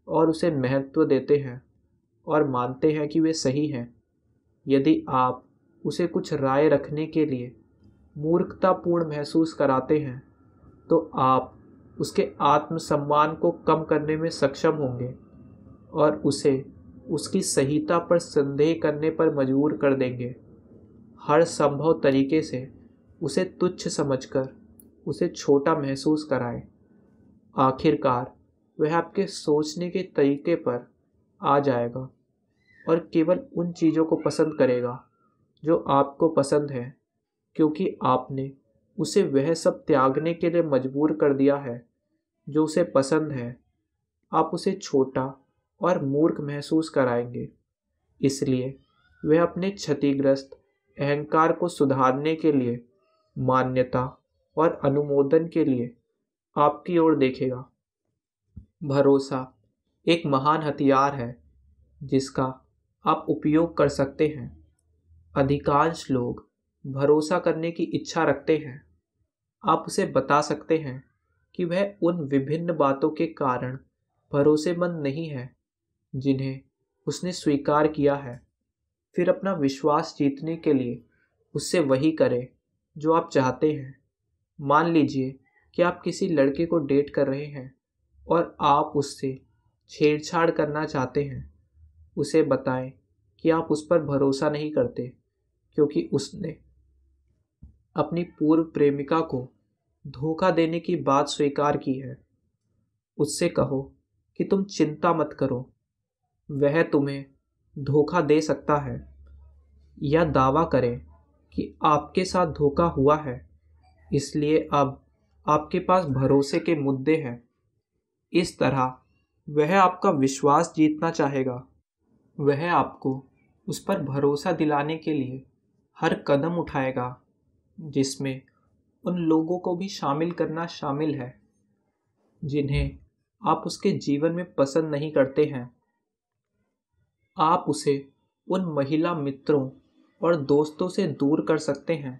और उसे महत्व देते हैं और मानते हैं कि वे सही हैं यदि आप उसे कुछ राय रखने के लिए मूर्खतापूर्ण महसूस कराते हैं तो आप उसके आत्मसम्मान को कम करने में सक्षम होंगे और उसे उसकी सहीता पर संदेह करने पर मजबूर कर देंगे हर संभव तरीके से उसे तुच्छ समझकर उसे छोटा महसूस कराएं आखिरकार वह आपके सोचने के तरीके पर आ जाएगा और केवल उन चीज़ों को पसंद करेगा जो आपको पसंद है क्योंकि आपने उसे वह सब त्यागने के लिए मजबूर कर दिया है जो उसे पसंद है आप उसे छोटा और मूर्ख महसूस कराएंगे इसलिए वह अपने क्षतिग्रस्त अहंकार को सुधारने के लिए मान्यता और अनुमोदन के लिए आपकी ओर देखेगा भरोसा एक महान हथियार है जिसका आप उपयोग कर सकते हैं अधिकांश लोग भरोसा करने की इच्छा रखते हैं आप उसे बता सकते हैं कि वह उन विभिन्न बातों के कारण भरोसेमंद नहीं है जिन्हें उसने स्वीकार किया है फिर अपना विश्वास जीतने के लिए उससे वही करें जो आप चाहते हैं मान लीजिए कि आप किसी लड़के को डेट कर रहे हैं और आप उससे छेड़छाड़ करना चाहते हैं उसे बताएं कि आप उस पर भरोसा नहीं करते क्योंकि उसने अपनी पूर्व प्रेमिका को धोखा देने की बात स्वीकार की है उससे कहो कि तुम चिंता मत करो वह तुम्हें धोखा दे सकता है या दावा करें कि आपके साथ धोखा हुआ है इसलिए अब आपके पास भरोसे के मुद्दे हैं इस तरह वह आपका विश्वास जीतना चाहेगा वह आपको उस पर भरोसा दिलाने के लिए हर कदम उठाएगा जिसमें उन लोगों को भी शामिल करना शामिल है जिन्हें आप उसके जीवन में पसंद नहीं करते हैं आप उसे उन महिला मित्रों और दोस्तों से दूर कर सकते हैं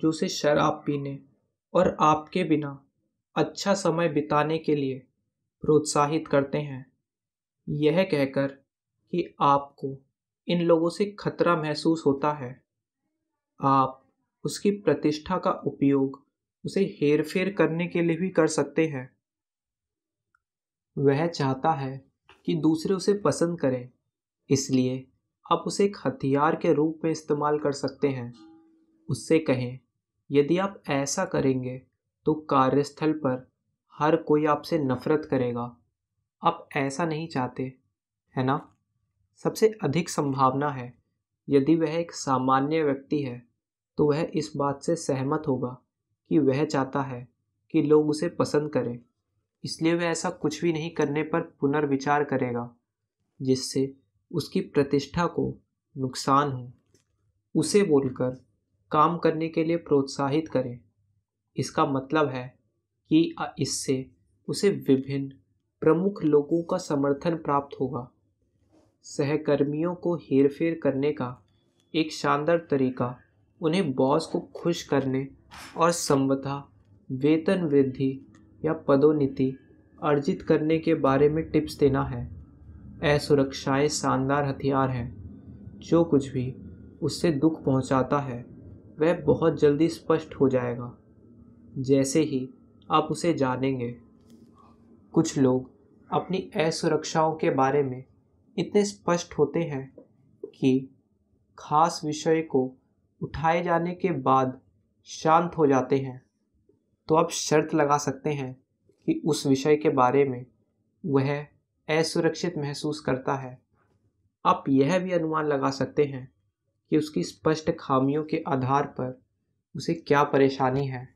जो उसे शराब पीने और आपके बिना अच्छा समय बिताने के लिए प्रोत्साहित करते हैं यह कहकर कि आपको इन लोगों से खतरा महसूस होता है आप उसकी प्रतिष्ठा का उपयोग उसे हेर फेर करने के लिए भी कर सकते हैं वह चाहता है कि दूसरे उसे पसंद करें इसलिए आप उसे एक हथियार के रूप में इस्तेमाल कर सकते हैं उससे कहें यदि आप ऐसा करेंगे तो कार्यस्थल पर हर कोई आपसे नफरत करेगा आप ऐसा नहीं चाहते है ना सबसे अधिक संभावना है यदि वह एक सामान्य व्यक्ति है तो वह इस बात से सहमत होगा कि वह चाहता है कि लोग उसे पसंद करें इसलिए वह ऐसा कुछ भी नहीं करने पर पुनर्विचार करेगा जिससे उसकी प्रतिष्ठा को नुकसान हो उसे बोलकर काम करने के लिए प्रोत्साहित करें इसका मतलब है कि इससे उसे विभिन्न प्रमुख लोगों का समर्थन प्राप्त होगा सहकर्मियों को हेरफेर करने का एक शानदार तरीका उन्हें बॉस को खुश करने और संभवतः वेतन वृद्धि या पदोन्नति अर्जित करने के बारे में टिप्स देना है असुरक्षाएँ शानदार हथियार हैं जो कुछ भी उससे दुख पहुंचाता है वह बहुत जल्दी स्पष्ट हो जाएगा जैसे ही आप उसे जानेंगे कुछ लोग अपनी असुरक्षाओं के बारे में इतने स्पष्ट होते हैं कि खास विषय को उठाए जाने के बाद शांत हो जाते हैं तो आप शर्त लगा सकते हैं कि उस विषय के बारे में वह असुरक्षित महसूस करता है आप यह भी अनुमान लगा सकते हैं कि उसकी स्पष्ट खामियों के आधार पर उसे क्या परेशानी है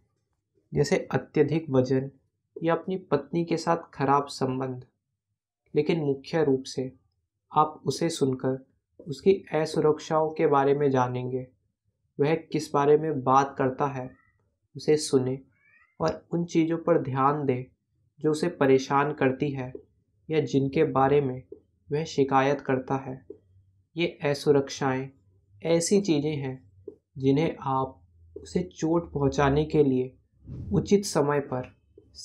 जैसे अत्यधिक वजन या अपनी पत्नी के साथ खराब संबंध लेकिन मुख्य रूप से आप उसे सुनकर उसकी असुरक्षाओं के बारे में जानेंगे वह किस बारे में बात करता है उसे सुने और उन चीज़ों पर ध्यान दें जो उसे परेशान करती है या जिनके बारे में वह शिकायत करता है ये असुरक्षाएँ ऐसी चीज़ें हैं जिन्हें आप उसे चोट पहुंचाने के लिए उचित समय पर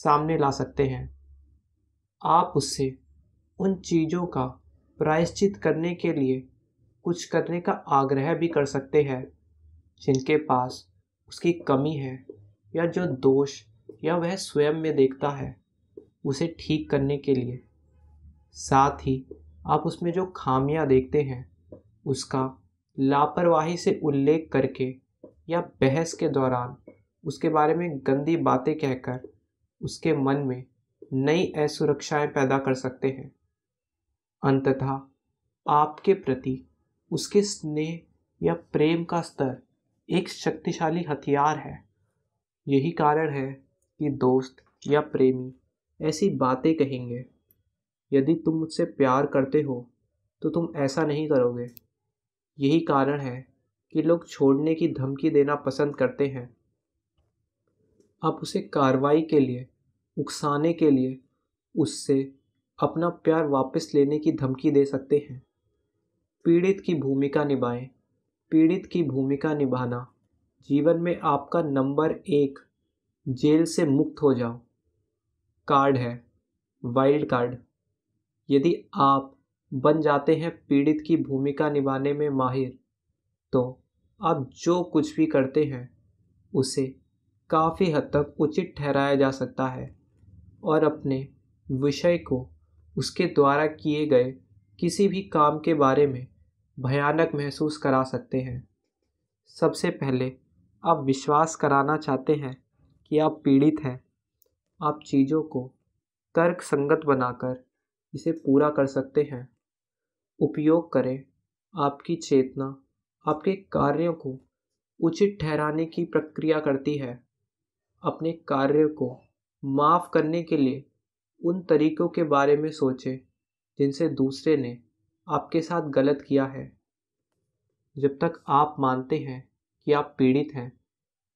सामने ला सकते हैं आप उससे उन चीज़ों का प्रायश्चित करने के लिए कुछ करने का आग्रह भी कर सकते हैं जिनके पास उसकी कमी है या जो दोष या वह स्वयं में देखता है उसे ठीक करने के लिए साथ ही आप उसमें जो खामियां देखते हैं उसका लापरवाही से उल्लेख करके या बहस के दौरान उसके बारे में गंदी बातें कहकर उसके मन में नई असुरक्षाएं पैदा कर सकते हैं अंततः आपके प्रति उसके स्नेह या प्रेम का स्तर एक शक्तिशाली हथियार है यही कारण है कि दोस्त या प्रेमी ऐसी बातें कहेंगे यदि तुम मुझसे प्यार करते हो तो तुम ऐसा नहीं करोगे यही कारण है कि लोग छोड़ने की धमकी देना पसंद करते हैं आप उसे कार्रवाई के लिए उकसाने के लिए उससे अपना प्यार वापस लेने की धमकी दे सकते हैं पीड़ित की भूमिका निभाएं पीड़ित की भूमिका निभाना जीवन में आपका नंबर एक जेल से मुक्त हो जाओ कार्ड है वाइल्ड कार्ड यदि आप बन जाते हैं पीड़ित की भूमिका निभाने में माहिर तो आप जो कुछ भी करते हैं उसे काफ़ी हद तक उचित ठहराया जा सकता है और अपने विषय को उसके द्वारा किए गए किसी भी काम के बारे में भयानक महसूस करा सकते हैं सबसे पहले आप विश्वास कराना चाहते हैं कि आप पीड़ित हैं आप चीज़ों को तर्क संगत बनाकर इसे पूरा कर सकते हैं उपयोग करें आपकी चेतना आपके कार्यों को उचित ठहराने की प्रक्रिया करती है अपने कार्य को माफ़ करने के लिए उन तरीक़ों के बारे में सोचें जिनसे दूसरे ने आपके साथ गलत किया है जब तक आप मानते हैं कि आप पीड़ित हैं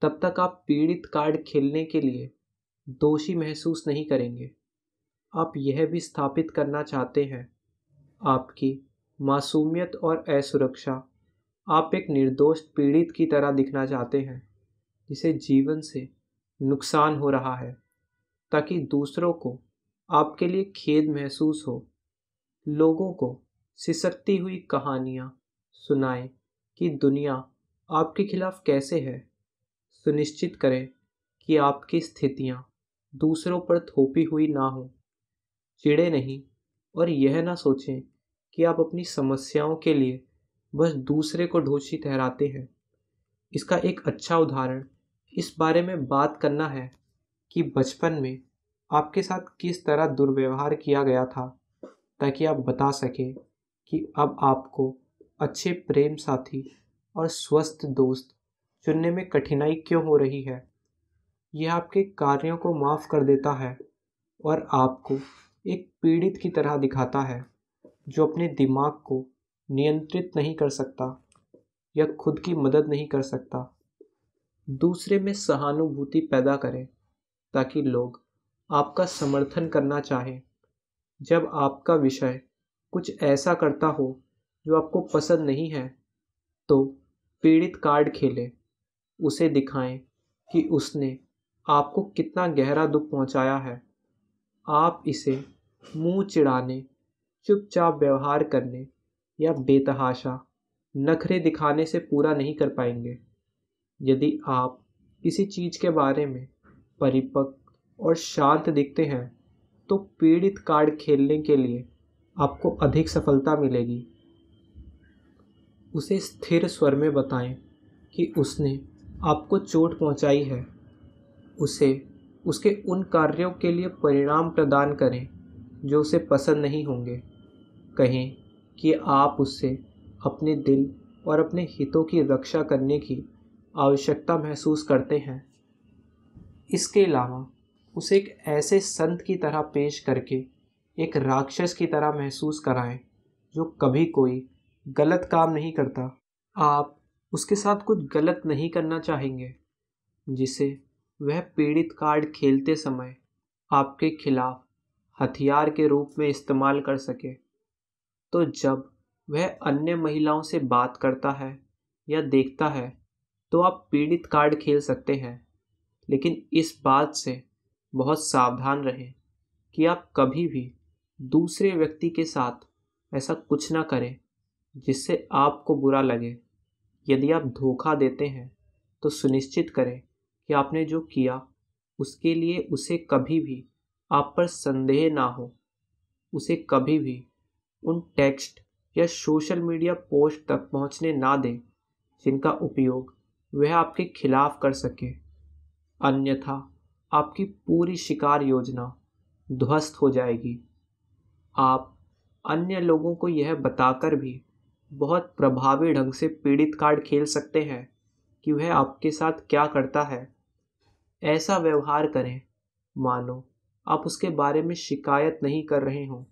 तब तक आप पीड़ित कार्ड खेलने के लिए दोषी महसूस नहीं करेंगे आप यह भी स्थापित करना चाहते हैं आपकी मासूमियत और असुरक्षा आप एक निर्दोष पीड़ित की तरह दिखना चाहते हैं जिसे जीवन से नुकसान हो रहा है ताकि दूसरों को आपके लिए खेद महसूस हो लोगों को सिसकती हुई कहानियाँ सुनाएं कि दुनिया आपके खिलाफ कैसे है सुनिश्चित करें कि आपकी स्थितियाँ दूसरों पर थोपी हुई ना हो चिड़े नहीं और यह ना सोचें कि आप अपनी समस्याओं के लिए बस दूसरे को ढोसी ठहराते हैं इसका एक अच्छा उदाहरण इस बारे में बात करना है कि बचपन में आपके साथ किस तरह दुर्व्यवहार किया गया था ताकि आप बता सकें कि अब आपको अच्छे प्रेम साथी और स्वस्थ दोस्त चुनने में कठिनाई क्यों हो रही है यह आपके कार्यों को माफ़ कर देता है और आपको एक पीड़ित की तरह दिखाता है जो अपने दिमाग को नियंत्रित नहीं कर सकता या खुद की मदद नहीं कर सकता दूसरे में सहानुभूति पैदा करें ताकि लोग आपका समर्थन करना चाहें जब आपका विषय कुछ ऐसा करता हो जो आपको पसंद नहीं है तो पीड़ित कार्ड खेलें उसे दिखाएं कि उसने आपको कितना गहरा दुख पहुंचाया है आप इसे मुंह चिढ़ाने चुपचाप व्यवहार करने या बेतहाशा नखरे दिखाने से पूरा नहीं कर पाएंगे यदि आप किसी चीज़ के बारे में परिपक्व और शांत दिखते हैं तो पीड़ित कार्ड खेलने के लिए आपको अधिक सफलता मिलेगी उसे स्थिर स्वर में बताएं कि उसने आपको चोट पहुंचाई है उसे उसके उन कार्यों के लिए परिणाम प्रदान करें जो उसे पसंद नहीं होंगे कहें कि आप उससे अपने दिल और अपने हितों की रक्षा करने की आवश्यकता महसूस करते हैं इसके अलावा उसे एक ऐसे संत की तरह पेश करके एक राक्षस की तरह महसूस कराएं जो कभी कोई गलत काम नहीं करता आप उसके साथ कुछ गलत नहीं करना चाहेंगे जिसे वह पीड़ित कार्ड खेलते समय आपके खिलाफ हथियार के रूप में इस्तेमाल कर सके तो जब वह अन्य महिलाओं से बात करता है या देखता है तो आप पीड़ित कार्ड खेल सकते हैं लेकिन इस बात से बहुत सावधान रहें कि आप कभी भी दूसरे व्यक्ति के साथ ऐसा कुछ ना करें जिससे आपको बुरा लगे यदि आप धोखा देते हैं तो सुनिश्चित करें कि आपने जो किया उसके लिए उसे कभी भी आप पर संदेह ना हो उसे कभी भी उन टेक्स्ट या सोशल मीडिया पोस्ट तक पहुंचने ना दें जिनका उपयोग वह आपके खिलाफ कर सके अन्यथा आपकी पूरी शिकार योजना ध्वस्त हो जाएगी आप अन्य लोगों को यह बताकर भी बहुत प्रभावी ढंग से पीड़ित कार्ड खेल सकते हैं कि वह आपके साथ क्या करता है ऐसा व्यवहार करें मानो आप उसके बारे में शिकायत नहीं कर रहे हों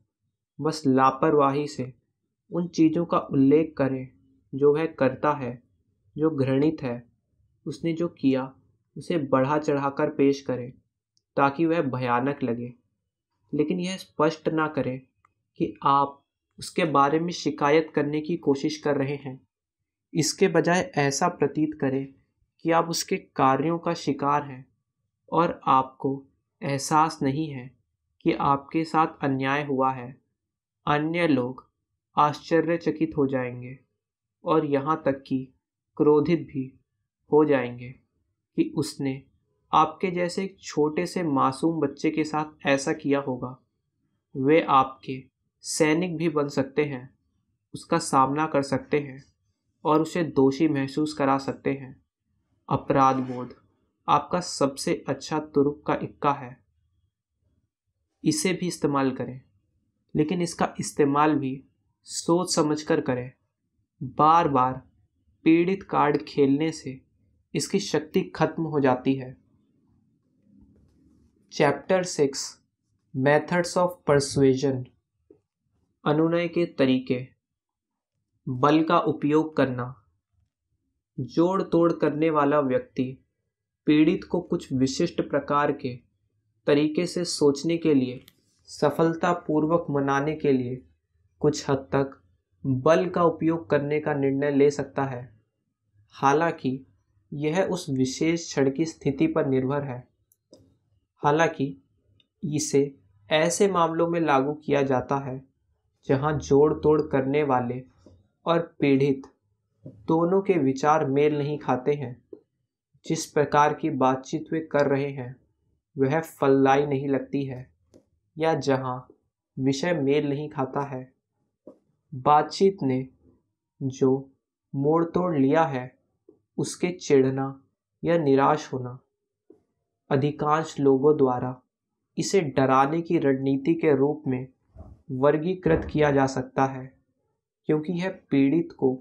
बस लापरवाही से उन चीज़ों का उल्लेख करें जो वह करता है जो घृणित है उसने जो किया उसे बढ़ा चढ़ाकर पेश करें ताकि वह भयानक लगे लेकिन यह स्पष्ट ना करें कि आप उसके बारे में शिकायत करने की कोशिश कर रहे हैं इसके बजाय ऐसा प्रतीत करें कि आप उसके कार्यों का शिकार हैं और आपको एहसास नहीं है कि आपके साथ अन्याय हुआ है अन्य लोग आश्चर्यचकित हो जाएंगे और यहाँ तक कि क्रोधित भी हो जाएंगे कि उसने आपके जैसे एक छोटे से मासूम बच्चे के साथ ऐसा किया होगा वे आपके सैनिक भी बन सकते हैं उसका सामना कर सकते हैं और उसे दोषी महसूस करा सकते हैं अपराध बोध आपका सबसे अच्छा तुरुप का इक्का है इसे भी इस्तेमाल करें लेकिन इसका इस्तेमाल भी सोच समझकर करें बार बार पीड़ित कार्ड खेलने से इसकी शक्ति खत्म हो जाती है chapter six methods of persuasion अनुनय के तरीके बल का उपयोग करना जोड़ तोड़ करने वाला व्यक्ति पीड़ित को कुछ विशिष्ट प्रकार के तरीके से सोचने के लिए सफलतापूर्वक मनाने के लिए कुछ हद तक बल का उपयोग करने का निर्णय ले सकता है हालांकि यह उस विशेष क्षण की स्थिति पर निर्भर है हालांकि इसे ऐसे मामलों में लागू किया जाता है जहां जोड़ तोड़ करने वाले और पीड़ित दोनों के विचार मेल नहीं खाते हैं जिस प्रकार की बातचीत वे कर रहे हैं वह फलदायी नहीं लगती है या जहां विषय मेल नहीं खाता है बातचीत ने जो मोड़ तोड़ लिया है उसके चिढ़ना या निराश होना अधिकांश लोगों द्वारा इसे डराने की रणनीति के रूप में वर्गीकृत किया जा सकता है क्योंकि यह पीड़ित को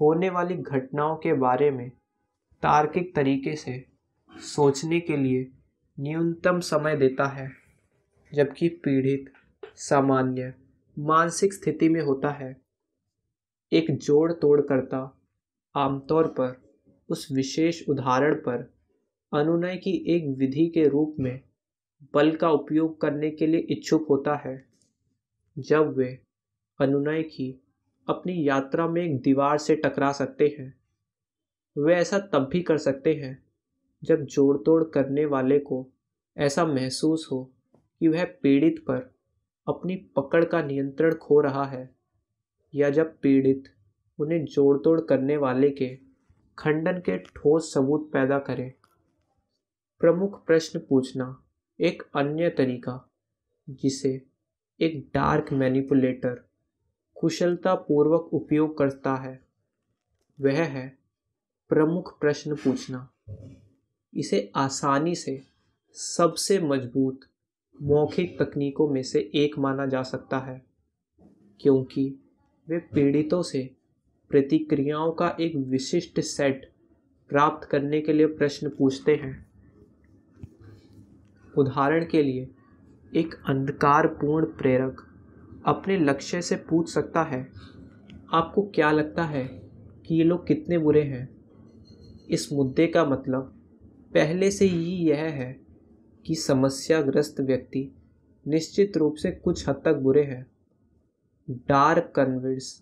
होने वाली घटनाओं के बारे में तार्किक तरीके से सोचने के लिए न्यूनतम समय देता है जबकि पीड़ित सामान्य मानसिक स्थिति में होता है एक जोड़ तोड़ करता आमतौर पर उस विशेष उदाहरण पर अनुनय की एक विधि के रूप में बल का उपयोग करने के लिए इच्छुक होता है जब वे अनुनय की अपनी यात्रा में एक दीवार से टकरा सकते हैं वे ऐसा तब भी कर सकते हैं जब जोड़ तोड़ करने वाले को ऐसा महसूस हो कि वह पीड़ित पर अपनी पकड़ का नियंत्रण खो रहा है या जब पीड़ित उन्हें जोड़ तोड़ करने वाले के खंडन के ठोस सबूत पैदा करें प्रमुख प्रश्न पूछना एक अन्य तरीका जिसे एक डार्क मैनिपुलेटर कुशलतापूर्वक उपयोग करता है वह है प्रमुख प्रश्न पूछना इसे आसानी से सबसे मजबूत मौखिक तकनीकों में से एक माना जा सकता है क्योंकि वे पीड़ितों से प्रतिक्रियाओं का एक विशिष्ट सेट प्राप्त करने के लिए प्रश्न पूछते हैं उदाहरण के लिए एक अंधकारपूर्ण प्रेरक अपने लक्ष्य से पूछ सकता है आपको क्या लगता है कि ये लोग कितने बुरे हैं इस मुद्दे का मतलब पहले से ही यह है कि समस्याग्रस्त व्यक्ति निश्चित रूप से कुछ हद तक बुरे हैं डार्क कन्वर्स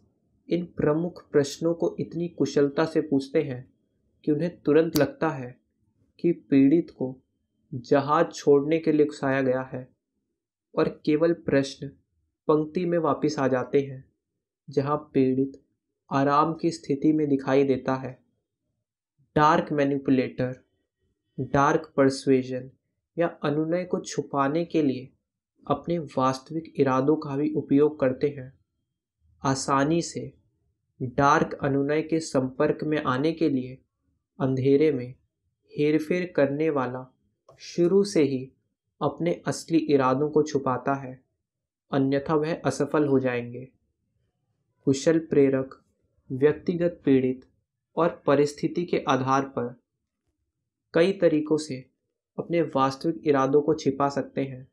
इन प्रमुख प्रश्नों को इतनी कुशलता से पूछते हैं कि उन्हें तुरंत लगता है कि पीड़ित को जहाज छोड़ने के लिए उकसाया गया है और केवल प्रश्न पंक्ति में वापस आ जाते हैं जहां पीड़ित आराम की स्थिति में दिखाई देता है डार्क मैनिपुलेटर डार्क परसुएजन या अनुनय को छुपाने के लिए अपने वास्तविक इरादों का भी उपयोग करते हैं आसानी से डार्क अनुनय के संपर्क में आने के लिए अंधेरे में हेरफेर करने वाला शुरू से ही अपने असली इरादों को छुपाता है अन्यथा वह असफल हो जाएंगे कुशल प्रेरक व्यक्तिगत पीड़ित और परिस्थिति के आधार पर कई तरीकों से अपने वास्तविक इरादों को छिपा सकते हैं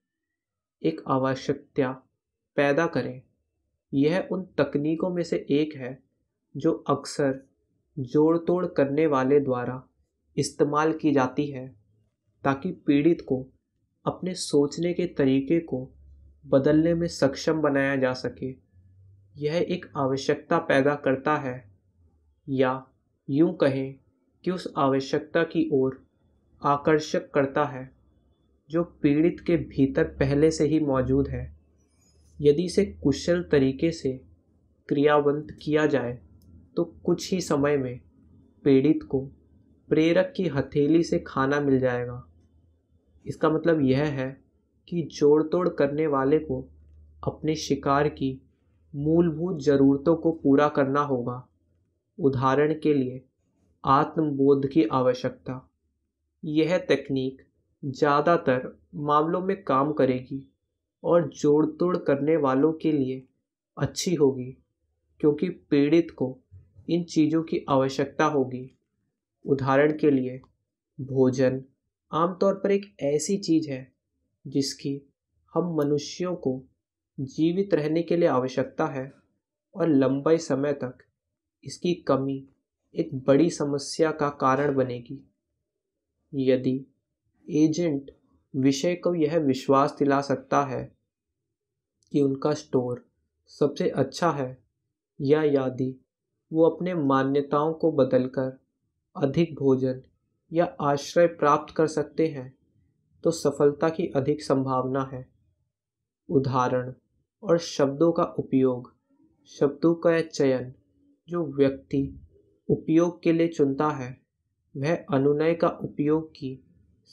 एक आवश्यकता पैदा करें यह उन तकनीकों में से एक है जो अक्सर जोड़ तोड़ करने वाले द्वारा इस्तेमाल की जाती है ताकि पीड़ित को अपने सोचने के तरीके को बदलने में सक्षम बनाया जा सके यह एक आवश्यकता पैदा करता है या यूं कहें कि उस आवश्यकता की ओर आकर्षक करता है जो पीड़ित के भीतर पहले से ही मौजूद है यदि इसे कुशल तरीके से क्रियावंत किया जाए तो कुछ ही समय में पीड़ित को प्रेरक की हथेली से खाना मिल जाएगा इसका मतलब यह है कि जोड़ तोड़ करने वाले को अपने शिकार की मूलभूत ज़रूरतों को पूरा करना होगा उदाहरण के लिए आत्मबोध की आवश्यकता यह तकनीक ज़्यादातर मामलों में काम करेगी और जोड़ तोड़ करने वालों के लिए अच्छी होगी क्योंकि पीड़ित को इन चीज़ों की आवश्यकता होगी उदाहरण के लिए भोजन आमतौर पर एक ऐसी चीज़ है जिसकी हम मनुष्यों को जीवित रहने के लिए आवश्यकता है और लंबे समय तक इसकी कमी एक बड़ी समस्या का कारण बनेगी यदि एजेंट विषय को यह विश्वास दिला सकता है कि उनका स्टोर सबसे अच्छा है या यदि वो अपने मान्यताओं को बदलकर अधिक भोजन या आश्रय प्राप्त कर सकते हैं तो सफलता की अधिक संभावना है उदाहरण और शब्दों का उपयोग शब्दों का चयन जो व्यक्ति उपयोग के लिए चुनता है वह अनुनय का उपयोग की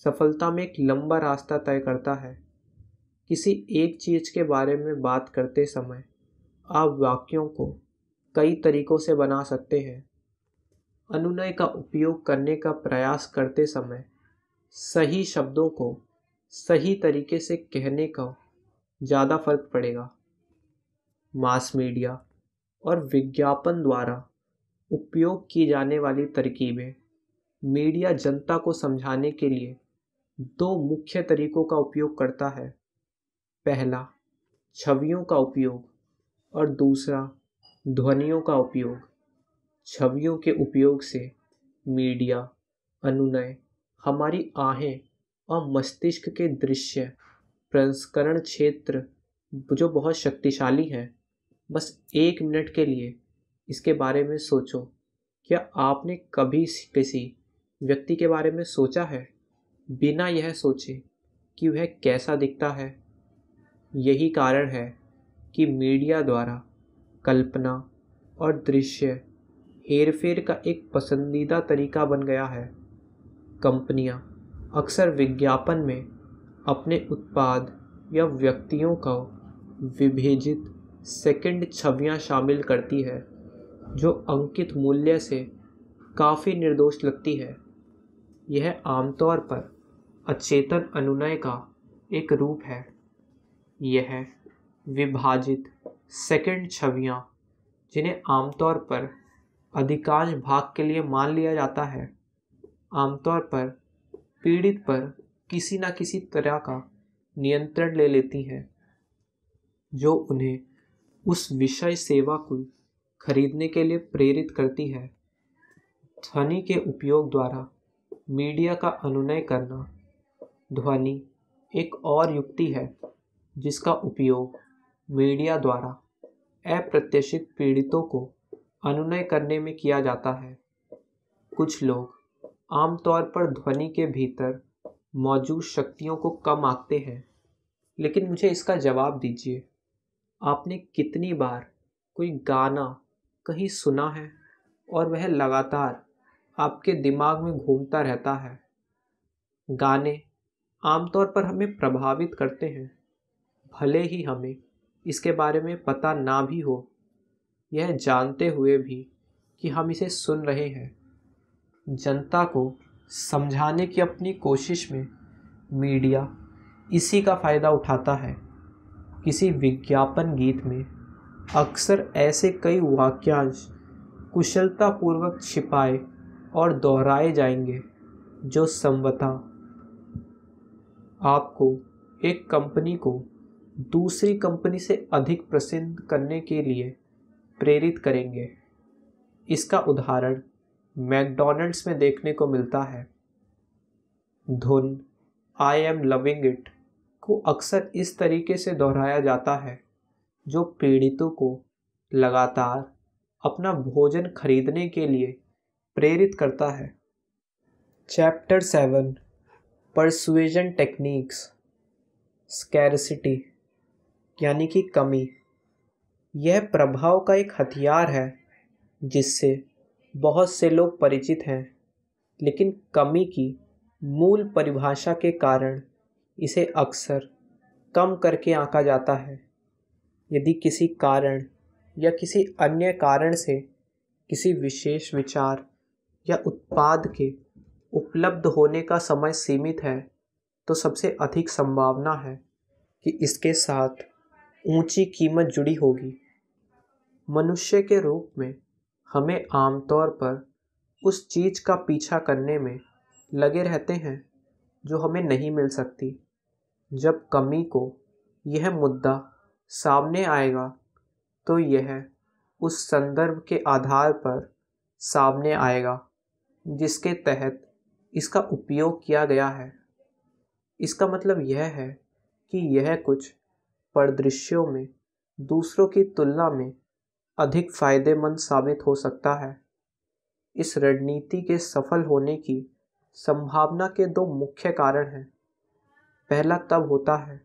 सफलता में एक लंबा रास्ता तय करता है किसी एक चीज़ के बारे में बात करते समय आप वाक्यों को कई तरीक़ों से बना सकते हैं अनुनय का उपयोग करने का प्रयास करते समय सही शब्दों को सही तरीके से कहने का ज़्यादा फर्क पड़ेगा मास मीडिया और विज्ञापन द्वारा उपयोग की जाने वाली तरकीबें मीडिया जनता को समझाने के लिए दो मुख्य तरीकों का उपयोग करता है पहला छवियों का उपयोग और दूसरा ध्वनियों का उपयोग छवियों के उपयोग से मीडिया अनुनय हमारी आहें और मस्तिष्क के दृश्य प्रंस्करण क्षेत्र जो बहुत शक्तिशाली हैं बस एक मिनट के लिए इसके बारे में सोचो क्या आपने कभी किसी व्यक्ति के बारे में सोचा है बिना यह सोचे कि वह कैसा दिखता है यही कारण है कि मीडिया द्वारा कल्पना और दृश्य हेरफेर का एक पसंदीदा तरीका बन गया है कंपनियां अक्सर विज्ञापन में अपने उत्पाद या व्यक्तियों का विभेजित सेकंड छवियां शामिल करती है जो अंकित मूल्य से काफ़ी निर्दोष लगती है यह आमतौर पर अचेतन अनुनय का एक रूप है यह विभाजित सेकंड छवियां जिन्हें आमतौर पर अधिकांश भाग के लिए मान लिया जाता है आमतौर पर पीड़ित पर किसी न किसी तरह का नियंत्रण ले लेती हैं जो उन्हें उस विषय सेवा को खरीदने के लिए प्रेरित करती है ध्वनि के उपयोग द्वारा मीडिया का अनुनय करना ध्वनि एक और युक्ति है जिसका उपयोग मीडिया द्वारा अप्रत्याशित पीड़ितों को अनुनय करने में किया जाता है कुछ लोग आमतौर पर ध्वनि के भीतर मौजूद शक्तियों को कम आंकते हैं लेकिन मुझे इसका जवाब दीजिए आपने कितनी बार कोई गाना कहीं सुना है और वह लगातार आपके दिमाग में घूमता रहता है गाने आमतौर पर हमें प्रभावित करते हैं भले ही हमें इसके बारे में पता ना भी हो यह जानते हुए भी कि हम इसे सुन रहे हैं जनता को समझाने की अपनी कोशिश में मीडिया इसी का फ़ायदा उठाता है किसी विज्ञापन गीत में अक्सर ऐसे कई वाक्यांश कुशलतापूर्वक छिपाए और दोहराए जाएंगे जो संवता आपको एक कंपनी को दूसरी कंपनी से अधिक प्रसिद्ध करने के लिए प्रेरित करेंगे इसका उदाहरण मैकडोनल्ड्स में देखने को मिलता है धुन आई एम लविंग इट को अक्सर इस तरीके से दोहराया जाता है जो पीड़ितों को लगातार अपना भोजन खरीदने के लिए प्रेरित करता है chapter seven persuasion techniques scarcity यानी कि कमी यह प्रभाव का एक हथियार है जिससे बहुत से लोग परिचित हैं लेकिन कमी की मूल परिभाषा के कारण इसे अक्सर कम करके आंका जाता है यदि किसी कारण या किसी अन्य कारण से किसी विशेष विचार या उत्पाद के उपलब्ध होने का समय सीमित है तो सबसे अधिक संभावना है कि इसके साथ ऊंची कीमत जुड़ी होगी मनुष्य के रूप में हमें आमतौर पर उस चीज़ का पीछा करने में लगे रहते हैं जो हमें नहीं मिल सकती जब कमी को यह मुद्दा सामने आएगा तो यह उस संदर्भ के आधार पर सामने आएगा जिसके तहत इसका उपयोग किया गया है इसका मतलब यह है कि यह कुछ परिदृश्यों में दूसरों की तुलना में अधिक फायदेमंद साबित हो सकता है इस रणनीति के सफल होने की संभावना के दो मुख्य कारण हैं पहला तब होता है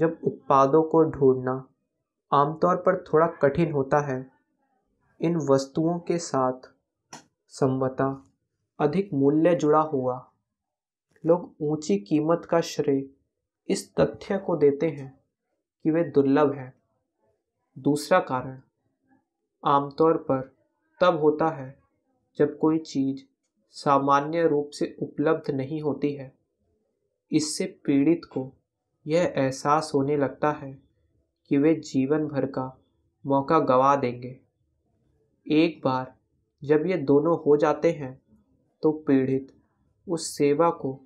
जब उत्पादों को ढूंढना आमतौर पर थोड़ा कठिन होता है इन वस्तुओं के साथ संवता अधिक मूल्य जुड़ा हुआ लोग ऊंची कीमत का श्रेय इस तथ्य को देते हैं कि वे दुर्लभ हैं दूसरा कारण आमतौर पर तब होता है जब कोई चीज़ सामान्य रूप से उपलब्ध नहीं होती है इससे पीड़ित को यह एहसास होने लगता है कि वे जीवन भर का मौका गवा देंगे एक बार जब ये दोनों हो जाते हैं तो पीड़ित उस सेवा को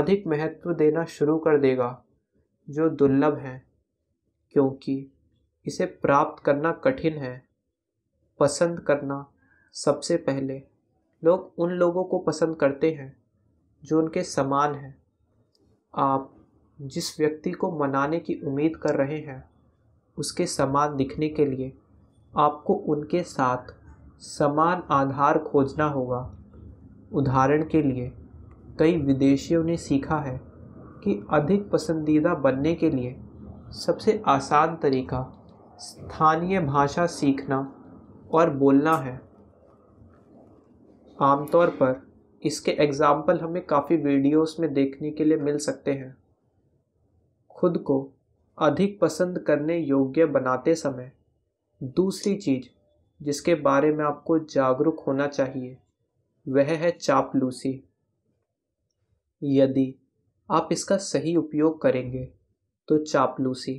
अधिक महत्व देना शुरू कर देगा जो दुर्लभ है क्योंकि इसे प्राप्त करना कठिन है पसंद करना सबसे पहले लोग उन लोगों को पसंद करते हैं जो उनके समान हैं आप जिस व्यक्ति को मनाने की उम्मीद कर रहे हैं उसके समान दिखने के लिए आपको उनके साथ समान आधार खोजना होगा उदाहरण के लिए कई विदेशियों ने सीखा है कि अधिक पसंदीदा बनने के लिए सबसे आसान तरीका स्थानीय भाषा सीखना और बोलना है आमतौर पर इसके एग्ज़ाम्पल हमें काफ़ी वीडियोस में देखने के लिए मिल सकते हैं खुद को अधिक पसंद करने योग्य बनाते समय दूसरी चीज़ जिसके बारे में आपको जागरूक होना चाहिए वह है चापलूसी यदि आप इसका सही उपयोग करेंगे तो चापलूसी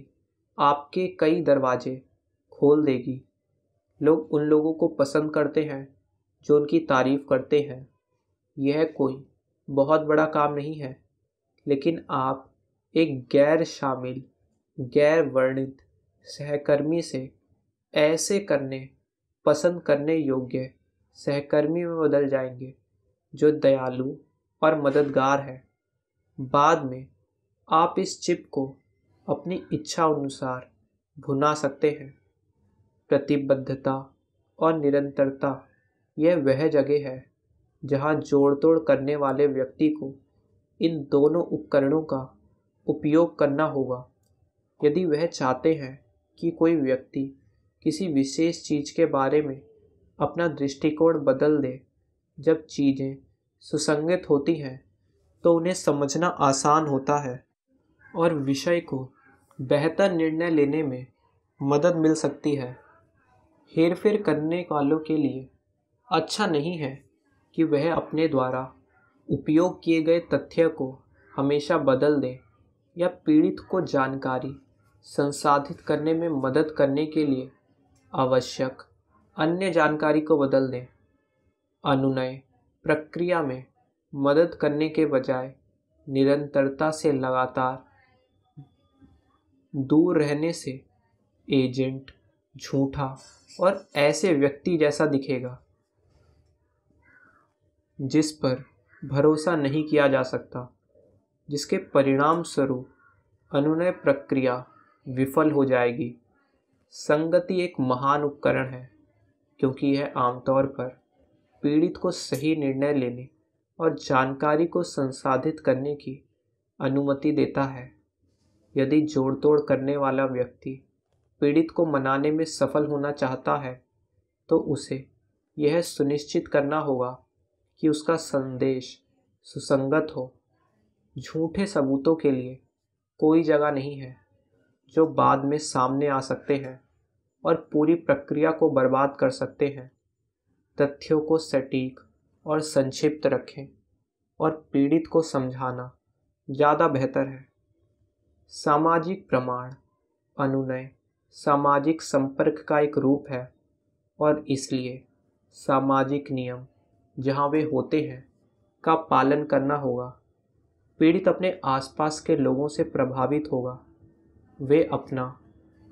आपके कई दरवाजे खोल देगी लोग उन लोगों को पसंद करते हैं जो उनकी तारीफ़ करते हैं यह कोई बहुत बड़ा काम नहीं है लेकिन आप एक गैर शामिल गैर वर्णित सहकर्मी से ऐसे करने पसंद करने योग्य सहकर्मी में बदल जाएंगे जो दयालु और मददगार हैं बाद में आप इस चिप को अपनी इच्छा अनुसार भुना सकते हैं प्रतिबद्धता और निरंतरता यह वह जगह है जहां जोड़ तोड़ करने वाले व्यक्ति को इन दोनों उपकरणों का उपयोग करना होगा यदि वह चाहते हैं कि कोई व्यक्ति किसी विशेष चीज़ के बारे में अपना दृष्टिकोण बदल दें जब चीज़ें सुसंगत होती हैं तो उन्हें समझना आसान होता है और विषय को बेहतर निर्णय लेने में मदद मिल सकती है हेर फेर करने वालों के लिए अच्छा नहीं है कि वह अपने द्वारा उपयोग किए गए तथ्य को हमेशा बदल दें या पीड़ित को जानकारी संसाधित करने में मदद करने के लिए आवश्यक अन्य जानकारी को बदल दें अनुनय प्रक्रिया में मदद करने के बजाय निरंतरता से लगातार दूर रहने से एजेंट झूठा और ऐसे व्यक्ति जैसा दिखेगा जिस पर भरोसा नहीं किया जा सकता जिसके परिणाम स्वरूप अनुनय प्रक्रिया विफल हो जाएगी संगति एक महान उपकरण है क्योंकि यह आमतौर पर पीड़ित को सही निर्णय लेने और जानकारी को संसाधित करने की अनुमति देता है यदि जोड़ तोड़ करने वाला व्यक्ति पीड़ित को मनाने में सफल होना चाहता है तो उसे यह सुनिश्चित करना होगा कि उसका संदेश सुसंगत हो झूठे सबूतों के लिए कोई जगह नहीं है जो बाद में सामने आ सकते हैं और पूरी प्रक्रिया को बर्बाद कर सकते हैं तथ्यों को सटीक और संक्षिप्त रखें और पीड़ित को समझाना ज़्यादा बेहतर है सामाजिक प्रमाण अनुनय सामाजिक संपर्क का एक रूप है और इसलिए सामाजिक नियम जहाँ वे होते हैं का पालन करना होगा पीड़ित अपने आसपास के लोगों से प्रभावित होगा वे अपना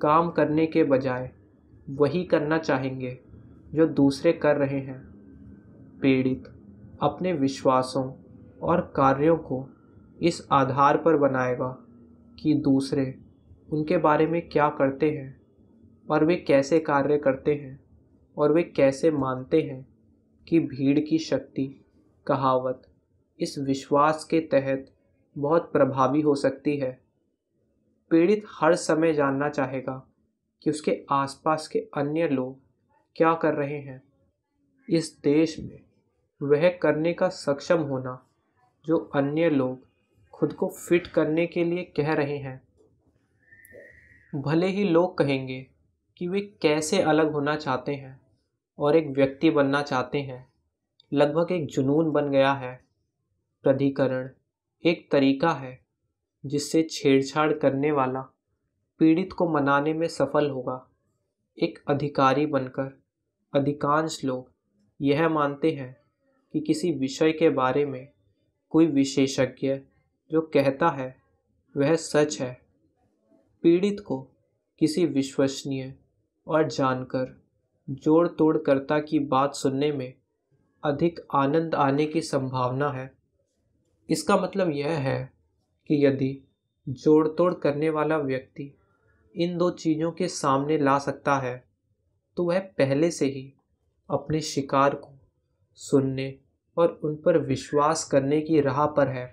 काम करने के बजाय वही करना चाहेंगे जो दूसरे कर रहे हैं पीड़ित अपने विश्वासों और कार्यों को इस आधार पर बनाएगा कि दूसरे उनके बारे में क्या करते हैं और वे कैसे कार्य करते हैं और वे कैसे मानते हैं कि भीड़ की शक्ति कहावत इस विश्वास के तहत बहुत प्रभावी हो सकती है पीड़ित हर समय जानना चाहेगा कि उसके आसपास के अन्य लोग क्या कर रहे हैं इस देश में वह करने का सक्षम होना जो अन्य लोग खुद को फिट करने के लिए कह रहे हैं भले ही लोग कहेंगे कि वे कैसे अलग होना चाहते हैं और एक व्यक्ति बनना चाहते हैं लगभग एक जुनून बन गया है प्राधिकरण एक तरीका है जिससे छेड़छाड़ करने वाला पीड़ित को मनाने में सफल होगा एक अधिकारी बनकर अधिकांश लोग यह मानते हैं कि किसी विषय के बारे में कोई विशेषज्ञ जो कहता है वह सच है पीड़ित को किसी विश्वसनीय और जानकर जोड़ तोड़ करता की बात सुनने में अधिक आनंद आने की संभावना है इसका मतलब यह है कि यदि जोड़ तोड़ करने वाला व्यक्ति इन दो चीज़ों के सामने ला सकता है तो वह पहले से ही अपने शिकार को सुनने और उन पर विश्वास करने की राह पर है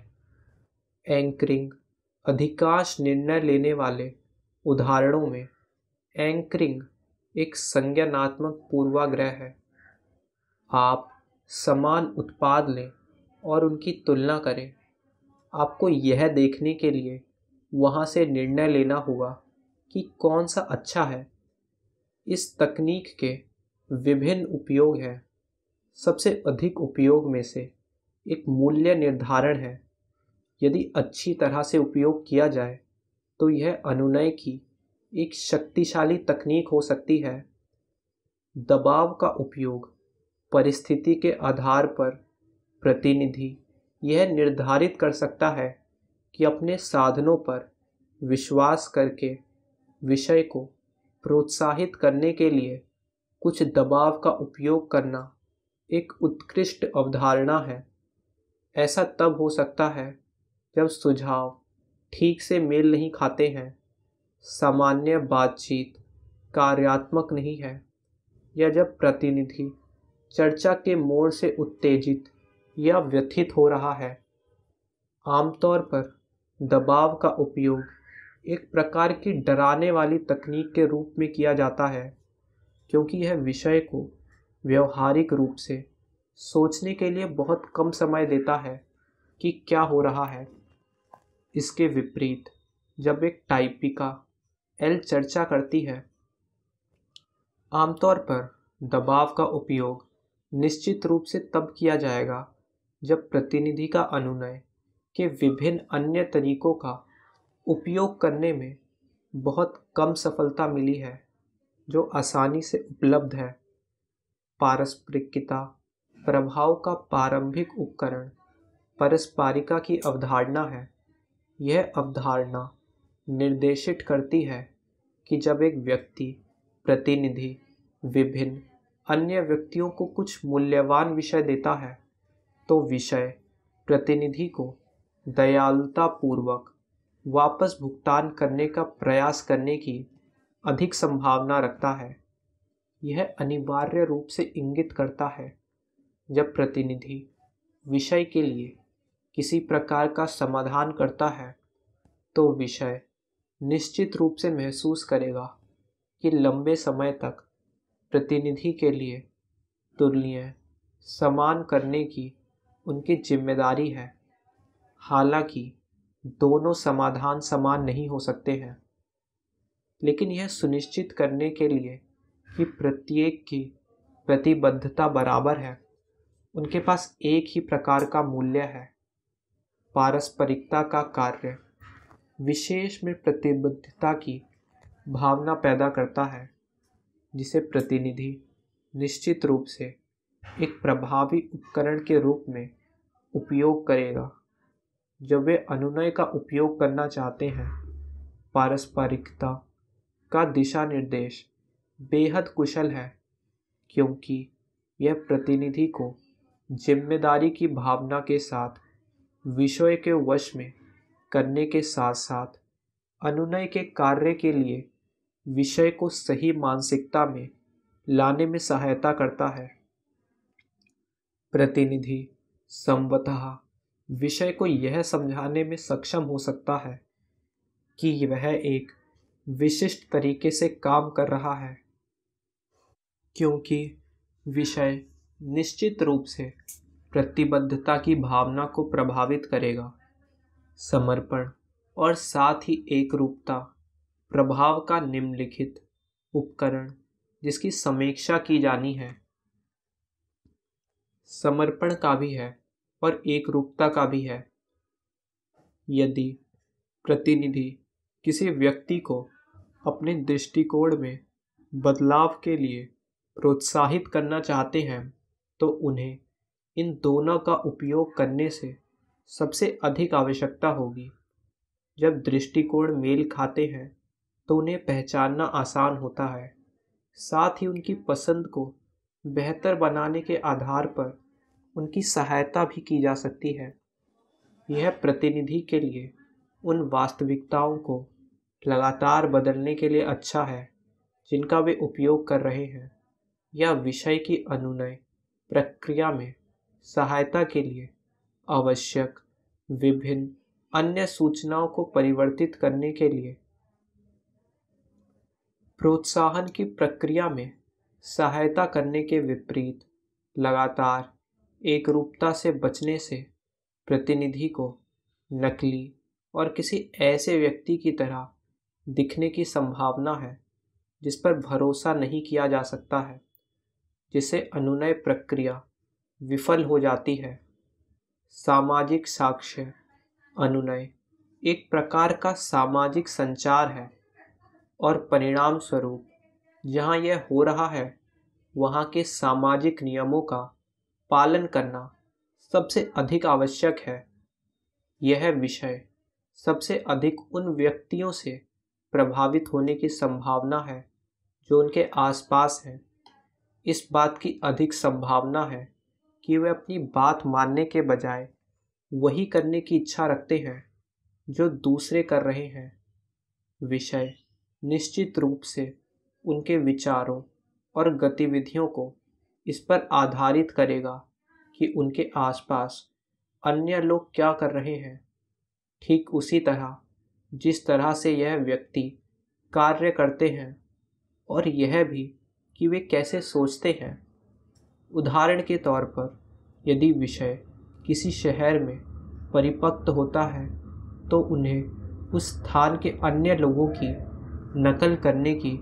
एंकरिंग अधिकांश निर्णय लेने वाले उदाहरणों में एंकरिंग एक संज्ञानात्मक पूर्वाग्रह है आप समान उत्पाद लें और उनकी तुलना करें आपको यह देखने के लिए वहाँ से निर्णय लेना होगा कि कौन सा अच्छा है इस तकनीक के विभिन्न उपयोग हैं सबसे अधिक उपयोग में से एक मूल्य निर्धारण है यदि अच्छी तरह से उपयोग किया जाए तो यह अनुनय की एक शक्तिशाली तकनीक हो सकती है दबाव का उपयोग परिस्थिति के आधार पर प्रतिनिधि यह निर्धारित कर सकता है कि अपने साधनों पर विश्वास करके विषय को प्रोत्साहित करने के लिए कुछ दबाव का उपयोग करना एक उत्कृष्ट अवधारणा है ऐसा तब हो सकता है जब सुझाव ठीक से मेल नहीं खाते हैं सामान्य बातचीत कार्यात्मक नहीं है या जब प्रतिनिधि चर्चा के मोड़ से उत्तेजित या व्यथित हो रहा है आमतौर पर दबाव का उपयोग एक प्रकार की डराने वाली तकनीक के रूप में किया जाता है क्योंकि यह विषय को व्यवहारिक रूप से सोचने के लिए बहुत कम समय देता है कि क्या हो रहा है इसके विपरीत जब एक टाइपिका एल चर्चा करती है आमतौर पर दबाव का उपयोग निश्चित रूप से तब किया जाएगा जब प्रतिनिधि का अनुनय के विभिन्न अन्य तरीकों का उपयोग करने में बहुत कम सफलता मिली है जो आसानी से उपलब्ध है पारस्परिकता प्रभाव का प्रारंभिक उपकरण परस्पारिका की अवधारणा है यह अवधारणा निर्देशित करती है कि जब एक व्यक्ति प्रतिनिधि विभिन्न अन्य व्यक्तियों को कुछ मूल्यवान विषय देता है तो विषय प्रतिनिधि को दयालुतापूर्वक वापस भुगतान करने का प्रयास करने की अधिक संभावना रखता है यह अनिवार्य रूप से इंगित करता है जब प्रतिनिधि विषय के लिए किसी प्रकार का समाधान करता है तो विषय निश्चित रूप से महसूस करेगा कि लंबे समय तक प्रतिनिधि के लिए तुलनीय समान करने की उनकी जिम्मेदारी है हालांकि दोनों समाधान समान नहीं हो सकते हैं लेकिन यह सुनिश्चित करने के लिए कि प्रत्येक की प्रतिबद्धता बराबर है उनके पास एक ही प्रकार का मूल्य है पारस्परिकता का कार्य विशेष में प्रतिबद्धता की भावना पैदा करता है जिसे प्रतिनिधि निश्चित रूप से एक प्रभावी उपकरण के रूप में उपयोग करेगा जब वे अनुनय का उपयोग करना चाहते हैं पारस्परिकता का दिशा निर्देश बेहद कुशल है क्योंकि यह प्रतिनिधि को जिम्मेदारी की भावना के साथ विषय के वश में करने के साथ साथ अनुनय के कार्य के लिए विषय को सही मानसिकता में लाने में सहायता करता है प्रतिनिधि संवतः विषय को यह समझाने में सक्षम हो सकता है कि वह एक विशिष्ट तरीके से काम कर रहा है क्योंकि विषय निश्चित रूप से प्रतिबद्धता की भावना को प्रभावित करेगा समर्पण और साथ ही एक रूपता प्रभाव का निम्नलिखित उपकरण जिसकी समीक्षा की जानी है समर्पण का भी है और एक रूपता का भी है यदि प्रतिनिधि किसी व्यक्ति को अपने दृष्टिकोण में बदलाव के लिए प्रोत्साहित करना चाहते हैं तो उन्हें इन दोनों का उपयोग करने से सबसे अधिक आवश्यकता होगी जब दृष्टिकोण मेल खाते हैं तो उन्हें पहचानना आसान होता है साथ ही उनकी पसंद को बेहतर बनाने के आधार पर उनकी सहायता भी की जा सकती है यह प्रतिनिधि के लिए उन वास्तविकताओं को लगातार बदलने के लिए अच्छा है जिनका वे उपयोग कर रहे हैं या विषय की अनुनय प्रक्रिया में सहायता के लिए आवश्यक विभिन्न अन्य सूचनाओं को परिवर्तित करने के लिए प्रोत्साहन की प्रक्रिया में सहायता करने के विपरीत लगातार एक रूपता से बचने से प्रतिनिधि को नकली और किसी ऐसे व्यक्ति की तरह दिखने की संभावना है जिस पर भरोसा नहीं किया जा सकता है जिससे अनुनय प्रक्रिया विफल हो जाती है सामाजिक साक्ष्य अनुनय एक प्रकार का सामाजिक संचार है और परिणाम स्वरूप जहाँ यह हो रहा है वहाँ के सामाजिक नियमों का पालन करना सबसे अधिक आवश्यक है यह विषय सबसे अधिक उन व्यक्तियों से प्रभावित होने की संभावना है जो उनके आसपास है इस बात की अधिक संभावना है कि वे अपनी बात मानने के बजाय वही करने की इच्छा रखते हैं जो दूसरे कर रहे हैं विषय निश्चित रूप से उनके विचारों और गतिविधियों को इस पर आधारित करेगा कि उनके आसपास अन्य लोग क्या कर रहे हैं ठीक उसी तरह जिस तरह से यह व्यक्ति कार्य करते हैं और यह भी कि वे कैसे सोचते हैं उदाहरण के तौर पर यदि विषय किसी शहर में परिपक्व होता है तो उन्हें उस स्थान के अन्य लोगों की नकल करने की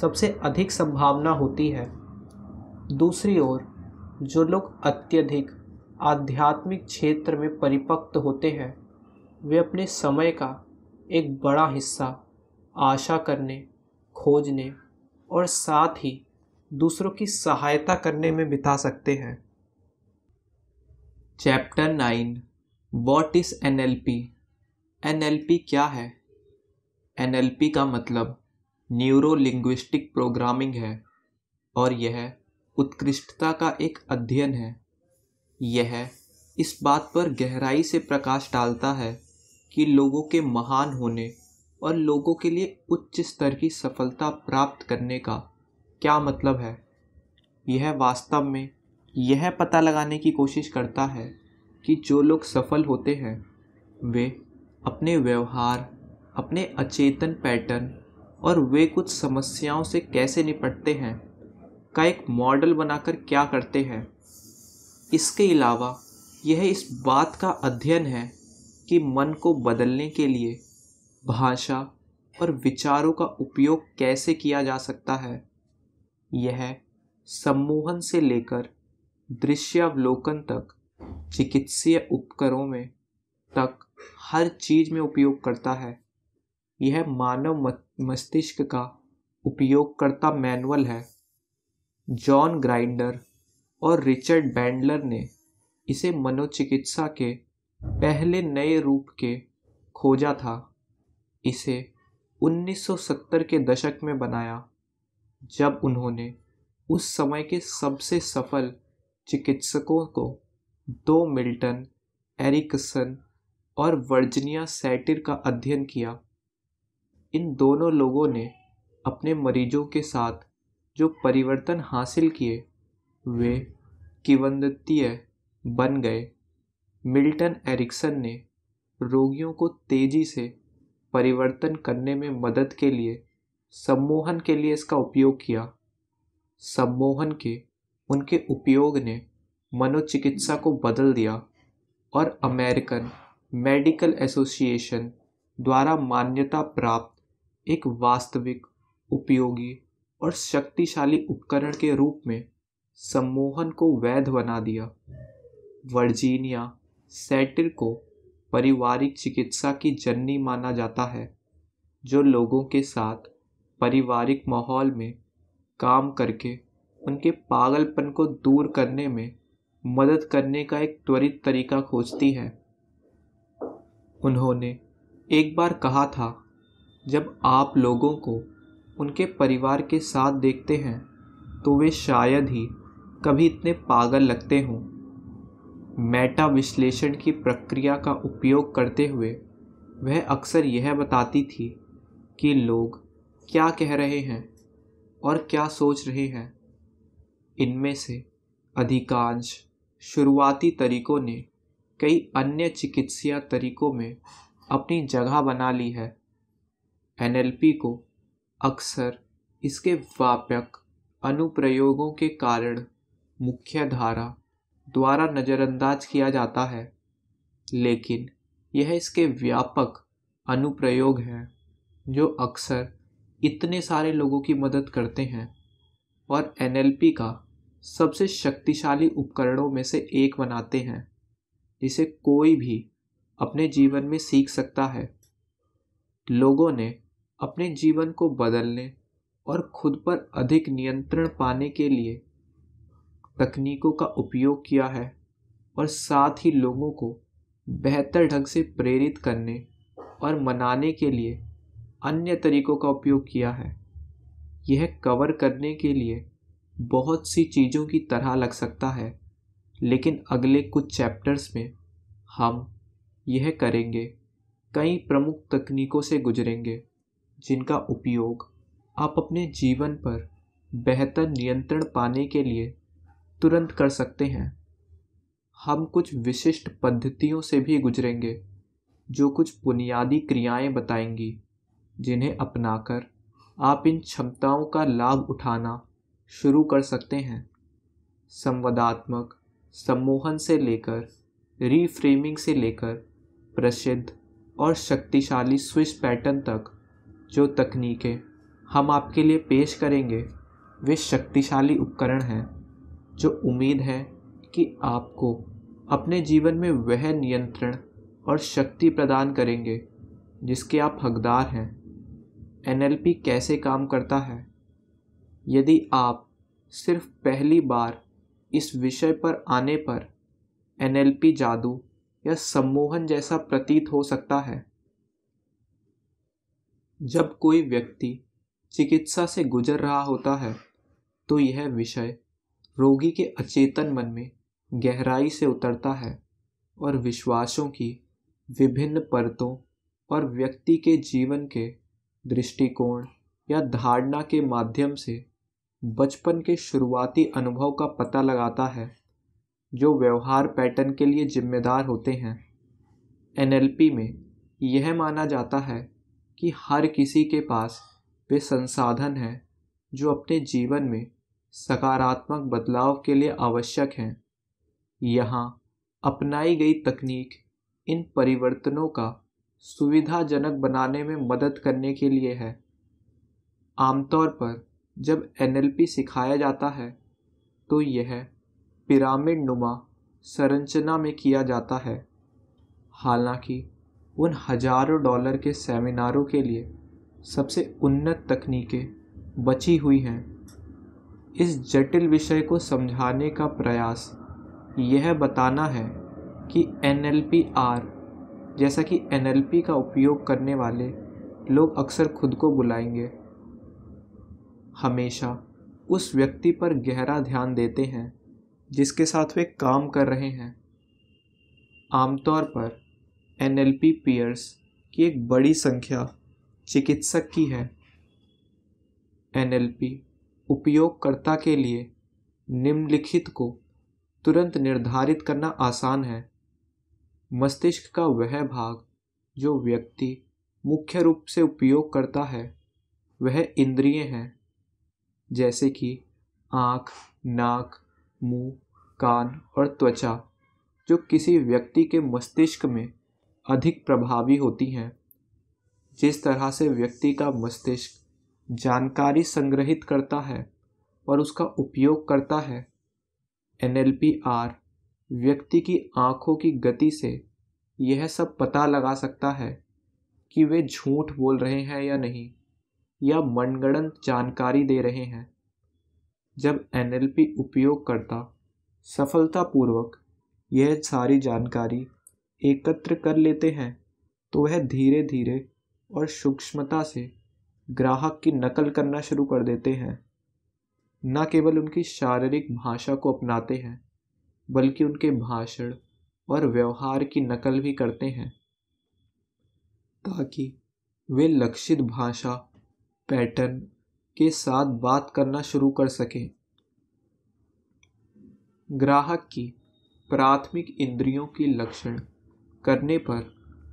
सबसे अधिक संभावना होती है दूसरी ओर जो लोग अत्यधिक आध्यात्मिक क्षेत्र में परिपक्व होते हैं वे अपने समय का एक बड़ा हिस्सा आशा करने खोजने और साथ ही दूसरों की सहायता करने में बिता सकते हैं chapter nine what is N L P N L P क्या है एन एल पी का मतलब न्यूरो लिंग्विस्टिक प्रोग्रामिंग है और यह उत्कृष्टता का एक अध्ययन है यह इस बात पर गहराई से प्रकाश डालता है कि लोगों के महान होने और लोगों के लिए उच्च स्तर की सफलता प्राप्त करने का क्या मतलब है यह वास्तव में यह पता लगाने की कोशिश करता है कि जो लोग सफल होते हैं वे अपने व्यवहार अपने अचेतन पैटर्न और वे कुछ समस्याओं से कैसे निपटते हैं का एक मॉडल बनाकर क्या करते हैं इसके अलावा यह इस बात का अध्ययन है कि मन को बदलने के लिए भाषा और विचारों का उपयोग कैसे किया जा सकता है यह सम्मोहन से लेकर दृश्यावलोकन तक चिकित्सीय उपकरणों में तक हर चीज में उपयोग करता है यह मानव मस्तिष्क का उपयोगकर्ता मैनुअल है जॉन ग्राइंडर और रिचर्ड बैंडलर ने इसे मनोचिकित्सा के पहले नए रूप के खोजा था इसे 1970 के दशक में बनाया जब उन्होंने उस समय के सबसे सफल चिकित्सकों को दो मिल्टन एरिकसन और वर्जनिया सैटिर का अध्ययन किया इन दोनों लोगों ने अपने मरीजों के साथ जो परिवर्तन हासिल किए वे किवंदतीय बन गए मिल्टन एरिक्सन ने रोगियों को तेजी से परिवर्तन करने में मदद के लिए सम्मोहन के लिए इसका उपयोग किया सम्मोहन के उनके उपयोग ने मनोचिकित्सा को बदल दिया और अमेरिकन मेडिकल एसोसिएशन द्वारा मान्यता प्राप्त एक वास्तविक उपयोगी और शक्तिशाली उपकरण के रूप में सम्मोहन को वैध बना दिया वर्जीनिया सेटिर को पारिवारिक चिकित्सा की जननी माना जाता है जो लोगों के साथ पारिवारिक माहौल में काम करके उनके पागलपन को दूर करने में मदद करने का एक त्वरित तरीका खोजती है उन्होंने एक बार कहा था जब आप लोगों को उनके परिवार के साथ देखते हैं तो वे शायद ही कभी इतने पागल लगते हों मेटा विश्लेषण की प्रक्रिया का उपयोग करते हुए वह अक्सर यह बताती थी कि लोग क्या कह रहे हैं और क्या सोच रहे हैं इनमें से अधिकांश शुरुआती तरीकों ने कई अन्य चिकित्सीय तरीकों में अपनी जगह बना ली है एनएलपी को अक्सर इसके व्यापक अनुप्रयोगों के कारण मुख्य धारा द्वारा नज़रअंदाज किया जाता है लेकिन यह इसके व्यापक अनुप्रयोग हैं जो अक्सर इतने सारे लोगों की मदद करते हैं और एन का सबसे शक्तिशाली उपकरणों में से एक बनाते हैं जिसे कोई भी अपने जीवन में सीख सकता है लोगों ने अपने जीवन को बदलने और खुद पर अधिक नियंत्रण पाने के लिए तकनीकों का उपयोग किया है और साथ ही लोगों को बेहतर ढंग से प्रेरित करने और मनाने के लिए अन्य तरीकों का उपयोग किया है यह कवर करने के लिए बहुत सी चीज़ों की तरह लग सकता है लेकिन अगले कुछ चैप्टर्स में हम यह करेंगे कई प्रमुख तकनीकों से गुजरेंगे जिनका उपयोग आप अपने जीवन पर बेहतर नियंत्रण पाने के लिए तुरंत कर सकते हैं हम कुछ विशिष्ट पद्धतियों से भी गुजरेंगे जो कुछ बुनियादी क्रियाएं बताएंगी जिन्हें अपनाकर आप इन क्षमताओं का लाभ उठाना शुरू कर सकते हैं संवादात्मक सम्मोहन से लेकर रीफ्रेमिंग से लेकर प्रसिद्ध और शक्तिशाली स्विच पैटर्न तक जो तकनीकें हम आपके लिए पेश करेंगे वे शक्तिशाली उपकरण हैं जो उम्मीद है कि आपको अपने जीवन में वह नियंत्रण और शक्ति प्रदान करेंगे जिसके आप हकदार हैं एन कैसे काम करता है यदि आप सिर्फ पहली बार इस विषय पर आने पर एन जादू या सम्मोहन जैसा प्रतीत हो सकता है जब कोई व्यक्ति चिकित्सा से गुजर रहा होता है तो यह विषय रोगी के अचेतन मन में गहराई से उतरता है और विश्वासों की विभिन्न परतों और व्यक्ति के जीवन के दृष्टिकोण या धारणा के माध्यम से बचपन के शुरुआती अनुभव का पता लगाता है जो व्यवहार पैटर्न के लिए जिम्मेदार होते हैं एनएलपी में यह माना जाता है कि हर किसी के पास वे संसाधन हैं जो अपने जीवन में सकारात्मक बदलाव के लिए आवश्यक हैं यहाँ अपनाई गई तकनीक इन परिवर्तनों का सुविधाजनक बनाने में मदद करने के लिए है आमतौर पर जब एन सिखाया जाता है तो यह पिरामिड नुमा संरचना में किया जाता है हालांकि उन हजारों डॉलर के सेमिनारों के लिए सबसे उन्नत तकनीकें बची हुई हैं इस जटिल विषय को समझाने का प्रयास यह बताना है कि एन एल पी आर जैसा कि एन एल पी का उपयोग करने वाले लोग अक्सर खुद को बुलाएंगे हमेशा उस व्यक्ति पर गहरा ध्यान देते हैं जिसके साथ वे काम कर रहे हैं आमतौर पर एन एल पी पेयर्स की एक बड़ी संख्या चिकित्सक की है एन एल पी उपयोगकर्ता के लिए निम्नलिखित को तुरंत निर्धारित करना आसान है मस्तिष्क का वह भाग जो व्यक्ति मुख्य रूप से उपयोग करता है वह इंद्रिय हैं जैसे कि आँख नाक मुंह, कान और त्वचा जो किसी व्यक्ति के मस्तिष्क में अधिक प्रभावी होती हैं जिस तरह से व्यक्ति का मस्तिष्क जानकारी संग्रहित करता है और उसका उपयोग करता है एन आर व्यक्ति की आँखों की गति से यह सब पता लगा सकता है कि वे झूठ बोल रहे हैं या नहीं या मनगणन जानकारी दे रहे हैं जब एन उपयोग करता सफलतापूर्वक यह सारी जानकारी एकत्र कर लेते हैं तो वह धीरे धीरे और सूक्ष्मता से ग्राहक की नकल करना शुरू कर देते हैं न केवल उनकी शारीरिक भाषा को अपनाते हैं बल्कि उनके भाषण और व्यवहार की नकल भी करते हैं ताकि वे लक्षित भाषा पैटर्न के साथ बात करना शुरू कर सकें ग्राहक की प्राथमिक इंद्रियों की लक्षण करने पर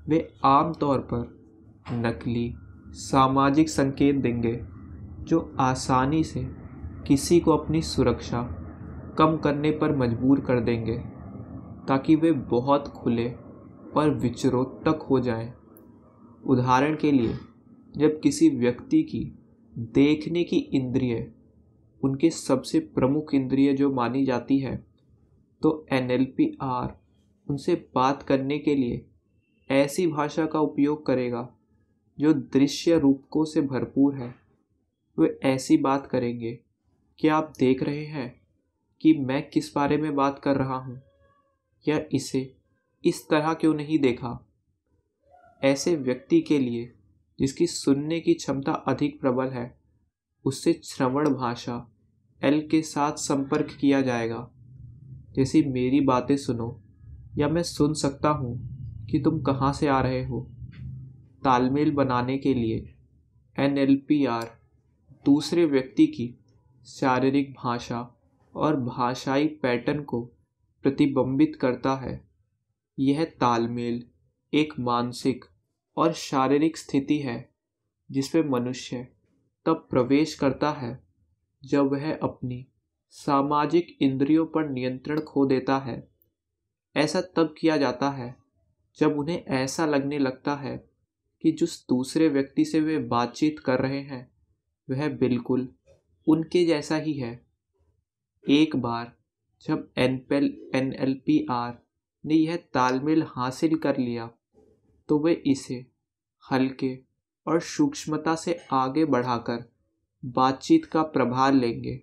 वे आमतौर पर नकली सामाजिक संकेत देंगे जो आसानी से किसी को अपनी सुरक्षा कम करने पर मजबूर कर देंगे ताकि वे बहुत खुले पर तक हो जाएं। उदाहरण के लिए जब किसी व्यक्ति की देखने की इंद्रिय उनके सबसे प्रमुख इंद्रिय जो मानी जाती है तो एन एल पी आर उनसे बात करने के लिए ऐसी भाषा का उपयोग करेगा जो दृश्य रूपकों से भरपूर है वे ऐसी बात करेंगे कि आप देख रहे हैं कि मैं किस बारे में बात कर रहा हूँ या इसे इस तरह क्यों नहीं देखा ऐसे व्यक्ति के लिए जिसकी सुनने की क्षमता अधिक प्रबल है उससे श्रवण भाषा एल के साथ संपर्क किया जाएगा जैसी मेरी बातें सुनो या मैं सुन सकता हूँ कि तुम कहाँ से आ रहे हो तालमेल बनाने के लिए एन एल पी आर दूसरे व्यक्ति की शारीरिक भाषा और भाषाई पैटर्न को प्रतिबिंबित करता है यह तालमेल एक मानसिक और शारीरिक स्थिति है जिसमें मनुष्य तब प्रवेश करता है जब वह अपनी सामाजिक इंद्रियों पर नियंत्रण खो देता है ऐसा तब किया जाता है जब उन्हें ऐसा लगने लगता है कि जिस दूसरे व्यक्ति से वे बातचीत कर रहे हैं वह बिल्कुल उनके जैसा ही है एक बार जब एन पेल एन एल पी आर ने यह तालमेल हासिल कर लिया तो वे इसे हल्के और सूक्ष्मता से आगे बढ़ाकर बातचीत का प्रभार लेंगे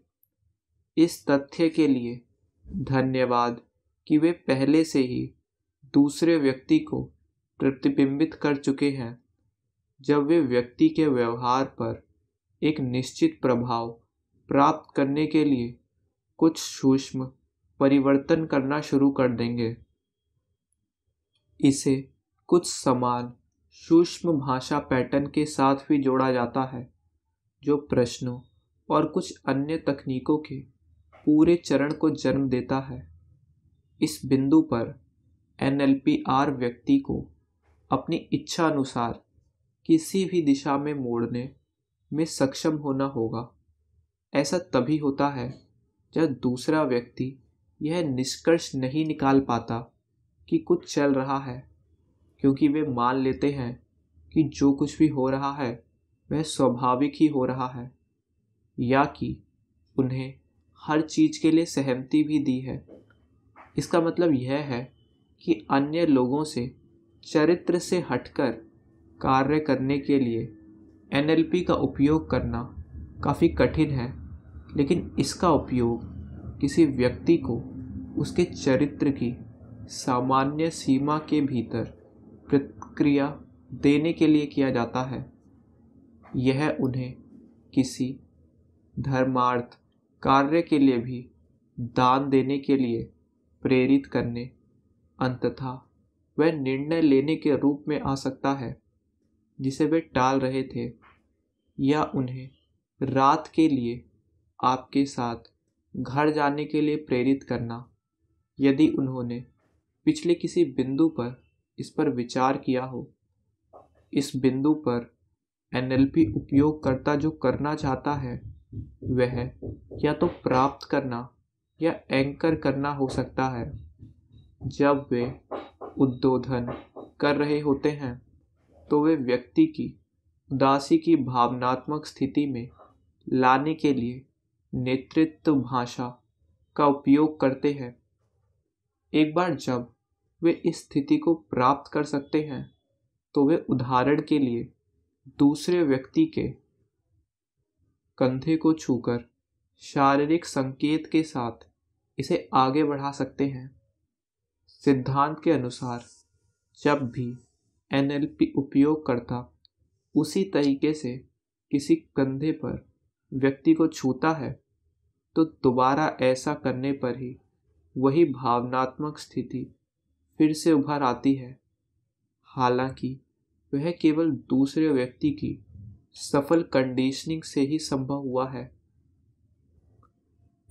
इस तथ्य के लिए धन्यवाद कि वे पहले से ही दूसरे व्यक्ति को प्रतिबिंबित कर चुके हैं जब वे व्यक्ति के व्यवहार पर एक निश्चित प्रभाव प्राप्त करने के लिए कुछ सूक्ष्म परिवर्तन करना शुरू कर देंगे इसे कुछ समान सूक्ष्म भाषा पैटर्न के साथ भी जोड़ा जाता है जो प्रश्नों और कुछ अन्य तकनीकों के पूरे चरण को जन्म देता है इस बिंदु पर एन व्यक्ति को अपनी इच्छा अनुसार किसी भी दिशा में मोड़ने में सक्षम होना होगा ऐसा तभी होता है जब दूसरा व्यक्ति यह निष्कर्ष नहीं निकाल पाता कि कुछ चल रहा है क्योंकि वे मान लेते हैं कि जो कुछ भी हो रहा है वह स्वाभाविक ही हो रहा है या कि उन्हें हर चीज़ के लिए सहमति भी दी है इसका मतलब यह है कि अन्य लोगों से चरित्र से हटकर कार्य करने के लिए एन का उपयोग करना काफ़ी कठिन है लेकिन इसका उपयोग किसी व्यक्ति को उसके चरित्र की सामान्य सीमा के भीतर प्रतिक्रिया देने के लिए किया जाता है यह उन्हें किसी धर्मार्थ कार्य के लिए भी दान देने के लिए प्रेरित करने अंततः वह निर्णय लेने के रूप में आ सकता है जिसे वे टाल रहे थे या उन्हें रात के लिए आपके साथ घर जाने के लिए प्रेरित करना यदि उन्होंने पिछले किसी बिंदु पर इस पर विचार किया हो इस बिंदु पर एनएलपी उपयोगकर्ता जो करना चाहता है वह या तो प्राप्त करना या एंकर करना हो सकता है जब वे उद्बोधन कर रहे होते हैं तो वे व्यक्ति की उदासी की भावनात्मक स्थिति में लाने के लिए नेतृत्व भाषा का उपयोग करते हैं एक बार जब वे इस स्थिति को प्राप्त कर सकते हैं तो वे उदाहरण के लिए दूसरे व्यक्ति के कंधे को छूकर शारीरिक संकेत के साथ इसे आगे बढ़ा सकते हैं सिद्धांत के अनुसार जब भी एन उपयोगकर्ता उसी तरीके से किसी कंधे पर व्यक्ति को छूता है तो दोबारा ऐसा करने पर ही वही भावनात्मक स्थिति फिर से उभर आती है हालांकि वह केवल दूसरे व्यक्ति की सफल कंडीशनिंग से ही संभव हुआ है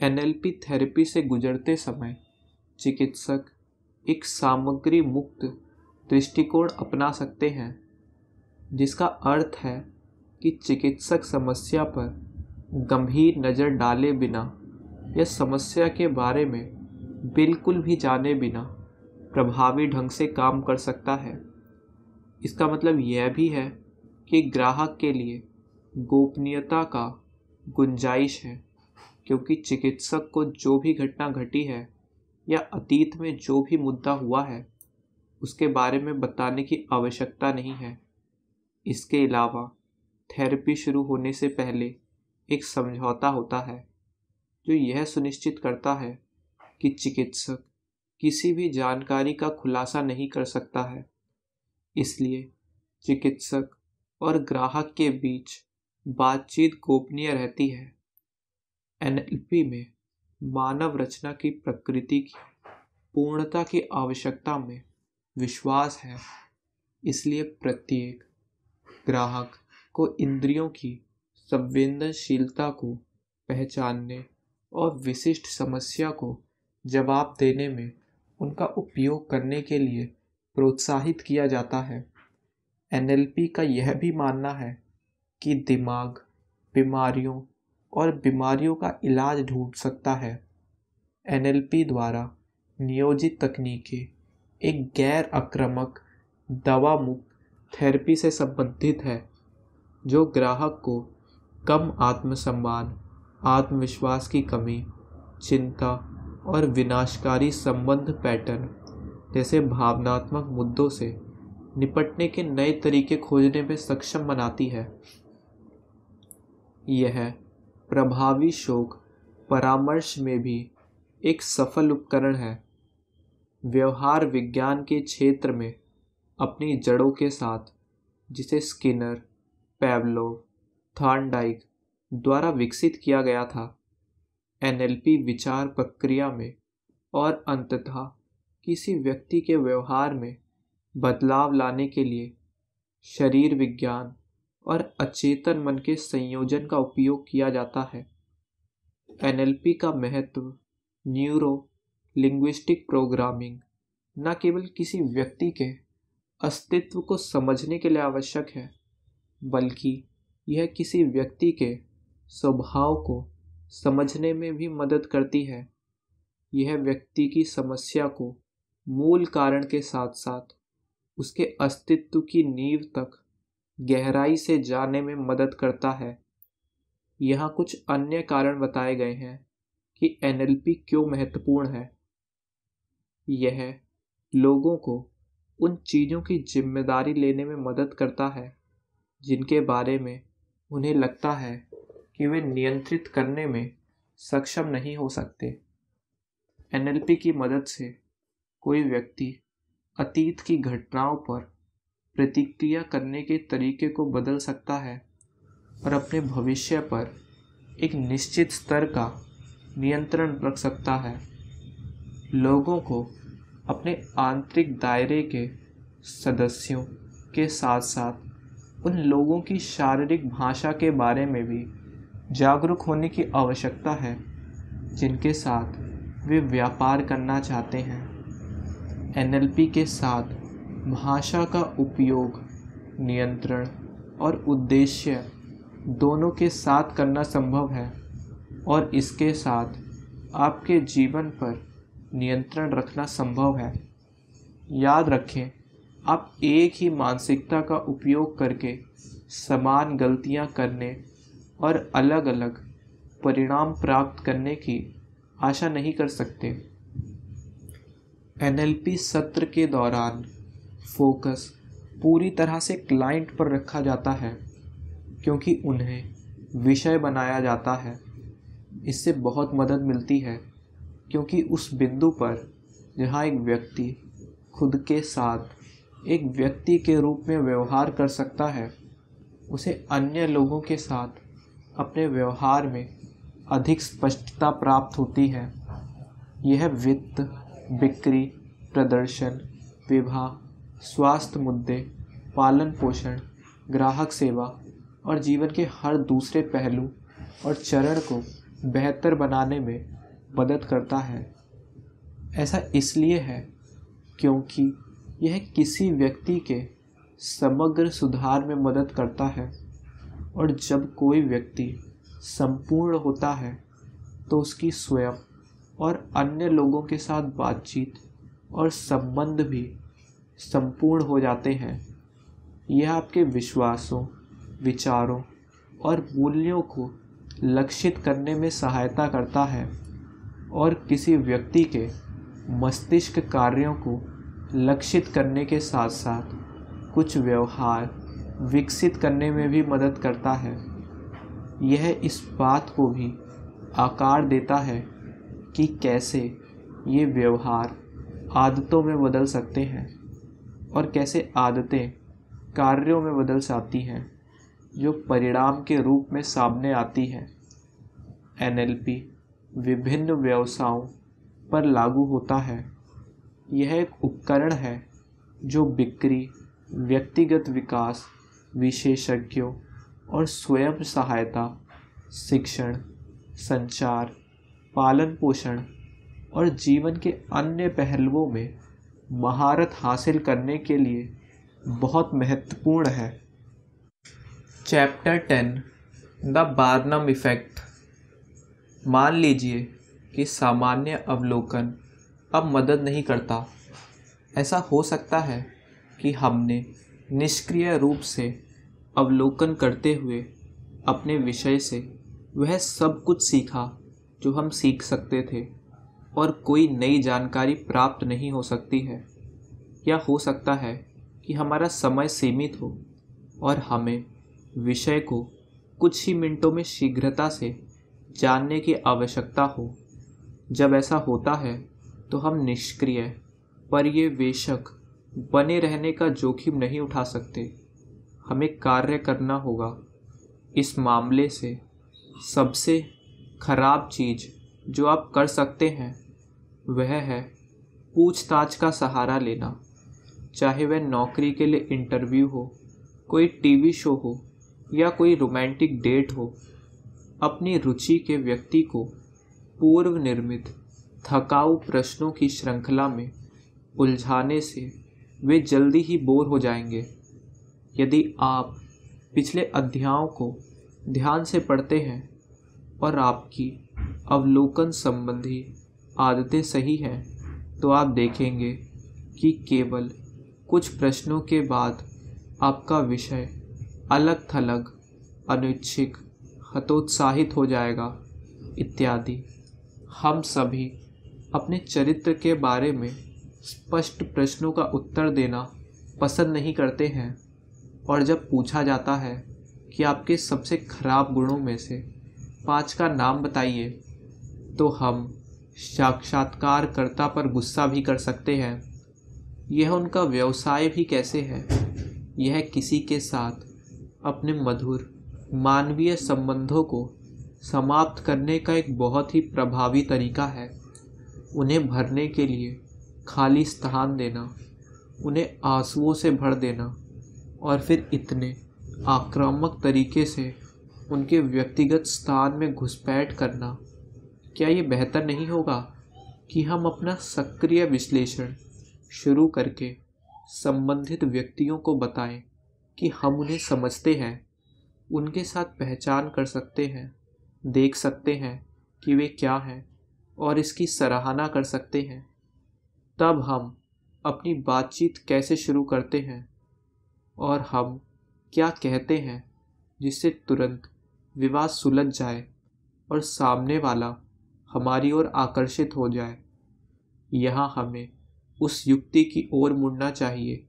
एनएलपी थेरेपी से गुजरते समय चिकित्सक एक सामग्री मुक्त दृष्टिकोण अपना सकते हैं जिसका अर्थ है कि चिकित्सक समस्या पर गंभीर नज़र डाले बिना या समस्या के बारे में बिल्कुल भी जाने बिना प्रभावी ढंग से काम कर सकता है इसका मतलब यह भी है कि ग्राहक के लिए गोपनीयता का गुंजाइश है क्योंकि चिकित्सक को जो भी घटना घटी है या अतीत में जो भी मुद्दा हुआ है उसके बारे में बताने की आवश्यकता नहीं है इसके अलावा थेरेपी शुरू होने से पहले एक समझौता होता है जो यह सुनिश्चित करता है कि चिकित्सक किसी भी जानकारी का खुलासा नहीं कर सकता है इसलिए चिकित्सक और ग्राहक के बीच बातचीत गोपनीय रहती है एनएलपी में मानव रचना की प्रकृति की पूर्णता की आवश्यकता में विश्वास है इसलिए प्रत्येक ग्राहक को इंद्रियों की संवेदनशीलता को पहचानने और विशिष्ट समस्या को जवाब देने में उनका उपयोग करने के लिए प्रोत्साहित किया जाता है एनएलपी का यह भी मानना है कि दिमाग बीमारियों और बीमारियों का इलाज ढूंढ सकता है एन द्वारा नियोजित तकनीकें एक गैर आक्रामक दवा मुक्त थेरेपी से संबंधित है जो ग्राहक को कम आत्मसम्मान आत्मविश्वास की कमी चिंता और विनाशकारी संबंध पैटर्न जैसे भावनात्मक मुद्दों से निपटने के नए तरीके खोजने में सक्षम बनाती है यह प्रभावी शोक परामर्श में भी एक सफल उपकरण है व्यवहार विज्ञान के क्षेत्र में अपनी जड़ों के साथ जिसे स्किनर पैवलो थार्नडाइक द्वारा विकसित किया गया था एनएलपी विचार प्रक्रिया में और अंततः किसी व्यक्ति के व्यवहार में बदलाव लाने के लिए शरीर विज्ञान और अचेतन मन के संयोजन का उपयोग किया जाता है एनएलपी का महत्व न्यूरो लिंग्विस्टिक प्रोग्रामिंग न केवल किसी व्यक्ति के अस्तित्व को समझने के लिए आवश्यक है बल्कि यह किसी व्यक्ति के स्वभाव को समझने में भी मदद करती है यह व्यक्ति की समस्या को मूल कारण के साथ साथ उसके अस्तित्व की नींव तक गहराई से जाने में मदद करता है यहाँ कुछ अन्य कारण बताए गए हैं कि एन क्यों महत्वपूर्ण है यह लोगों को उन चीज़ों की जिम्मेदारी लेने में मदद करता है जिनके बारे में उन्हें लगता है कि वे नियंत्रित करने में सक्षम नहीं हो सकते एनएलपी की मदद से कोई व्यक्ति अतीत की घटनाओं पर प्रतिक्रिया करने के तरीके को बदल सकता है और अपने भविष्य पर एक निश्चित स्तर का नियंत्रण रख सकता है लोगों को अपने आंतरिक दायरे के सदस्यों के साथ साथ उन लोगों की शारीरिक भाषा के बारे में भी जागरूक होने की आवश्यकता है जिनके साथ वे व्यापार करना चाहते हैं एनएलपी के साथ भाषा का उपयोग नियंत्रण और उद्देश्य दोनों के साथ करना संभव है और इसके साथ आपके जीवन पर नियंत्रण रखना संभव है याद रखें आप एक ही मानसिकता का उपयोग करके समान गलतियां करने और अलग अलग परिणाम प्राप्त करने की आशा नहीं कर सकते एनएलपी सत्र के दौरान फोकस पूरी तरह से क्लाइंट पर रखा जाता है क्योंकि उन्हें विषय बनाया जाता है इससे बहुत मदद मिलती है क्योंकि उस बिंदु पर जहाँ एक व्यक्ति खुद के साथ एक व्यक्ति के रूप में व्यवहार कर सकता है उसे अन्य लोगों के साथ अपने व्यवहार में अधिक स्पष्टता प्राप्त होती है यह वित्त बिक्री प्रदर्शन विवाह स्वास्थ्य मुद्दे पालन पोषण ग्राहक सेवा और जीवन के हर दूसरे पहलू और चरण को बेहतर बनाने में मदद करता है ऐसा इसलिए है क्योंकि यह किसी व्यक्ति के समग्र सुधार में मदद करता है और जब कोई व्यक्ति संपूर्ण होता है तो उसकी स्वयं और अन्य लोगों के साथ बातचीत और संबंध भी संपूर्ण हो जाते हैं यह आपके विश्वासों विचारों और मूल्यों को लक्षित करने में सहायता करता है और किसी व्यक्ति के मस्तिष्क कार्यों को लक्षित करने के साथ साथ कुछ व्यवहार विकसित करने में भी मदद करता है यह इस बात को भी आकार देता है कि कैसे ये व्यवहार आदतों में बदल सकते हैं और कैसे आदतें कार्यों में बदल जाती हैं जो परिणाम के रूप में सामने आती है एनएलपी विभिन्न व्यवसायों पर लागू होता है यह एक उपकरण है जो बिक्री व्यक्तिगत विकास विशेषज्ञों और स्वयं सहायता शिक्षण संचार पालन पोषण और जीवन के अन्य पहलुओं में महारत हासिल करने के लिए बहुत महत्वपूर्ण है chapter ten the Barnum effect मान लीजिए कि सामान्य अवलोकन अब मदद नहीं करता ऐसा हो सकता है कि हमने निष्क्रिय रूप से अवलोकन करते हुए अपने विषय से वह सब कुछ सीखा जो हम सीख सकते थे और कोई नई जानकारी प्राप्त नहीं हो सकती है या हो सकता है कि हमारा समय सीमित हो और हमें विषय को कुछ ही मिनटों में शीघ्रता से जानने की आवश्यकता हो जब ऐसा होता है तो हम निष्क्रिय पर ये बेशक बने रहने का जोखिम नहीं उठा सकते हमें कार्य करना होगा इस मामले से सबसे खराब चीज़ जो आप कर सकते हैं वह है पूछताछ का सहारा लेना चाहे वह नौकरी के लिए इंटरव्यू हो कोई टीवी शो हो या कोई रोमांटिक डेट हो अपनी रुचि के व्यक्ति को पूर्व निर्मित थकाऊ प्रश्नों की श्रृंखला में उलझाने से वे जल्दी ही बोर हो जाएंगे यदि आप पिछले अध्यायों को ध्यान से पढ़ते हैं और आपकी अवलोकन संबंधी आदतें सही हैं तो आप देखेंगे कि केवल कुछ प्रश्नों के बाद आपका विषय अलग थलग अनुच्छिक हतोत्साहित हो जाएगा इत्यादि हम सभी अपने चरित्र के बारे में स्पष्ट प्रश्नों का उत्तर देना पसंद नहीं करते हैं और जब पूछा जाता है कि आपके सबसे खराब गुणों में से पांच का नाम बताइए तो हम साक्षात्कारकर्ता पर गुस्सा भी कर सकते हैं यह उनका व्यवसाय भी कैसे है यह किसी के साथ अपने मधुर मानवीय संबंधों को समाप्त करने का एक बहुत ही प्रभावी तरीका है उन्हें भरने के लिए खाली स्थान देना उन्हें आंसुओं से भर देना और फिर इतने आक्रामक तरीके से उनके व्यक्तिगत स्थान में घुसपैठ करना क्या ये बेहतर नहीं होगा कि हम अपना सक्रिय विश्लेषण शुरू करके संबंधित व्यक्तियों को बताएं कि हम उन्हें समझते हैं उनके साथ पहचान कर सकते हैं देख सकते हैं कि वे क्या हैं और इसकी सराहना कर सकते हैं तब हम अपनी बातचीत कैसे शुरू करते हैं और हम क्या कहते हैं जिससे तुरंत विवाद सुलझ जाए और सामने वाला हमारी ओर आकर्षित हो जाए यहाँ हमें उस युक्ति की ओर मुड़ना चाहिए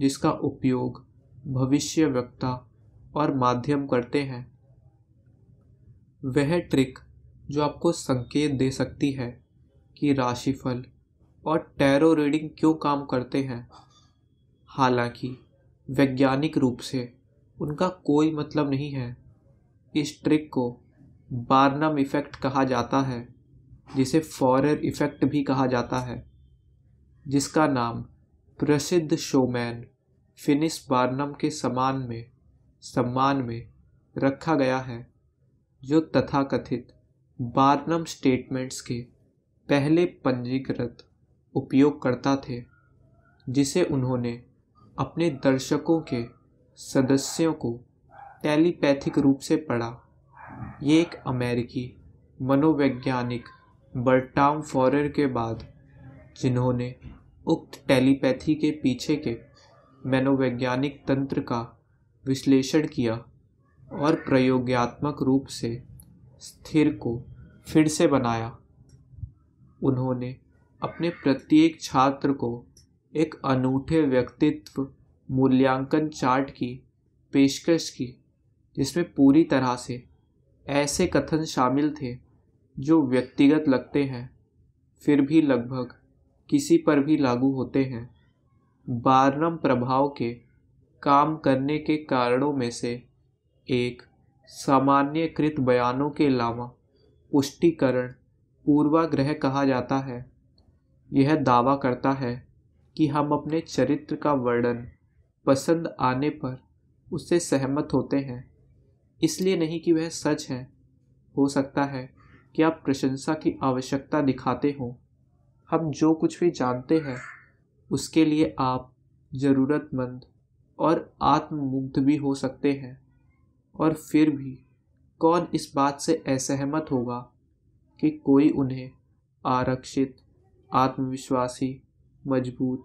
जिसका उपयोग भविष्य वक्ता और माध्यम करते हैं वह ट्रिक जो आपको संकेत दे सकती है कि राशिफल और टैरो रीडिंग क्यों काम करते हैं हालांकि वैज्ञानिक रूप से उनका कोई मतलब नहीं है इस ट्रिक को बारनम इफ़ेक्ट कहा जाता है जिसे फॉरर इफ़ेक्ट भी कहा जाता है जिसका नाम प्रसिद्ध शोमैन फिनिस बार्नम के समान में सम्मान में रखा गया है जो तथाकथित बार्नम स्टेटमेंट्स के पहले पंजीकृत उपयोगकर्ता थे जिसे उन्होंने अपने दर्शकों के सदस्यों को टेलीपैथिक रूप से पढ़ा ये एक अमेरिकी मनोवैज्ञानिक बर्टाम फॉरर के बाद जिन्होंने उक्त टेलीपैथी के पीछे के मनोवैज्ञानिक तंत्र का विश्लेषण किया और प्रयोगात्मक रूप से स्थिर को फिर से बनाया उन्होंने अपने प्रत्येक छात्र को एक अनूठे व्यक्तित्व मूल्यांकन चार्ट की पेशकश की जिसमें पूरी तरह से ऐसे कथन शामिल थे जो व्यक्तिगत लगते हैं फिर भी लगभग किसी पर भी लागू होते हैं बारनम प्रभाव के काम करने के कारणों में से एक सामान्यकृत बयानों के अलावा पुष्टिकरण पूर्वाग्रह कहा जाता है यह दावा करता है कि हम अपने चरित्र का वर्णन पसंद आने पर उससे सहमत होते हैं इसलिए नहीं कि वह सच है हो सकता है कि आप प्रशंसा की आवश्यकता दिखाते हो हम जो कुछ भी जानते हैं उसके लिए आप ज़रूरतमंद और आत्ममुग्ध भी हो सकते हैं और फिर भी कौन इस बात से असहमत होगा कि कोई उन्हें आरक्षित आत्मविश्वासी मजबूत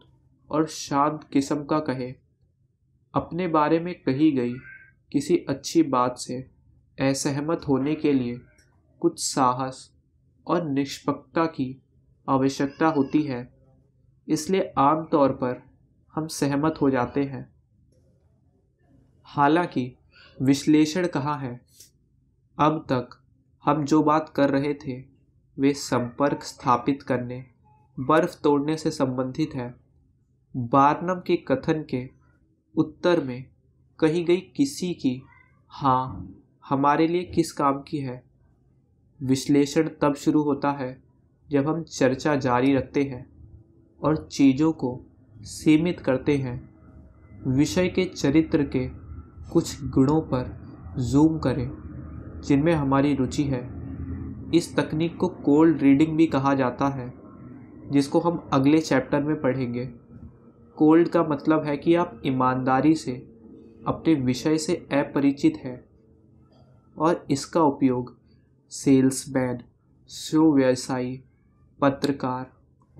और शांत किस्म का कहे अपने बारे में कही गई किसी अच्छी बात से असहमत होने के लिए कुछ साहस और निष्पक्षता की आवश्यकता होती है इसलिए आम तौर पर हम सहमत हो जाते हैं हालांकि विश्लेषण कहाँ है अब तक हम जो बात कर रहे थे वे संपर्क स्थापित करने बर्फ तोड़ने से संबंधित है बारनम के कथन के उत्तर में कही गई किसी की हाँ हमारे लिए किस काम की है विश्लेषण तब शुरू होता है जब हम चर्चा जारी रखते हैं और चीज़ों को सीमित करते हैं विषय के चरित्र के कुछ गुणों पर जूम करें जिनमें हमारी रुचि है इस तकनीक को कोल्ड रीडिंग भी कहा जाता है जिसको हम अगले चैप्टर में पढ़ेंगे कोल्ड का मतलब है कि आप ईमानदारी से अपने विषय से अपरिचित हैं और इसका उपयोग सेल्समैन स्व व्यवसायी पत्रकार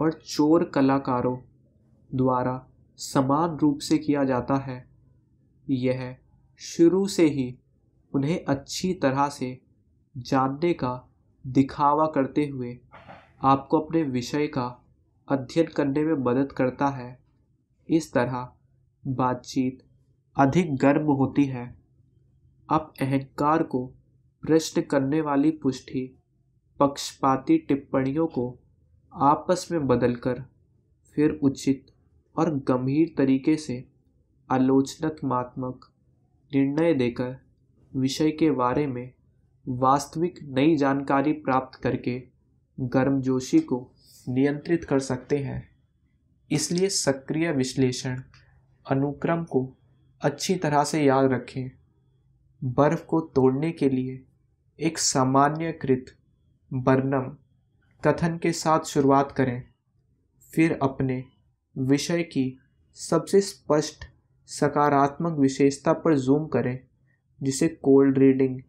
और चोर कलाकारों द्वारा समान रूप से किया जाता है यह शुरू से ही उन्हें अच्छी तरह से जानने का दिखावा करते हुए आपको अपने विषय का अध्ययन करने में मदद करता है इस तरह बातचीत अधिक गर्म होती है आप अहंकार को प्रश्न करने वाली पुष्टि पक्षपाती टिप्पणियों को आपस में बदलकर फिर उचित और गंभीर तरीके से आलोचनात्मक निर्णय देकर विषय के बारे में वास्तविक नई जानकारी प्राप्त करके गर्मजोशी को नियंत्रित कर सकते हैं इसलिए सक्रिय विश्लेषण अनुक्रम को अच्छी तरह से याद रखें बर्फ़ को तोड़ने के लिए एक सामान्यकृत वर्णम कथन के साथ शुरुआत करें फिर अपने विषय की सबसे स्पष्ट सकारात्मक विशेषता पर जूम करें जिसे कोल्ड रीडिंग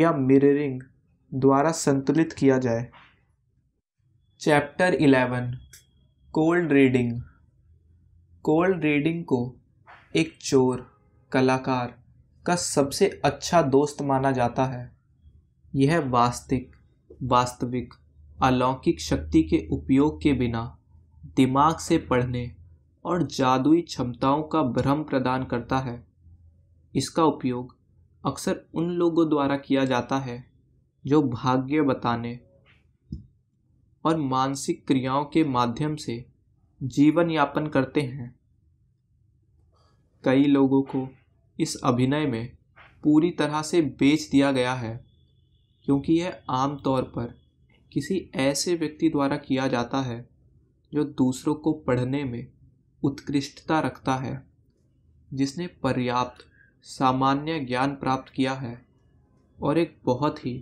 या मिररिंग द्वारा संतुलित किया जाए chapter eleven cold reading cold reading को एक चोर कलाकार का सबसे अच्छा दोस्त माना जाता है यह वास्तविक वास्तविक अलौकिक शक्ति के उपयोग के बिना दिमाग से पढ़ने और जादुई क्षमताओं का भ्रम प्रदान करता है इसका उपयोग अक्सर उन लोगों द्वारा किया जाता है जो भाग्य बताने और मानसिक क्रियाओं के माध्यम से जीवन यापन करते हैं कई लोगों को इस अभिनय में पूरी तरह से बेच दिया गया है क्योंकि यह आमतौर पर किसी ऐसे व्यक्ति द्वारा किया जाता है जो दूसरों को पढ़ने में उत्कृष्टता रखता है जिसने पर्याप्त सामान्य ज्ञान प्राप्त किया है और एक बहुत ही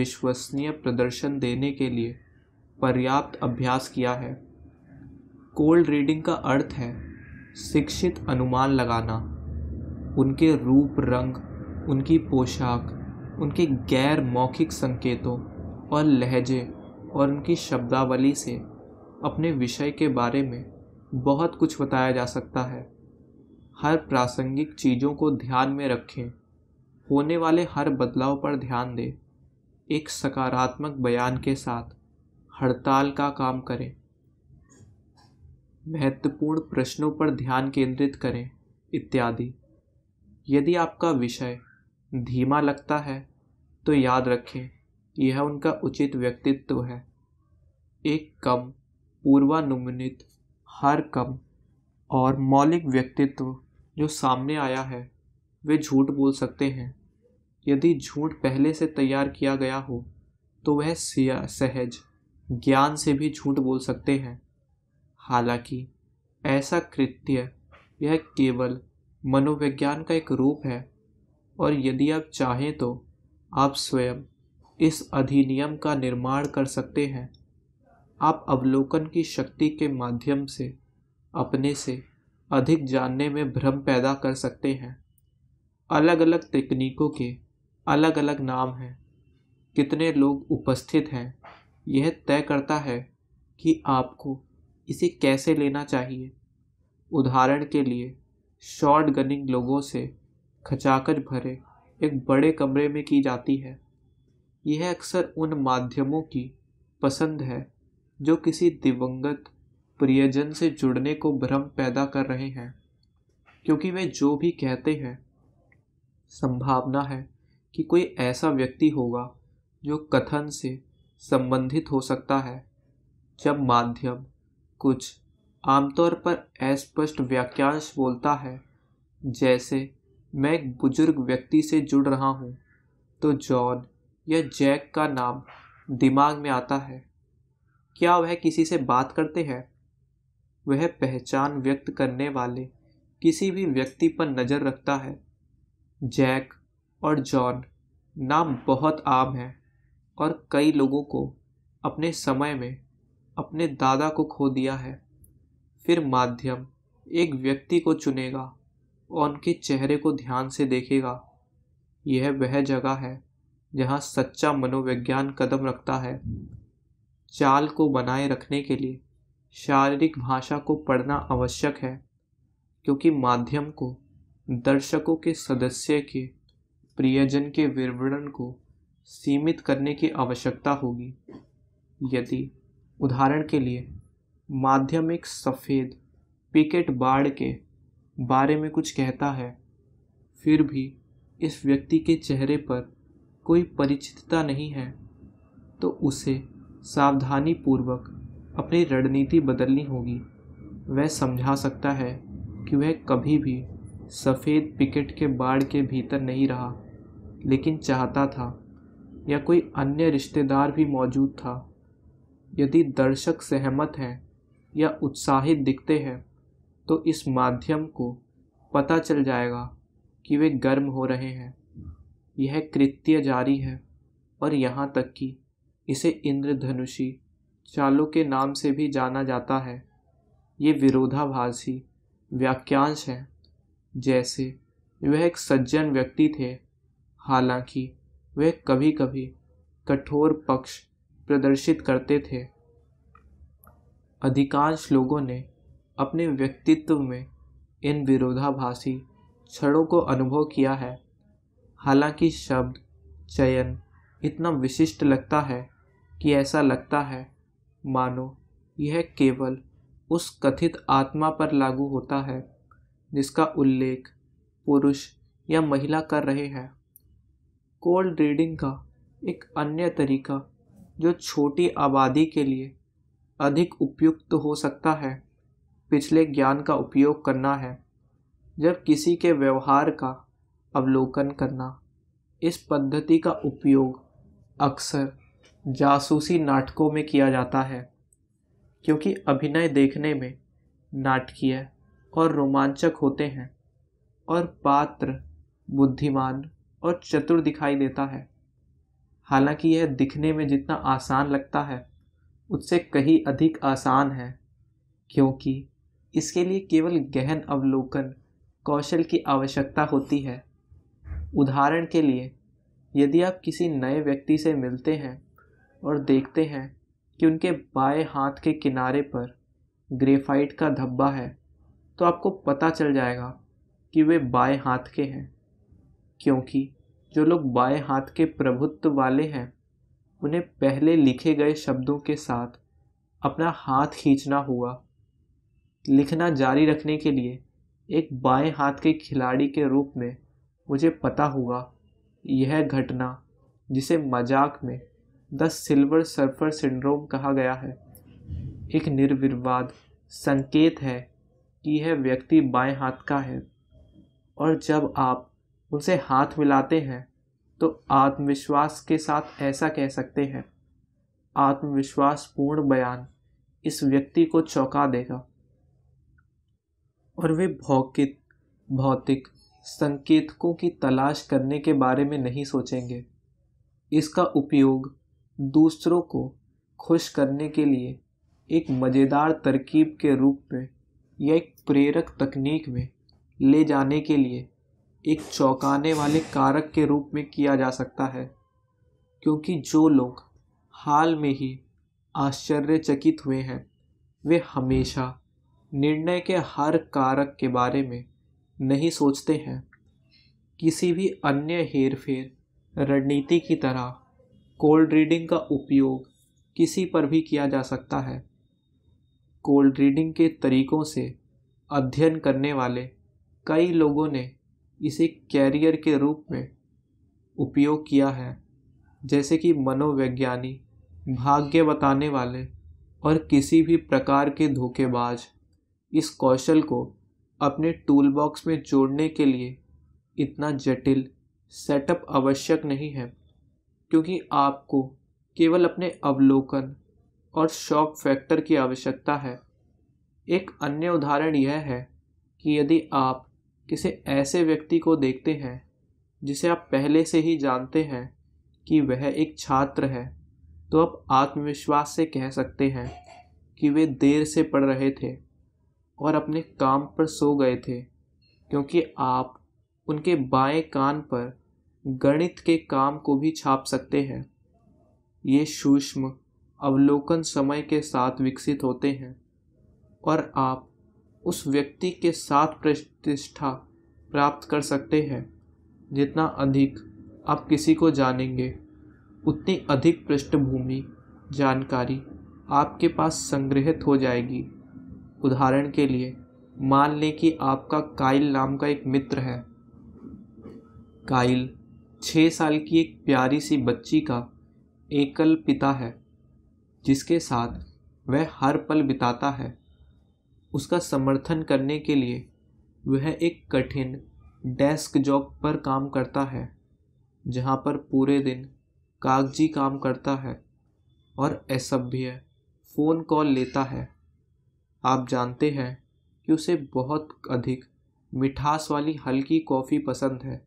विश्वसनीय प्रदर्शन देने के लिए पर्याप्त अभ्यास किया है कोल्ड रीडिंग का अर्थ है शिक्षित अनुमान लगाना उनके रूप रंग उनकी पोशाक उनके गैर मौखिक संकेतों और लहजे और उनकी शब्दावली से अपने विषय के बारे में बहुत कुछ बताया जा सकता है हर प्रासंगिक चीज़ों को ध्यान में रखें होने वाले हर बदलाव पर ध्यान दें एक सकारात्मक बयान के साथ हड़ताल का काम करें महत्वपूर्ण प्रश्नों पर ध्यान केंद्रित करें इत्यादि यदि आपका विषय धीमा लगता है तो याद रखें यह उनका उचित व्यक्तित्व है एक कम पूर्वानुमानित हर कम और मौलिक व्यक्तित्व जो सामने आया है वे झूठ बोल सकते हैं यदि झूठ पहले से तैयार किया गया हो तो वह सहज ज्ञान से भी झूठ बोल सकते हैं हालांकि ऐसा कृत्य यह केवल मनोविज्ञान का एक रूप है और यदि आप चाहें तो आप स्वयं इस अधिनियम का निर्माण कर सकते हैं आप अवलोकन की शक्ति के माध्यम से अपने से अधिक जानने में भ्रम पैदा कर सकते हैं अलग अलग तकनीकों के अलग अलग नाम हैं कितने लोग उपस्थित हैं यह तय करता है कि आपको इसे कैसे लेना चाहिए उदाहरण के लिए शॉर्ट गनिंग लोगों से खचाखच भरे एक बड़े कमरे में की जाती है यह अक्सर उन माध्यमों की पसंद है जो किसी दिवंगत प्रियजन से जुड़ने को भ्रम पैदा कर रहे हैं क्योंकि वे जो भी कहते हैं संभावना है कि कोई ऐसा व्यक्ति होगा जो कथन से संबंधित हो सकता है जब माध्यम कुछ आमतौर पर अस्पष्ट वाक्यांश बोलता है जैसे मैं एक बुजुर्ग व्यक्ति से जुड़ रहा हूँ तो जॉन या जैक का नाम दिमाग में आता है क्या वह किसी से बात करते हैं वह पहचान व्यक्त करने वाले किसी भी व्यक्ति पर नज़र रखता है जैक और जॉन नाम बहुत आम है और कई लोगों को अपने समय में अपने दादा को खो दिया है फिर माध्यम एक व्यक्ति को चुनेगा और उनके चेहरे को ध्यान से देखेगा यह वह जगह है जहाँ सच्चा मनोविज्ञान कदम रखता है चाल को बनाए रखने के लिए शारीरिक भाषा को पढ़ना आवश्यक है क्योंकि माध्यम को दर्शकों के सदस्य के प्रियजन के विवरण को सीमित करने की आवश्यकता होगी यदि उदाहरण के लिए माध्यम एक सफ़ेद पिकेट बाड़ के बारे में कुछ कहता है फिर भी इस व्यक्ति के चेहरे पर कोई परिचितता नहीं है तो उसे सावधानीपूर्वक अपनी रणनीति बदलनी होगी वह समझा सकता है कि वह कभी भी सफ़ेद पिकेट के बाड़ के भीतर नहीं रहा लेकिन चाहता था या कोई अन्य रिश्तेदार भी मौजूद था यदि दर्शक सहमत हैं या उत्साहित दिखते हैं तो इस माध्यम को पता चल जाएगा कि वे गर्म हो रहे हैं यह कृत्य जारी है और यहाँ तक कि इसे इंद्रधनुषी चालों के नाम से भी जाना जाता है ये विरोधाभासी वाक्यांश हैं जैसे वह एक सज्जन व्यक्ति थे हालांकि वह कभी कभी कठोर पक्ष प्रदर्शित करते थे अधिकांश लोगों ने अपने व्यक्तित्व में इन विरोधाभासी क्षणों को अनुभव किया है हालांकि शब्द चयन इतना विशिष्ट लगता है कि ऐसा लगता है मानो यह केवल उस कथित आत्मा पर लागू होता है जिसका उल्लेख पुरुष या महिला कर रहे हैं कोल्ड रीडिंग का एक अन्य तरीका जो छोटी आबादी के लिए अधिक उपयुक्त हो सकता है पिछले ज्ञान का उपयोग करना है जब किसी के व्यवहार का अवलोकन करना इस पद्धति का उपयोग अक्सर जासूसी नाटकों में किया जाता है क्योंकि अभिनय देखने में नाटकीय और रोमांचक होते हैं और पात्र बुद्धिमान और चतुर दिखाई देता है हालांकि यह दिखने में जितना आसान लगता है उससे कहीं अधिक आसान है क्योंकि इसके लिए केवल गहन अवलोकन कौशल की आवश्यकता होती है उदाहरण के लिए यदि आप किसी नए व्यक्ति से मिलते हैं और देखते हैं कि उनके बाएं हाथ के किनारे पर ग्रेफाइट का धब्बा है तो आपको पता चल जाएगा कि वे बाएं हाथ के हैं क्योंकि जो लोग बाएं हाथ के प्रभुत्व वाले हैं उन्हें पहले लिखे गए शब्दों के साथ अपना हाथ खींचना हुआ लिखना जारी रखने के लिए एक बाएं हाथ के खिलाड़ी के रूप में मुझे पता हुआ यह घटना जिसे मजाक में द सिल्वर सर्फर सिंड्रोम कहा गया है एक निर्विवाद संकेत है कि यह व्यक्ति बाएं हाथ का है और जब आप उनसे हाथ मिलाते हैं तो आत्मविश्वास के साथ ऐसा कह सकते हैं आत्मविश्वासपूर्ण बयान इस व्यक्ति को चौंका देगा और वे भौतिक भौतिक संकेतकों की तलाश करने के बारे में नहीं सोचेंगे इसका उपयोग दूसरों को खुश करने के लिए एक मज़ेदार तरकीब के रूप में या एक प्रेरक तकनीक में ले जाने के लिए एक चौंकाने वाले कारक के रूप में किया जा सकता है क्योंकि जो लोग हाल में ही आश्चर्यचकित हुए हैं वे हमेशा निर्णय के हर कारक के बारे में नहीं सोचते हैं किसी भी अन्य हेरफेर रणनीति की तरह कोल्ड रीडिंग का उपयोग किसी पर भी किया जा सकता है कोल्ड रीडिंग के तरीकों से अध्ययन करने वाले कई लोगों ने इसे कैरियर के रूप में उपयोग किया है जैसे कि मनोवैज्ञानिक भाग्य बताने वाले और किसी भी प्रकार के धोखेबाज इस कौशल को अपने टूल बॉक्स में जोड़ने के लिए इतना जटिल सेटअप आवश्यक नहीं है क्योंकि आपको केवल अपने अवलोकन और शॉक फैक्टर की आवश्यकता है एक अन्य उदाहरण यह है कि यदि आप किसी ऐसे व्यक्ति को देखते हैं जिसे आप पहले से ही जानते हैं कि वह एक छात्र है तो आप आत्मविश्वास से कह सकते हैं कि वे देर से पढ़ रहे थे और अपने काम पर सो गए थे क्योंकि आप उनके बाएं कान पर गणित के काम को भी छाप सकते हैं ये सूक्ष्म अवलोकन समय के साथ विकसित होते हैं और आप उस व्यक्ति के साथ प्रतिष्ठा प्राप्त कर सकते हैं जितना अधिक आप किसी को जानेंगे उतनी अधिक पृष्ठभूमि जानकारी आपके पास संग्रहित हो जाएगी उदाहरण के लिए मान लें कि आपका काइल नाम का एक मित्र है काइल छः साल की एक प्यारी सी बच्ची का एकल पिता है जिसके साथ वह हर पल बिताता है उसका समर्थन करने के लिए वह एक कठिन डेस्क जॉब पर काम करता है जहाँ पर पूरे दिन कागजी काम करता है और असभ्य फ़ोन कॉल लेता है आप जानते हैं कि उसे बहुत अधिक मिठास वाली हल्की कॉफ़ी पसंद है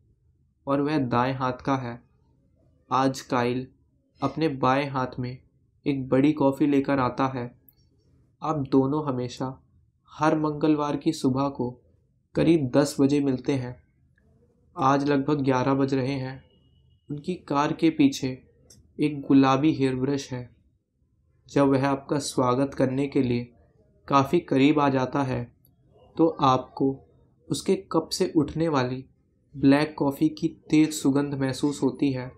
और वह दाएं हाथ का है आज काइल अपने बाएं हाथ में एक बड़ी कॉफ़ी लेकर आता है आप दोनों हमेशा हर मंगलवार की सुबह को करीब दस बजे मिलते हैं आज लगभग ग्यारह बज रहे हैं उनकी कार के पीछे एक गुलाबी हेयर ब्रश है जब वह आपका स्वागत करने के लिए काफ़ी करीब आ जाता है तो आपको उसके कप से उठने वाली ब्लैक कॉफ़ी की तेज़ सुगंध महसूस होती है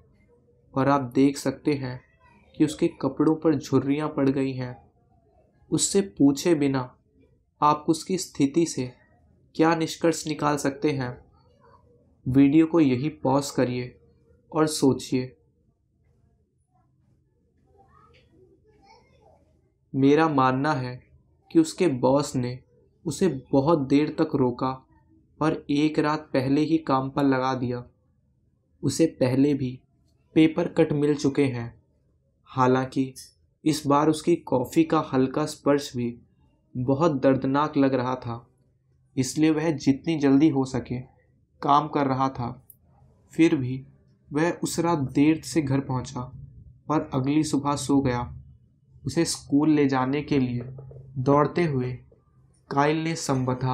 और आप देख सकते हैं कि उसके कपड़ों पर झुर्रियाँ पड़ गई हैं उससे पूछे बिना आप उसकी स्थिति से क्या निष्कर्ष निकाल सकते हैं वीडियो को यही पॉज करिए और सोचिए मेरा मानना है कि उसके बॉस ने उसे बहुत देर तक रोका और एक रात पहले ही काम पर लगा दिया उसे पहले भी पेपर कट मिल चुके हैं हालांकि इस बार उसकी कॉफ़ी का हल्का स्पर्श भी बहुत दर्दनाक लग रहा था इसलिए वह जितनी जल्दी हो सके काम कर रहा था फिर भी वह उस रात देर से घर पहुंचा और अगली सुबह सो गया उसे स्कूल ले जाने के लिए दौड़ते हुए काइल ने संबथा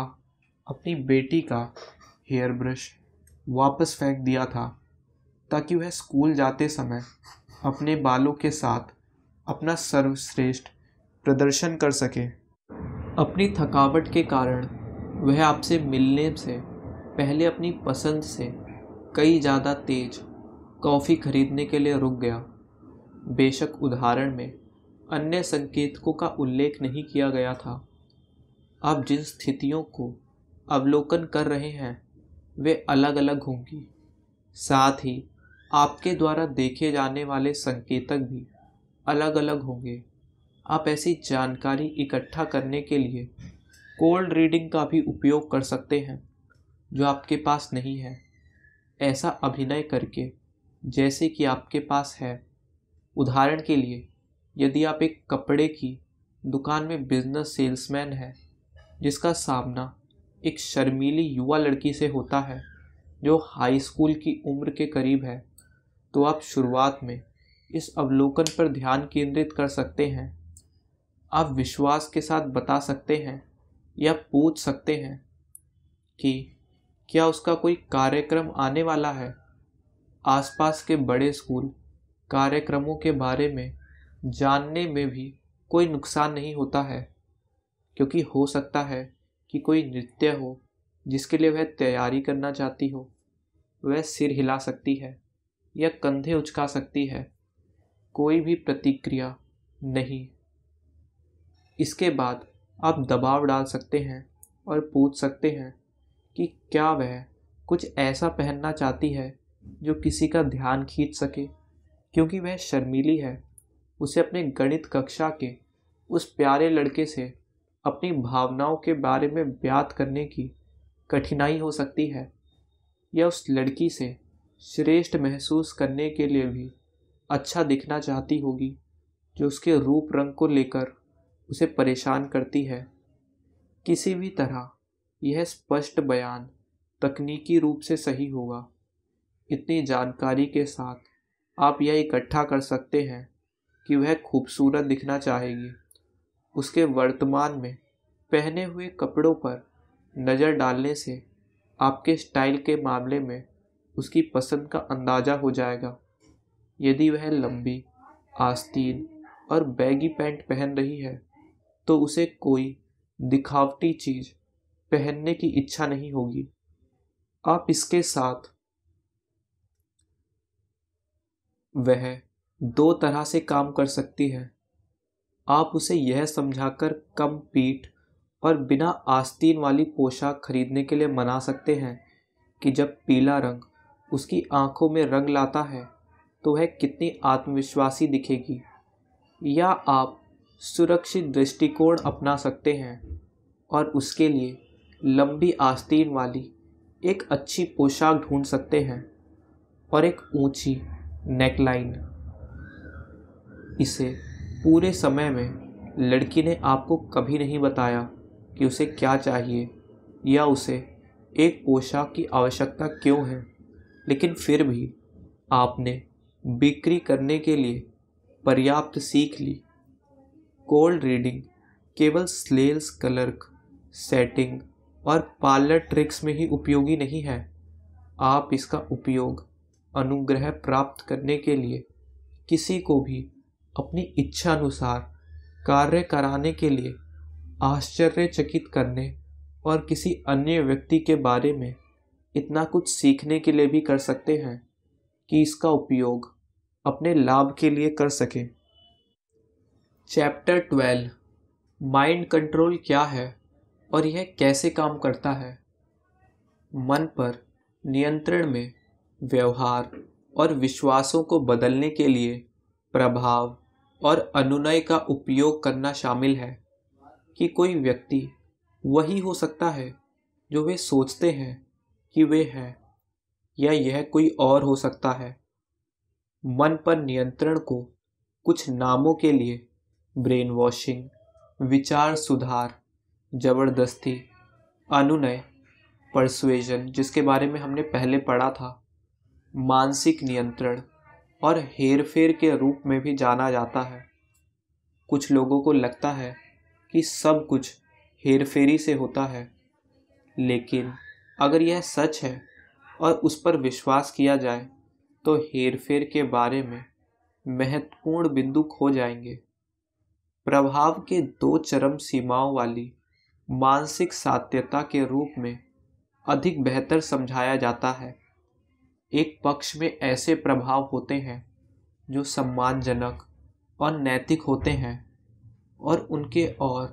अपनी बेटी का हेयर ब्रश वापस फेंक दिया था ताकि वह स्कूल जाते समय अपने बालों के साथ अपना सर्वश्रेष्ठ प्रदर्शन कर सके अपनी थकावट के कारण वह आपसे मिलने से पहले अपनी पसंद से कई ज़्यादा तेज कॉफ़ी खरीदने के लिए रुक गया बेशक उदाहरण में अन्य संकेतकों का उल्लेख नहीं किया गया था आप जिन स्थितियों को अवलोकन कर रहे हैं वे अलग अलग होंगी साथ ही आपके द्वारा देखे जाने वाले संकेतक भी अलग अलग होंगे आप ऐसी जानकारी इकट्ठा करने के लिए कोल्ड रीडिंग का भी उपयोग कर सकते हैं जो आपके पास नहीं है ऐसा अभिनय करके जैसे कि आपके पास है उदाहरण के लिए यदि आप एक कपड़े की दुकान में बिजनेस सेल्समैन हैं जिसका सामना एक शर्मीली युवा लड़की से होता है जो हाई स्कूल की उम्र के करीब है तो आप शुरुआत में इस अवलोकन पर ध्यान केंद्रित कर सकते हैं आप विश्वास के साथ बता सकते हैं या पूछ सकते हैं कि क्या उसका कोई कार्यक्रम आने वाला है आसपास के बड़े स्कूल कार्यक्रमों के बारे में जानने में भी कोई नुकसान नहीं होता है क्योंकि हो सकता है कि कोई नृत्य हो जिसके लिए वह तैयारी करना चाहती हो वह सिर हिला सकती है या कंधे उचका सकती है कोई भी प्रतिक्रिया नहीं इसके बाद आप दबाव डाल सकते हैं और पूछ सकते हैं कि क्या वह कुछ ऐसा पहनना चाहती है जो किसी का ध्यान खींच सके क्योंकि वह शर्मीली है उसे अपने गणित कक्षा के उस प्यारे लड़के से अपनी भावनाओं के बारे में ब्यात करने की कठिनाई हो सकती है या उस लड़की से श्रेष्ठ महसूस करने के लिए भी अच्छा दिखना चाहती होगी जो उसके रूप रंग को लेकर उसे परेशान करती है किसी भी तरह यह स्पष्ट बयान तकनीकी रूप से सही होगा इतनी जानकारी के साथ आप यह इकट्ठा कर सकते हैं कि वह खूबसूरत दिखना चाहेगी उसके वर्तमान में पहने हुए कपड़ों पर नज़र डालने से आपके स्टाइल के मामले में उसकी पसंद का अंदाज़ा हो जाएगा यदि वह लंबी आस्तीन और बैगी पैंट पहन रही है तो उसे कोई दिखावटी चीज़ पहनने की इच्छा नहीं होगी आप इसके साथ वह दो तरह से काम कर सकती है आप उसे यह समझाकर कम पीठ और बिना आस्तीन वाली पोशाक खरीदने के लिए मना सकते हैं कि जब पीला रंग उसकी आंखों में रंग लाता है तो वह कितनी आत्मविश्वासी दिखेगी या आप सुरक्षित दृष्टिकोण अपना सकते हैं और उसके लिए लंबी आस्तीन वाली एक अच्छी पोशाक ढूंढ सकते हैं और एक ऊंची नेकलाइन इसे पूरे समय में लड़की ने आपको कभी नहीं बताया कि उसे क्या चाहिए या उसे एक पोशाक की आवश्यकता क्यों है लेकिन फिर भी आपने बिक्री करने के लिए पर्याप्त सीख ली कोल्ड रीडिंग केवल स्लेल्स क्लर्क सेटिंग और पार्लर ट्रिक्स में ही उपयोगी नहीं है आप इसका उपयोग अनुग्रह प्राप्त करने के लिए किसी को भी अपनी इच्छा अनुसार कार्य कराने के लिए आश्चर्यचकित करने और किसी अन्य व्यक्ति के बारे में इतना कुछ सीखने के लिए भी कर सकते हैं कि इसका उपयोग अपने लाभ के लिए कर सकें चैप्टर ट्वेल्व माइंड कंट्रोल क्या है और यह कैसे काम करता है मन पर नियंत्रण में व्यवहार और विश्वासों को बदलने के लिए प्रभाव और अनुनय का उपयोग करना शामिल है कि कोई व्यक्ति वही हो सकता है जो वे सोचते हैं कि वे हैं या यह कोई और हो सकता है मन पर नियंत्रण को कुछ नामों के लिए ब्रेन वॉशिंग विचार सुधार जबरदस्ती अनुनय परसुएजन जिसके बारे में हमने पहले पढ़ा था मानसिक नियंत्रण और हेर फेर के रूप में भी जाना जाता है कुछ लोगों को लगता है कि सब कुछ हेर फेरी से होता है लेकिन अगर यह सच है और उस पर विश्वास किया जाए तो हेर फेर के बारे में महत्वपूर्ण बिंदु खो जाएंगे प्रभाव के दो चरम सीमाओं वाली मानसिक सात्यता के रूप में अधिक बेहतर समझाया जाता है एक पक्ष में ऐसे प्रभाव होते हैं जो सम्मानजनक और नैतिक होते हैं और उनके और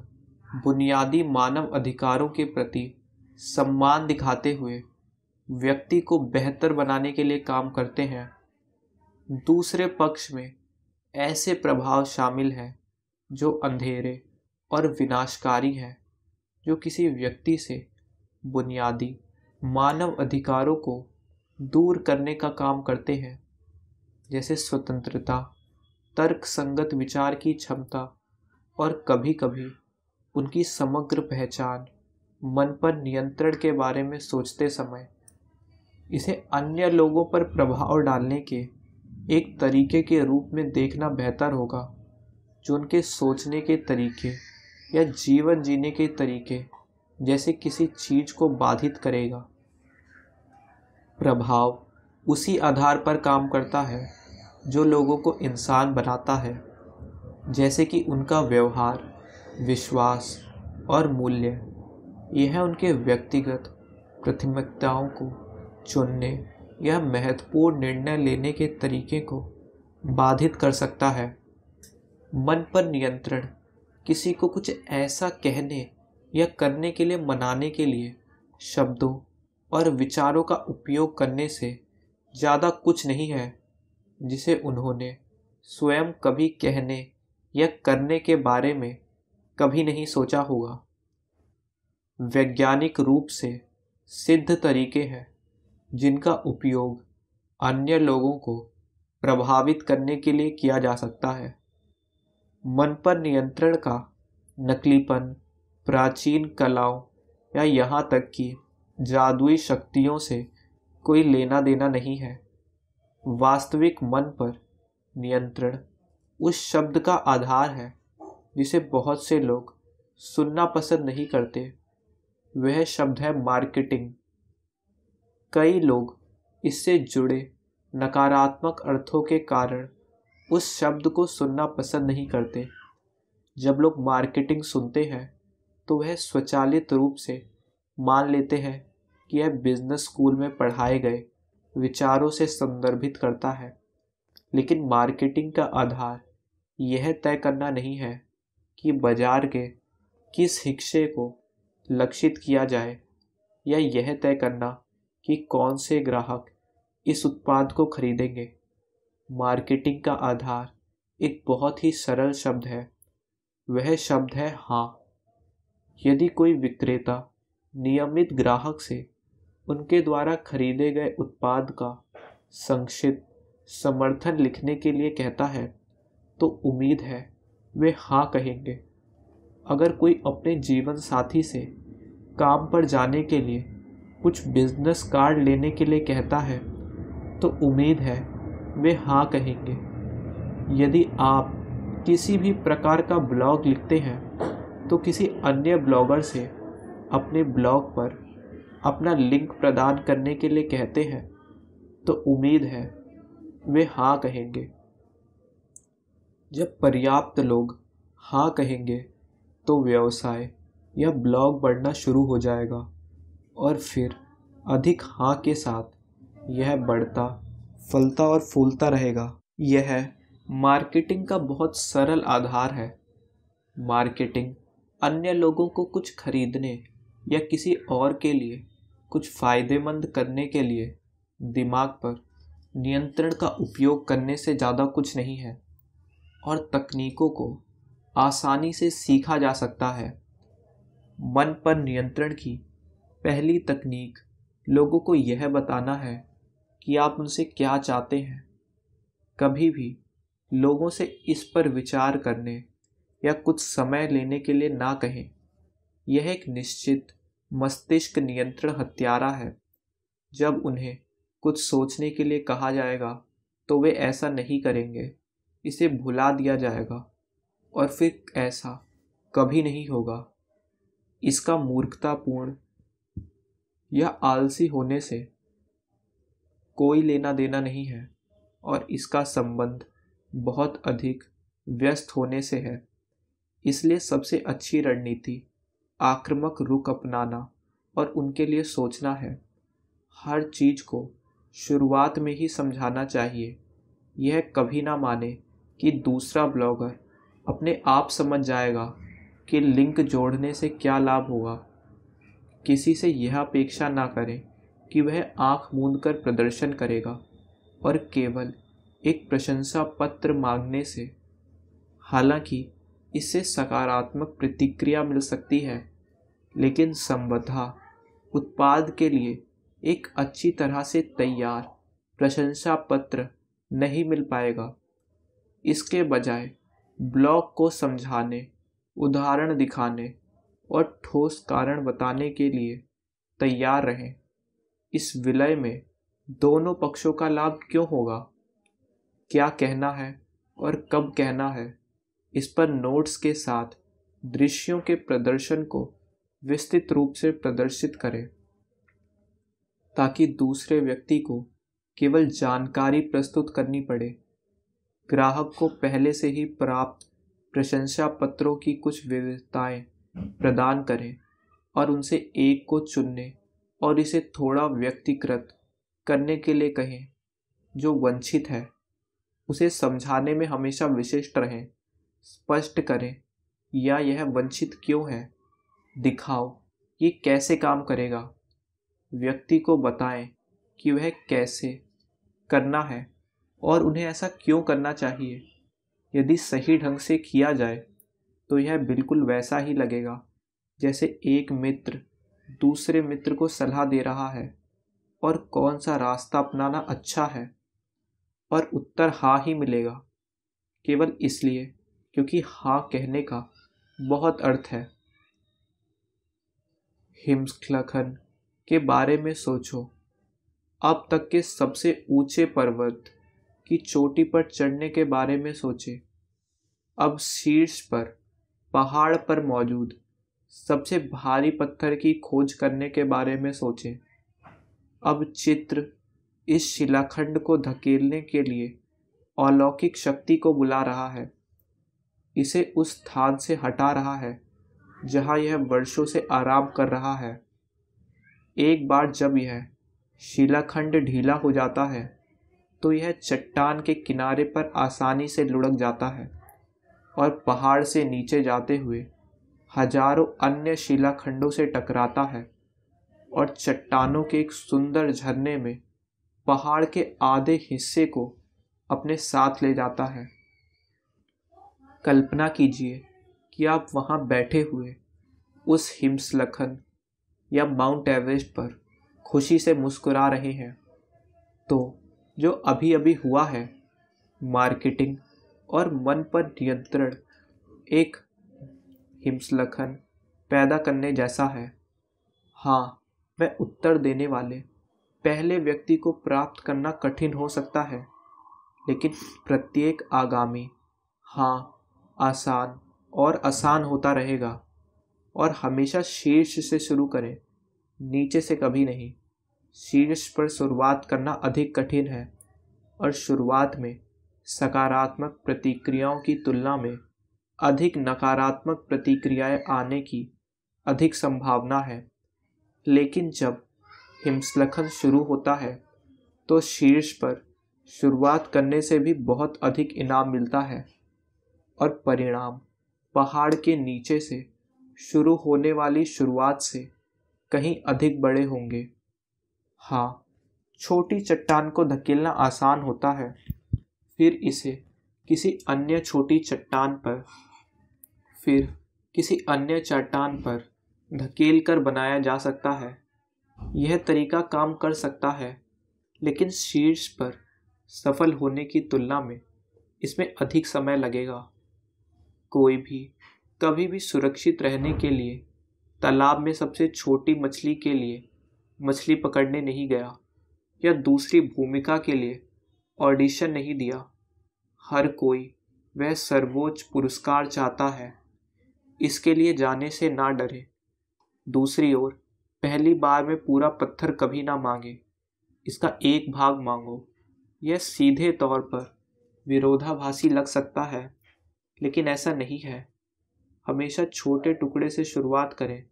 बुनियादी मानव अधिकारों के प्रति सम्मान दिखाते हुए व्यक्ति को बेहतर बनाने के लिए काम करते हैं दूसरे पक्ष में ऐसे प्रभाव शामिल हैं जो अंधेरे और विनाशकारी हैं जो किसी व्यक्ति से बुनियादी मानव अधिकारों को दूर करने का काम करते हैं जैसे स्वतंत्रता तर्क संगत विचार की क्षमता और कभी कभी उनकी समग्र पहचान मन पर नियंत्रण के बारे में सोचते समय इसे अन्य लोगों पर प्रभाव डालने के एक तरीके के रूप में देखना बेहतर होगा जो उनके सोचने के तरीके या जीवन जीने के तरीके जैसे किसी चीज़ को बाधित करेगा प्रभाव उसी आधार पर काम करता है जो लोगों को इंसान बनाता है जैसे कि उनका व्यवहार विश्वास और मूल्य यह उनके व्यक्तिगत प्राथमिकताओं को चुनने या महत्वपूर्ण निर्णय लेने के तरीके को बाधित कर सकता है मन पर नियंत्रण किसी को कुछ ऐसा कहने या करने के लिए मनाने के लिए शब्दों और विचारों का उपयोग करने से ज़्यादा कुछ नहीं है जिसे उन्होंने स्वयं कभी कहने या करने के बारे में कभी नहीं सोचा होगा वैज्ञानिक रूप से सिद्ध तरीके हैं जिनका उपयोग अन्य लोगों को प्रभावित करने के लिए किया जा सकता है मन पर नियंत्रण का नकलीपन प्राचीन कलाओं या यहाँ तक कि जादुई शक्तियों से कोई लेना देना नहीं है वास्तविक मन पर नियंत्रण उस शब्द का आधार है जिसे बहुत से लोग सुनना पसंद नहीं करते वह शब्द है मार्केटिंग कई लोग इससे जुड़े नकारात्मक अर्थों के कारण उस शब्द को सुनना पसंद नहीं करते जब लोग मार्केटिंग सुनते हैं तो वह स्वचालित रूप से मान लेते हैं कि यह बिजनेस स्कूल में पढ़ाए गए विचारों से संदर्भित करता है लेकिन मार्केटिंग का आधार यह तय करना नहीं है कि बाजार के किस हिस्से को लक्षित किया जाए या यह तय करना कि कौन से ग्राहक इस उत्पाद को खरीदेंगे मार्केटिंग का आधार एक बहुत ही सरल शब्द है वह शब्द है हाँ यदि कोई विक्रेता नियमित ग्राहक से उनके द्वारा खरीदे गए उत्पाद का संक्षिप्त समर्थन लिखने के लिए कहता है तो उम्मीद है वे हाँ कहेंगे अगर कोई अपने जीवन साथी से काम पर जाने के लिए कुछ बिजनेस कार्ड लेने के लिए कहता है तो उम्मीद है वे हाँ कहेंगे यदि आप किसी भी प्रकार का ब्लॉग लिखते हैं तो किसी अन्य ब्लॉगर से अपने ब्लॉग पर अपना लिंक प्रदान करने के लिए कहते हैं तो उम्मीद है वे हाँ कहेंगे जब पर्याप्त लोग हाँ कहेंगे तो व्यवसाय या ब्लॉग बढ़ना शुरू हो जाएगा और फिर अधिक हाँ के साथ यह बढ़ता फलता और फूलता रहेगा यह मार्केटिंग का बहुत सरल आधार है मार्केटिंग अन्य लोगों को कुछ खरीदने या किसी और के लिए कुछ फ़ायदेमंद करने के लिए दिमाग पर नियंत्रण का उपयोग करने से ज़्यादा कुछ नहीं है और तकनीकों को आसानी से सीखा जा सकता है मन पर नियंत्रण की पहली तकनीक लोगों को यह बताना है कि आप उनसे क्या चाहते हैं कभी भी लोगों से इस पर विचार करने या कुछ समय लेने के लिए ना कहें यह एक निश्चित मस्तिष्क नियंत्रण हत्यारा है जब उन्हें कुछ सोचने के लिए कहा जाएगा तो वे ऐसा नहीं करेंगे इसे भुला दिया जाएगा और फिर ऐसा कभी नहीं होगा इसका मूर्खतापूर्ण या आलसी होने से कोई लेना देना नहीं है और इसका संबंध बहुत अधिक व्यस्त होने से है इसलिए सबसे अच्छी रणनीति आक्रमक रुख अपनाना और उनके लिए सोचना है हर चीज़ को शुरुआत में ही समझाना चाहिए यह कभी ना माने कि दूसरा ब्लॉगर अपने आप समझ जाएगा कि लिंक जोड़ने से क्या लाभ होगा किसी से यह अपेक्षा ना करें कि वह आंख मूंद कर प्रदर्शन करेगा और केवल एक प्रशंसा पत्र मांगने से हालांकि इससे सकारात्मक प्रतिक्रिया मिल सकती है लेकिन संबद्धा उत्पाद के लिए एक अच्छी तरह से तैयार प्रशंसा पत्र नहीं मिल पाएगा इसके बजाय ब्लॉग को समझाने उदाहरण दिखाने और ठोस कारण बताने के लिए तैयार रहें इस विलय में दोनों पक्षों का लाभ क्यों होगा क्या कहना है और कब कहना है इस पर नोट्स के साथ दृश्यों के प्रदर्शन को विस्तृत रूप से प्रदर्शित करें ताकि दूसरे व्यक्ति को केवल जानकारी प्रस्तुत करनी पड़े ग्राहक को पहले से ही प्राप्त प्रशंसा पत्रों की कुछ विविधताएं प्रदान करें और उनसे एक को चुनने और इसे थोड़ा व्यक्तिकृत करने के लिए कहें जो वंचित है उसे समझाने में हमेशा विशिष्ट रहें स्पष्ट करें या यह वंचित क्यों है दिखाओ ये कैसे काम करेगा व्यक्ति को बताएं कि वह कैसे करना है और उन्हें ऐसा क्यों करना चाहिए यदि सही ढंग से किया जाए तो यह बिल्कुल वैसा ही लगेगा जैसे एक मित्र दूसरे मित्र को सलाह दे रहा है और कौन सा रास्ता अपनाना अच्छा है और उत्तर हाँ ही मिलेगा केवल इसलिए क्योंकि हाँ कहने का बहुत अर्थ है हिमस्खलखन के बारे में सोचो अब तक के सबसे ऊंचे पर्वत की चोटी पर चढ़ने के बारे में सोचे अब शीर्ष पर पहाड़ पर मौजूद सबसे भारी पत्थर की खोज करने के बारे में सोचे अब चित्र इस शिलाखंड को धकेलने के लिए अलौकिक शक्ति को बुला रहा है इसे उस स्थान से हटा रहा है जहाँ यह वर्षों से आराम कर रहा है एक बार जब यह शिलाखंड ढीला हो जाता है तो यह चट्टान के किनारे पर आसानी से लुढ़क जाता है और पहाड़ से नीचे जाते हुए हजारों अन्य शिलाखंडों से टकराता है और चट्टानों के एक सुंदर झरने में पहाड़ के आधे हिस्से को अपने साथ ले जाता है कल्पना कीजिए कि आप वहाँ बैठे हुए उस हिमस्लखन या माउंट एवरेस्ट पर खुशी से मुस्कुरा रहे हैं तो जो अभी अभी हुआ है मार्केटिंग और मन पर नियंत्रण एक हिमस्लखन पैदा करने जैसा है हाँ मैं उत्तर देने वाले पहले व्यक्ति को प्राप्त करना कठिन हो सकता है लेकिन प्रत्येक आगामी हाँ आसान और आसान होता रहेगा और हमेशा शीर्ष से शुरू करें नीचे से कभी नहीं शीर्ष पर शुरुआत करना अधिक कठिन है और शुरुआत में सकारात्मक प्रतिक्रियाओं की तुलना में अधिक नकारात्मक प्रतिक्रियाएं आने की अधिक संभावना है लेकिन जब हिमस्लखन शुरू होता है तो शीर्ष पर शुरुआत करने से भी बहुत अधिक इनाम मिलता है और परिणाम पहाड़ के नीचे से शुरू होने वाली शुरुआत से कहीं अधिक बड़े होंगे हाँ छोटी चट्टान को धकेलना आसान होता है फिर इसे किसी अन्य छोटी चट्टान पर फिर किसी अन्य चट्टान पर धकेल कर बनाया जा सकता है यह तरीका काम कर सकता है लेकिन शीर्ष पर सफल होने की तुलना में इसमें अधिक समय लगेगा कोई भी कभी भी सुरक्षित रहने के लिए तालाब में सबसे छोटी मछली के लिए मछली पकड़ने नहीं गया या दूसरी भूमिका के लिए ऑडिशन नहीं दिया हर कोई वह सर्वोच्च पुरस्कार चाहता है इसके लिए जाने से ना डरे दूसरी ओर पहली बार में पूरा पत्थर कभी ना मांगे इसका एक भाग मांगो यह सीधे तौर पर विरोधाभासी लग सकता है लेकिन ऐसा नहीं है हमेशा छोटे टुकड़े से शुरुआत करें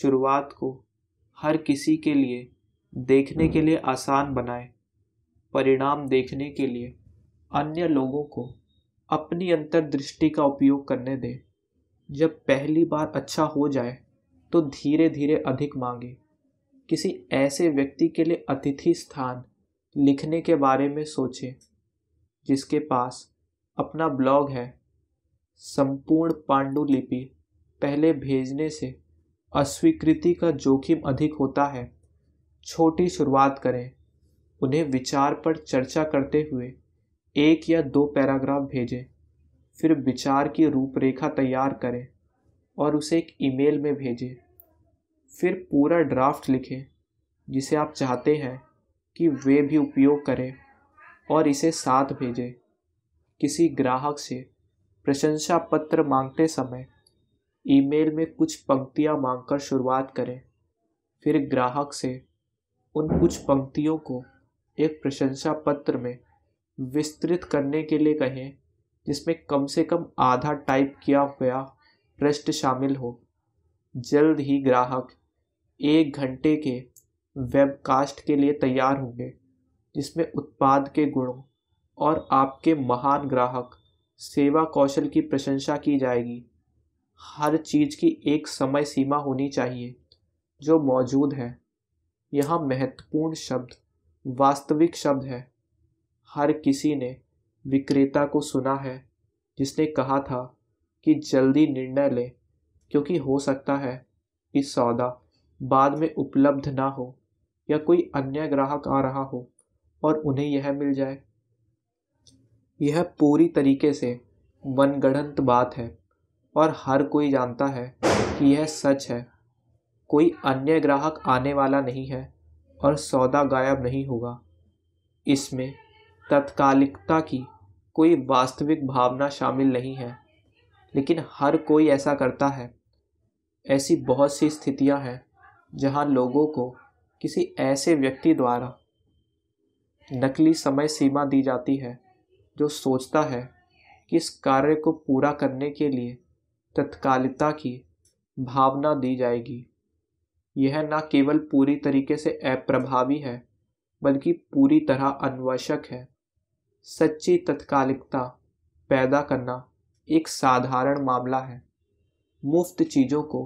शुरुआत को हर किसी के लिए देखने के लिए आसान बनाएं परिणाम देखने के लिए अन्य लोगों को अपनी अंतर्दृष्टि का उपयोग करने दें जब पहली बार अच्छा हो जाए तो धीरे धीरे अधिक मांगे किसी ऐसे व्यक्ति के लिए अतिथि स्थान लिखने के बारे में सोचें जिसके पास अपना ब्लॉग है संपूर्ण पांडुलिपि पहले भेजने से अस्वीकृति का जोखिम अधिक होता है छोटी शुरुआत करें उन्हें विचार पर चर्चा करते हुए एक या दो पैराग्राफ भेजें फिर विचार की रूपरेखा तैयार करें और उसे एक ईमेल में भेजें फिर पूरा ड्राफ्ट लिखें जिसे आप चाहते हैं कि वे भी उपयोग करें और इसे साथ भेजें किसी ग्राहक से प्रशंसा पत्र मांगते समय ईमेल में कुछ पंक्तियां मांगकर शुरुआत करें फिर ग्राहक से उन कुछ पंक्तियों को एक प्रशंसा पत्र में विस्तृत करने के लिए कहें जिसमें कम से कम आधा टाइप किया हुआ प्रश्न शामिल हो जल्द ही ग्राहक एक घंटे के वेबकास्ट के लिए तैयार होंगे जिसमें उत्पाद के गुणों और आपके महान ग्राहक सेवा कौशल की प्रशंसा की जाएगी हर चीज़ की एक समय सीमा होनी चाहिए जो मौजूद है यह महत्वपूर्ण शब्द वास्तविक शब्द है हर किसी ने विक्रेता को सुना है जिसने कहा था कि जल्दी निर्णय ले क्योंकि हो सकता है कि सौदा बाद में उपलब्ध ना हो या कोई अन्य ग्राहक आ रहा हो और उन्हें यह मिल जाए यह पूरी तरीके से मनगढ़ंत बात है और हर कोई जानता है कि यह सच है कोई अन्य ग्राहक आने वाला नहीं है और सौदा गायब नहीं होगा इसमें तत्कालिकता की कोई वास्तविक भावना शामिल नहीं है लेकिन हर कोई ऐसा करता है ऐसी बहुत सी स्थितियां हैं जहां लोगों को किसी ऐसे व्यक्ति द्वारा नकली समय सीमा दी जाती है जो सोचता है कि इस कार्य को पूरा करने के लिए तत्कालिकता की भावना दी जाएगी यह न केवल पूरी तरीके से अप्रभावी है बल्कि पूरी तरह अनावश्यक है सच्ची तत्कालिकता पैदा करना एक साधारण मामला है मुफ्त चीज़ों को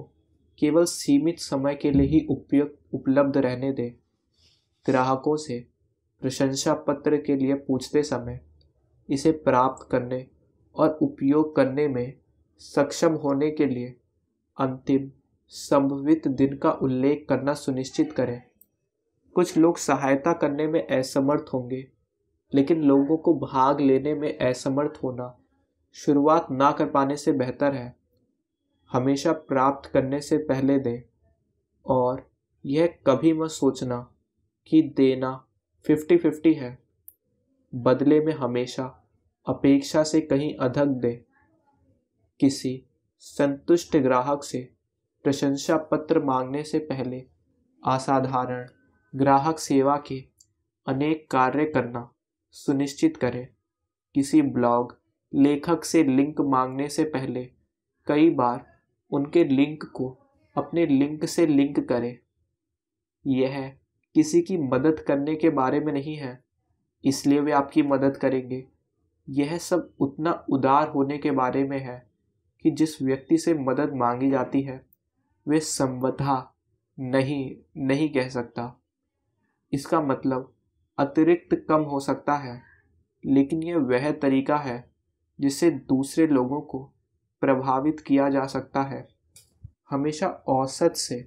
केवल सीमित समय के लिए ही उपयोग उपलब्ध रहने दें ग्राहकों से प्रशंसा पत्र के लिए पूछते समय इसे प्राप्त करने और उपयोग करने में सक्षम होने के लिए अंतिम संभवित दिन का उल्लेख करना सुनिश्चित करें कुछ लोग सहायता करने में असमर्थ होंगे लेकिन लोगों को भाग लेने में असमर्थ होना शुरुआत ना कर पाने से बेहतर है हमेशा प्राप्त करने से पहले दें और यह कभी मत सोचना कि देना फिफ्टी फिफ्टी है बदले में हमेशा अपेक्षा से कहीं अधक दे किसी संतुष्ट ग्राहक से प्रशंसा पत्र मांगने से पहले असाधारण ग्राहक सेवा के अनेक कार्य करना सुनिश्चित करें किसी ब्लॉग लेखक से लिंक मांगने से पहले कई बार उनके लिंक को अपने लिंक से लिंक करें यह किसी की मदद करने के बारे में नहीं है इसलिए वे आपकी मदद करेंगे यह सब उतना उदार होने के बारे में है कि जिस व्यक्ति से मदद मांगी जाती है वे संवधा नहीं नहीं कह सकता इसका मतलब अतिरिक्त कम हो सकता है लेकिन यह वह तरीका है जिससे दूसरे लोगों को प्रभावित किया जा सकता है हमेशा औसत से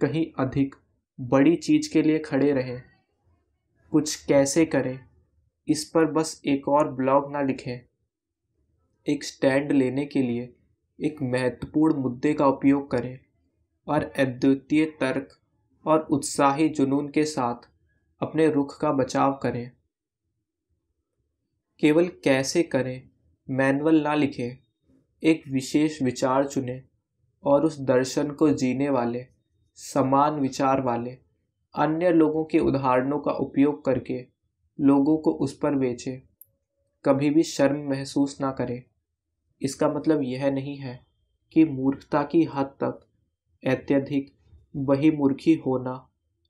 कहीं अधिक बड़ी चीज़ के लिए खड़े रहें कुछ कैसे करें इस पर बस एक और ब्लॉग ना लिखें एक स्टैंड लेने के लिए एक महत्वपूर्ण मुद्दे का उपयोग करें और अद्वितीय तर्क और उत्साही जुनून के साथ अपने रुख का बचाव करें केवल कैसे करें मैनुअल ना लिखें एक विशेष विचार चुनें और उस दर्शन को जीने वाले समान विचार वाले अन्य लोगों के उदाहरणों का उपयोग करके लोगों को उस पर बेचे कभी भी शर्म महसूस ना करे इसका मतलब यह नहीं है कि मूर्खता की हद तक अत्यधिक वही मूर्खी होना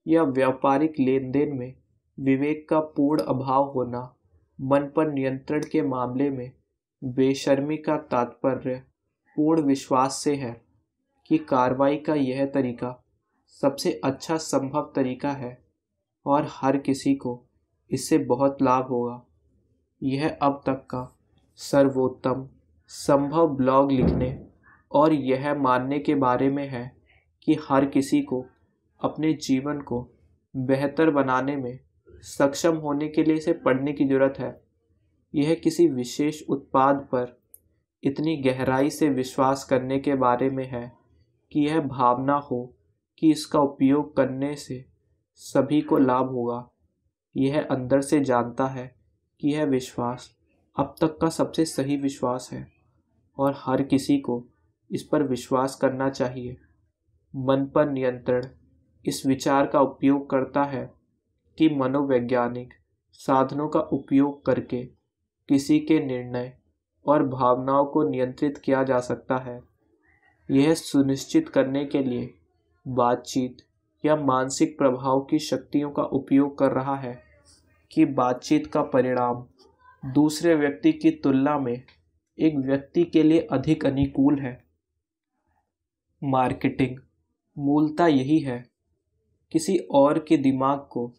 या व्यापारिक लेन देन में विवेक का पूर्ण अभाव होना मन पर नियंत्रण के मामले में बेशर्मी का तात्पर्य पूर्ण विश्वास से है कि कार्रवाई का यह तरीका सबसे अच्छा संभव तरीका है और हर किसी को इससे बहुत लाभ होगा यह अब तक का सर्वोत्तम संभव ब्लॉग लिखने और यह मानने के बारे में है कि हर किसी को अपने जीवन को बेहतर बनाने में सक्षम होने के लिए इसे पढ़ने की ज़रूरत है यह किसी विशेष उत्पाद पर इतनी गहराई से विश्वास करने के बारे में है कि यह भावना हो कि इसका उपयोग करने से सभी को लाभ होगा यह अंदर से जानता है कि यह विश्वास अब तक का सबसे सही विश्वास है और हर किसी को इस पर विश्वास करना चाहिए मन पर नियंत्रण इस विचार का उपयोग करता है कि मनोवैज्ञानिक साधनों का उपयोग करके किसी के निर्णय और भावनाओं को नियंत्रित किया जा सकता है यह सुनिश्चित करने के लिए बातचीत या मानसिक प्रभाव की शक्तियों का उपयोग कर रहा है कि बातचीत का परिणाम दूसरे व्यक्ति की तुलना में एक व्यक्ति के लिए अधिक अनुकूल है मार्केटिंग मूलता यही है किसी और के दिमाग को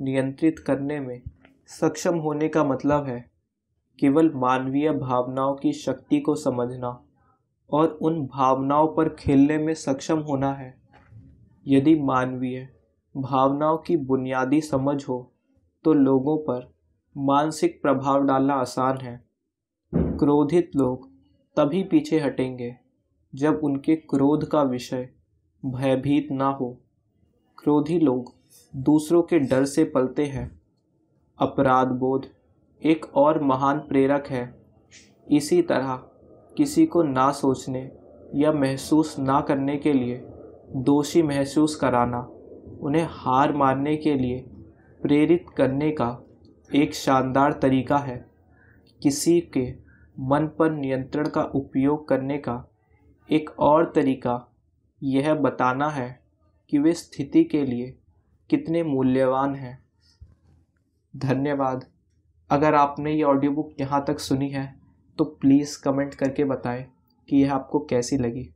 नियंत्रित करने में सक्षम होने का मतलब है केवल मानवीय भावनाओं की शक्ति को समझना और उन भावनाओं पर खेलने में सक्षम होना है यदि मानवीय भावनाओं की बुनियादी समझ हो तो लोगों पर मानसिक प्रभाव डालना आसान है क्रोधित लोग तभी पीछे हटेंगे जब उनके क्रोध का विषय भयभीत ना हो क्रोधी लोग दूसरों के डर से पलते हैं अपराध बोध एक और महान प्रेरक है इसी तरह किसी को ना सोचने या महसूस ना करने के लिए दोषी महसूस कराना उन्हें हार मानने के लिए प्रेरित करने का एक शानदार तरीका है किसी के मन पर नियंत्रण का उपयोग करने का एक और तरीका यह बताना है कि वे स्थिति के लिए कितने मूल्यवान हैं धन्यवाद अगर आपने ये ऑडियो बुक यहाँ तक सुनी है तो प्लीज़ कमेंट करके बताएं कि यह आपको कैसी लगी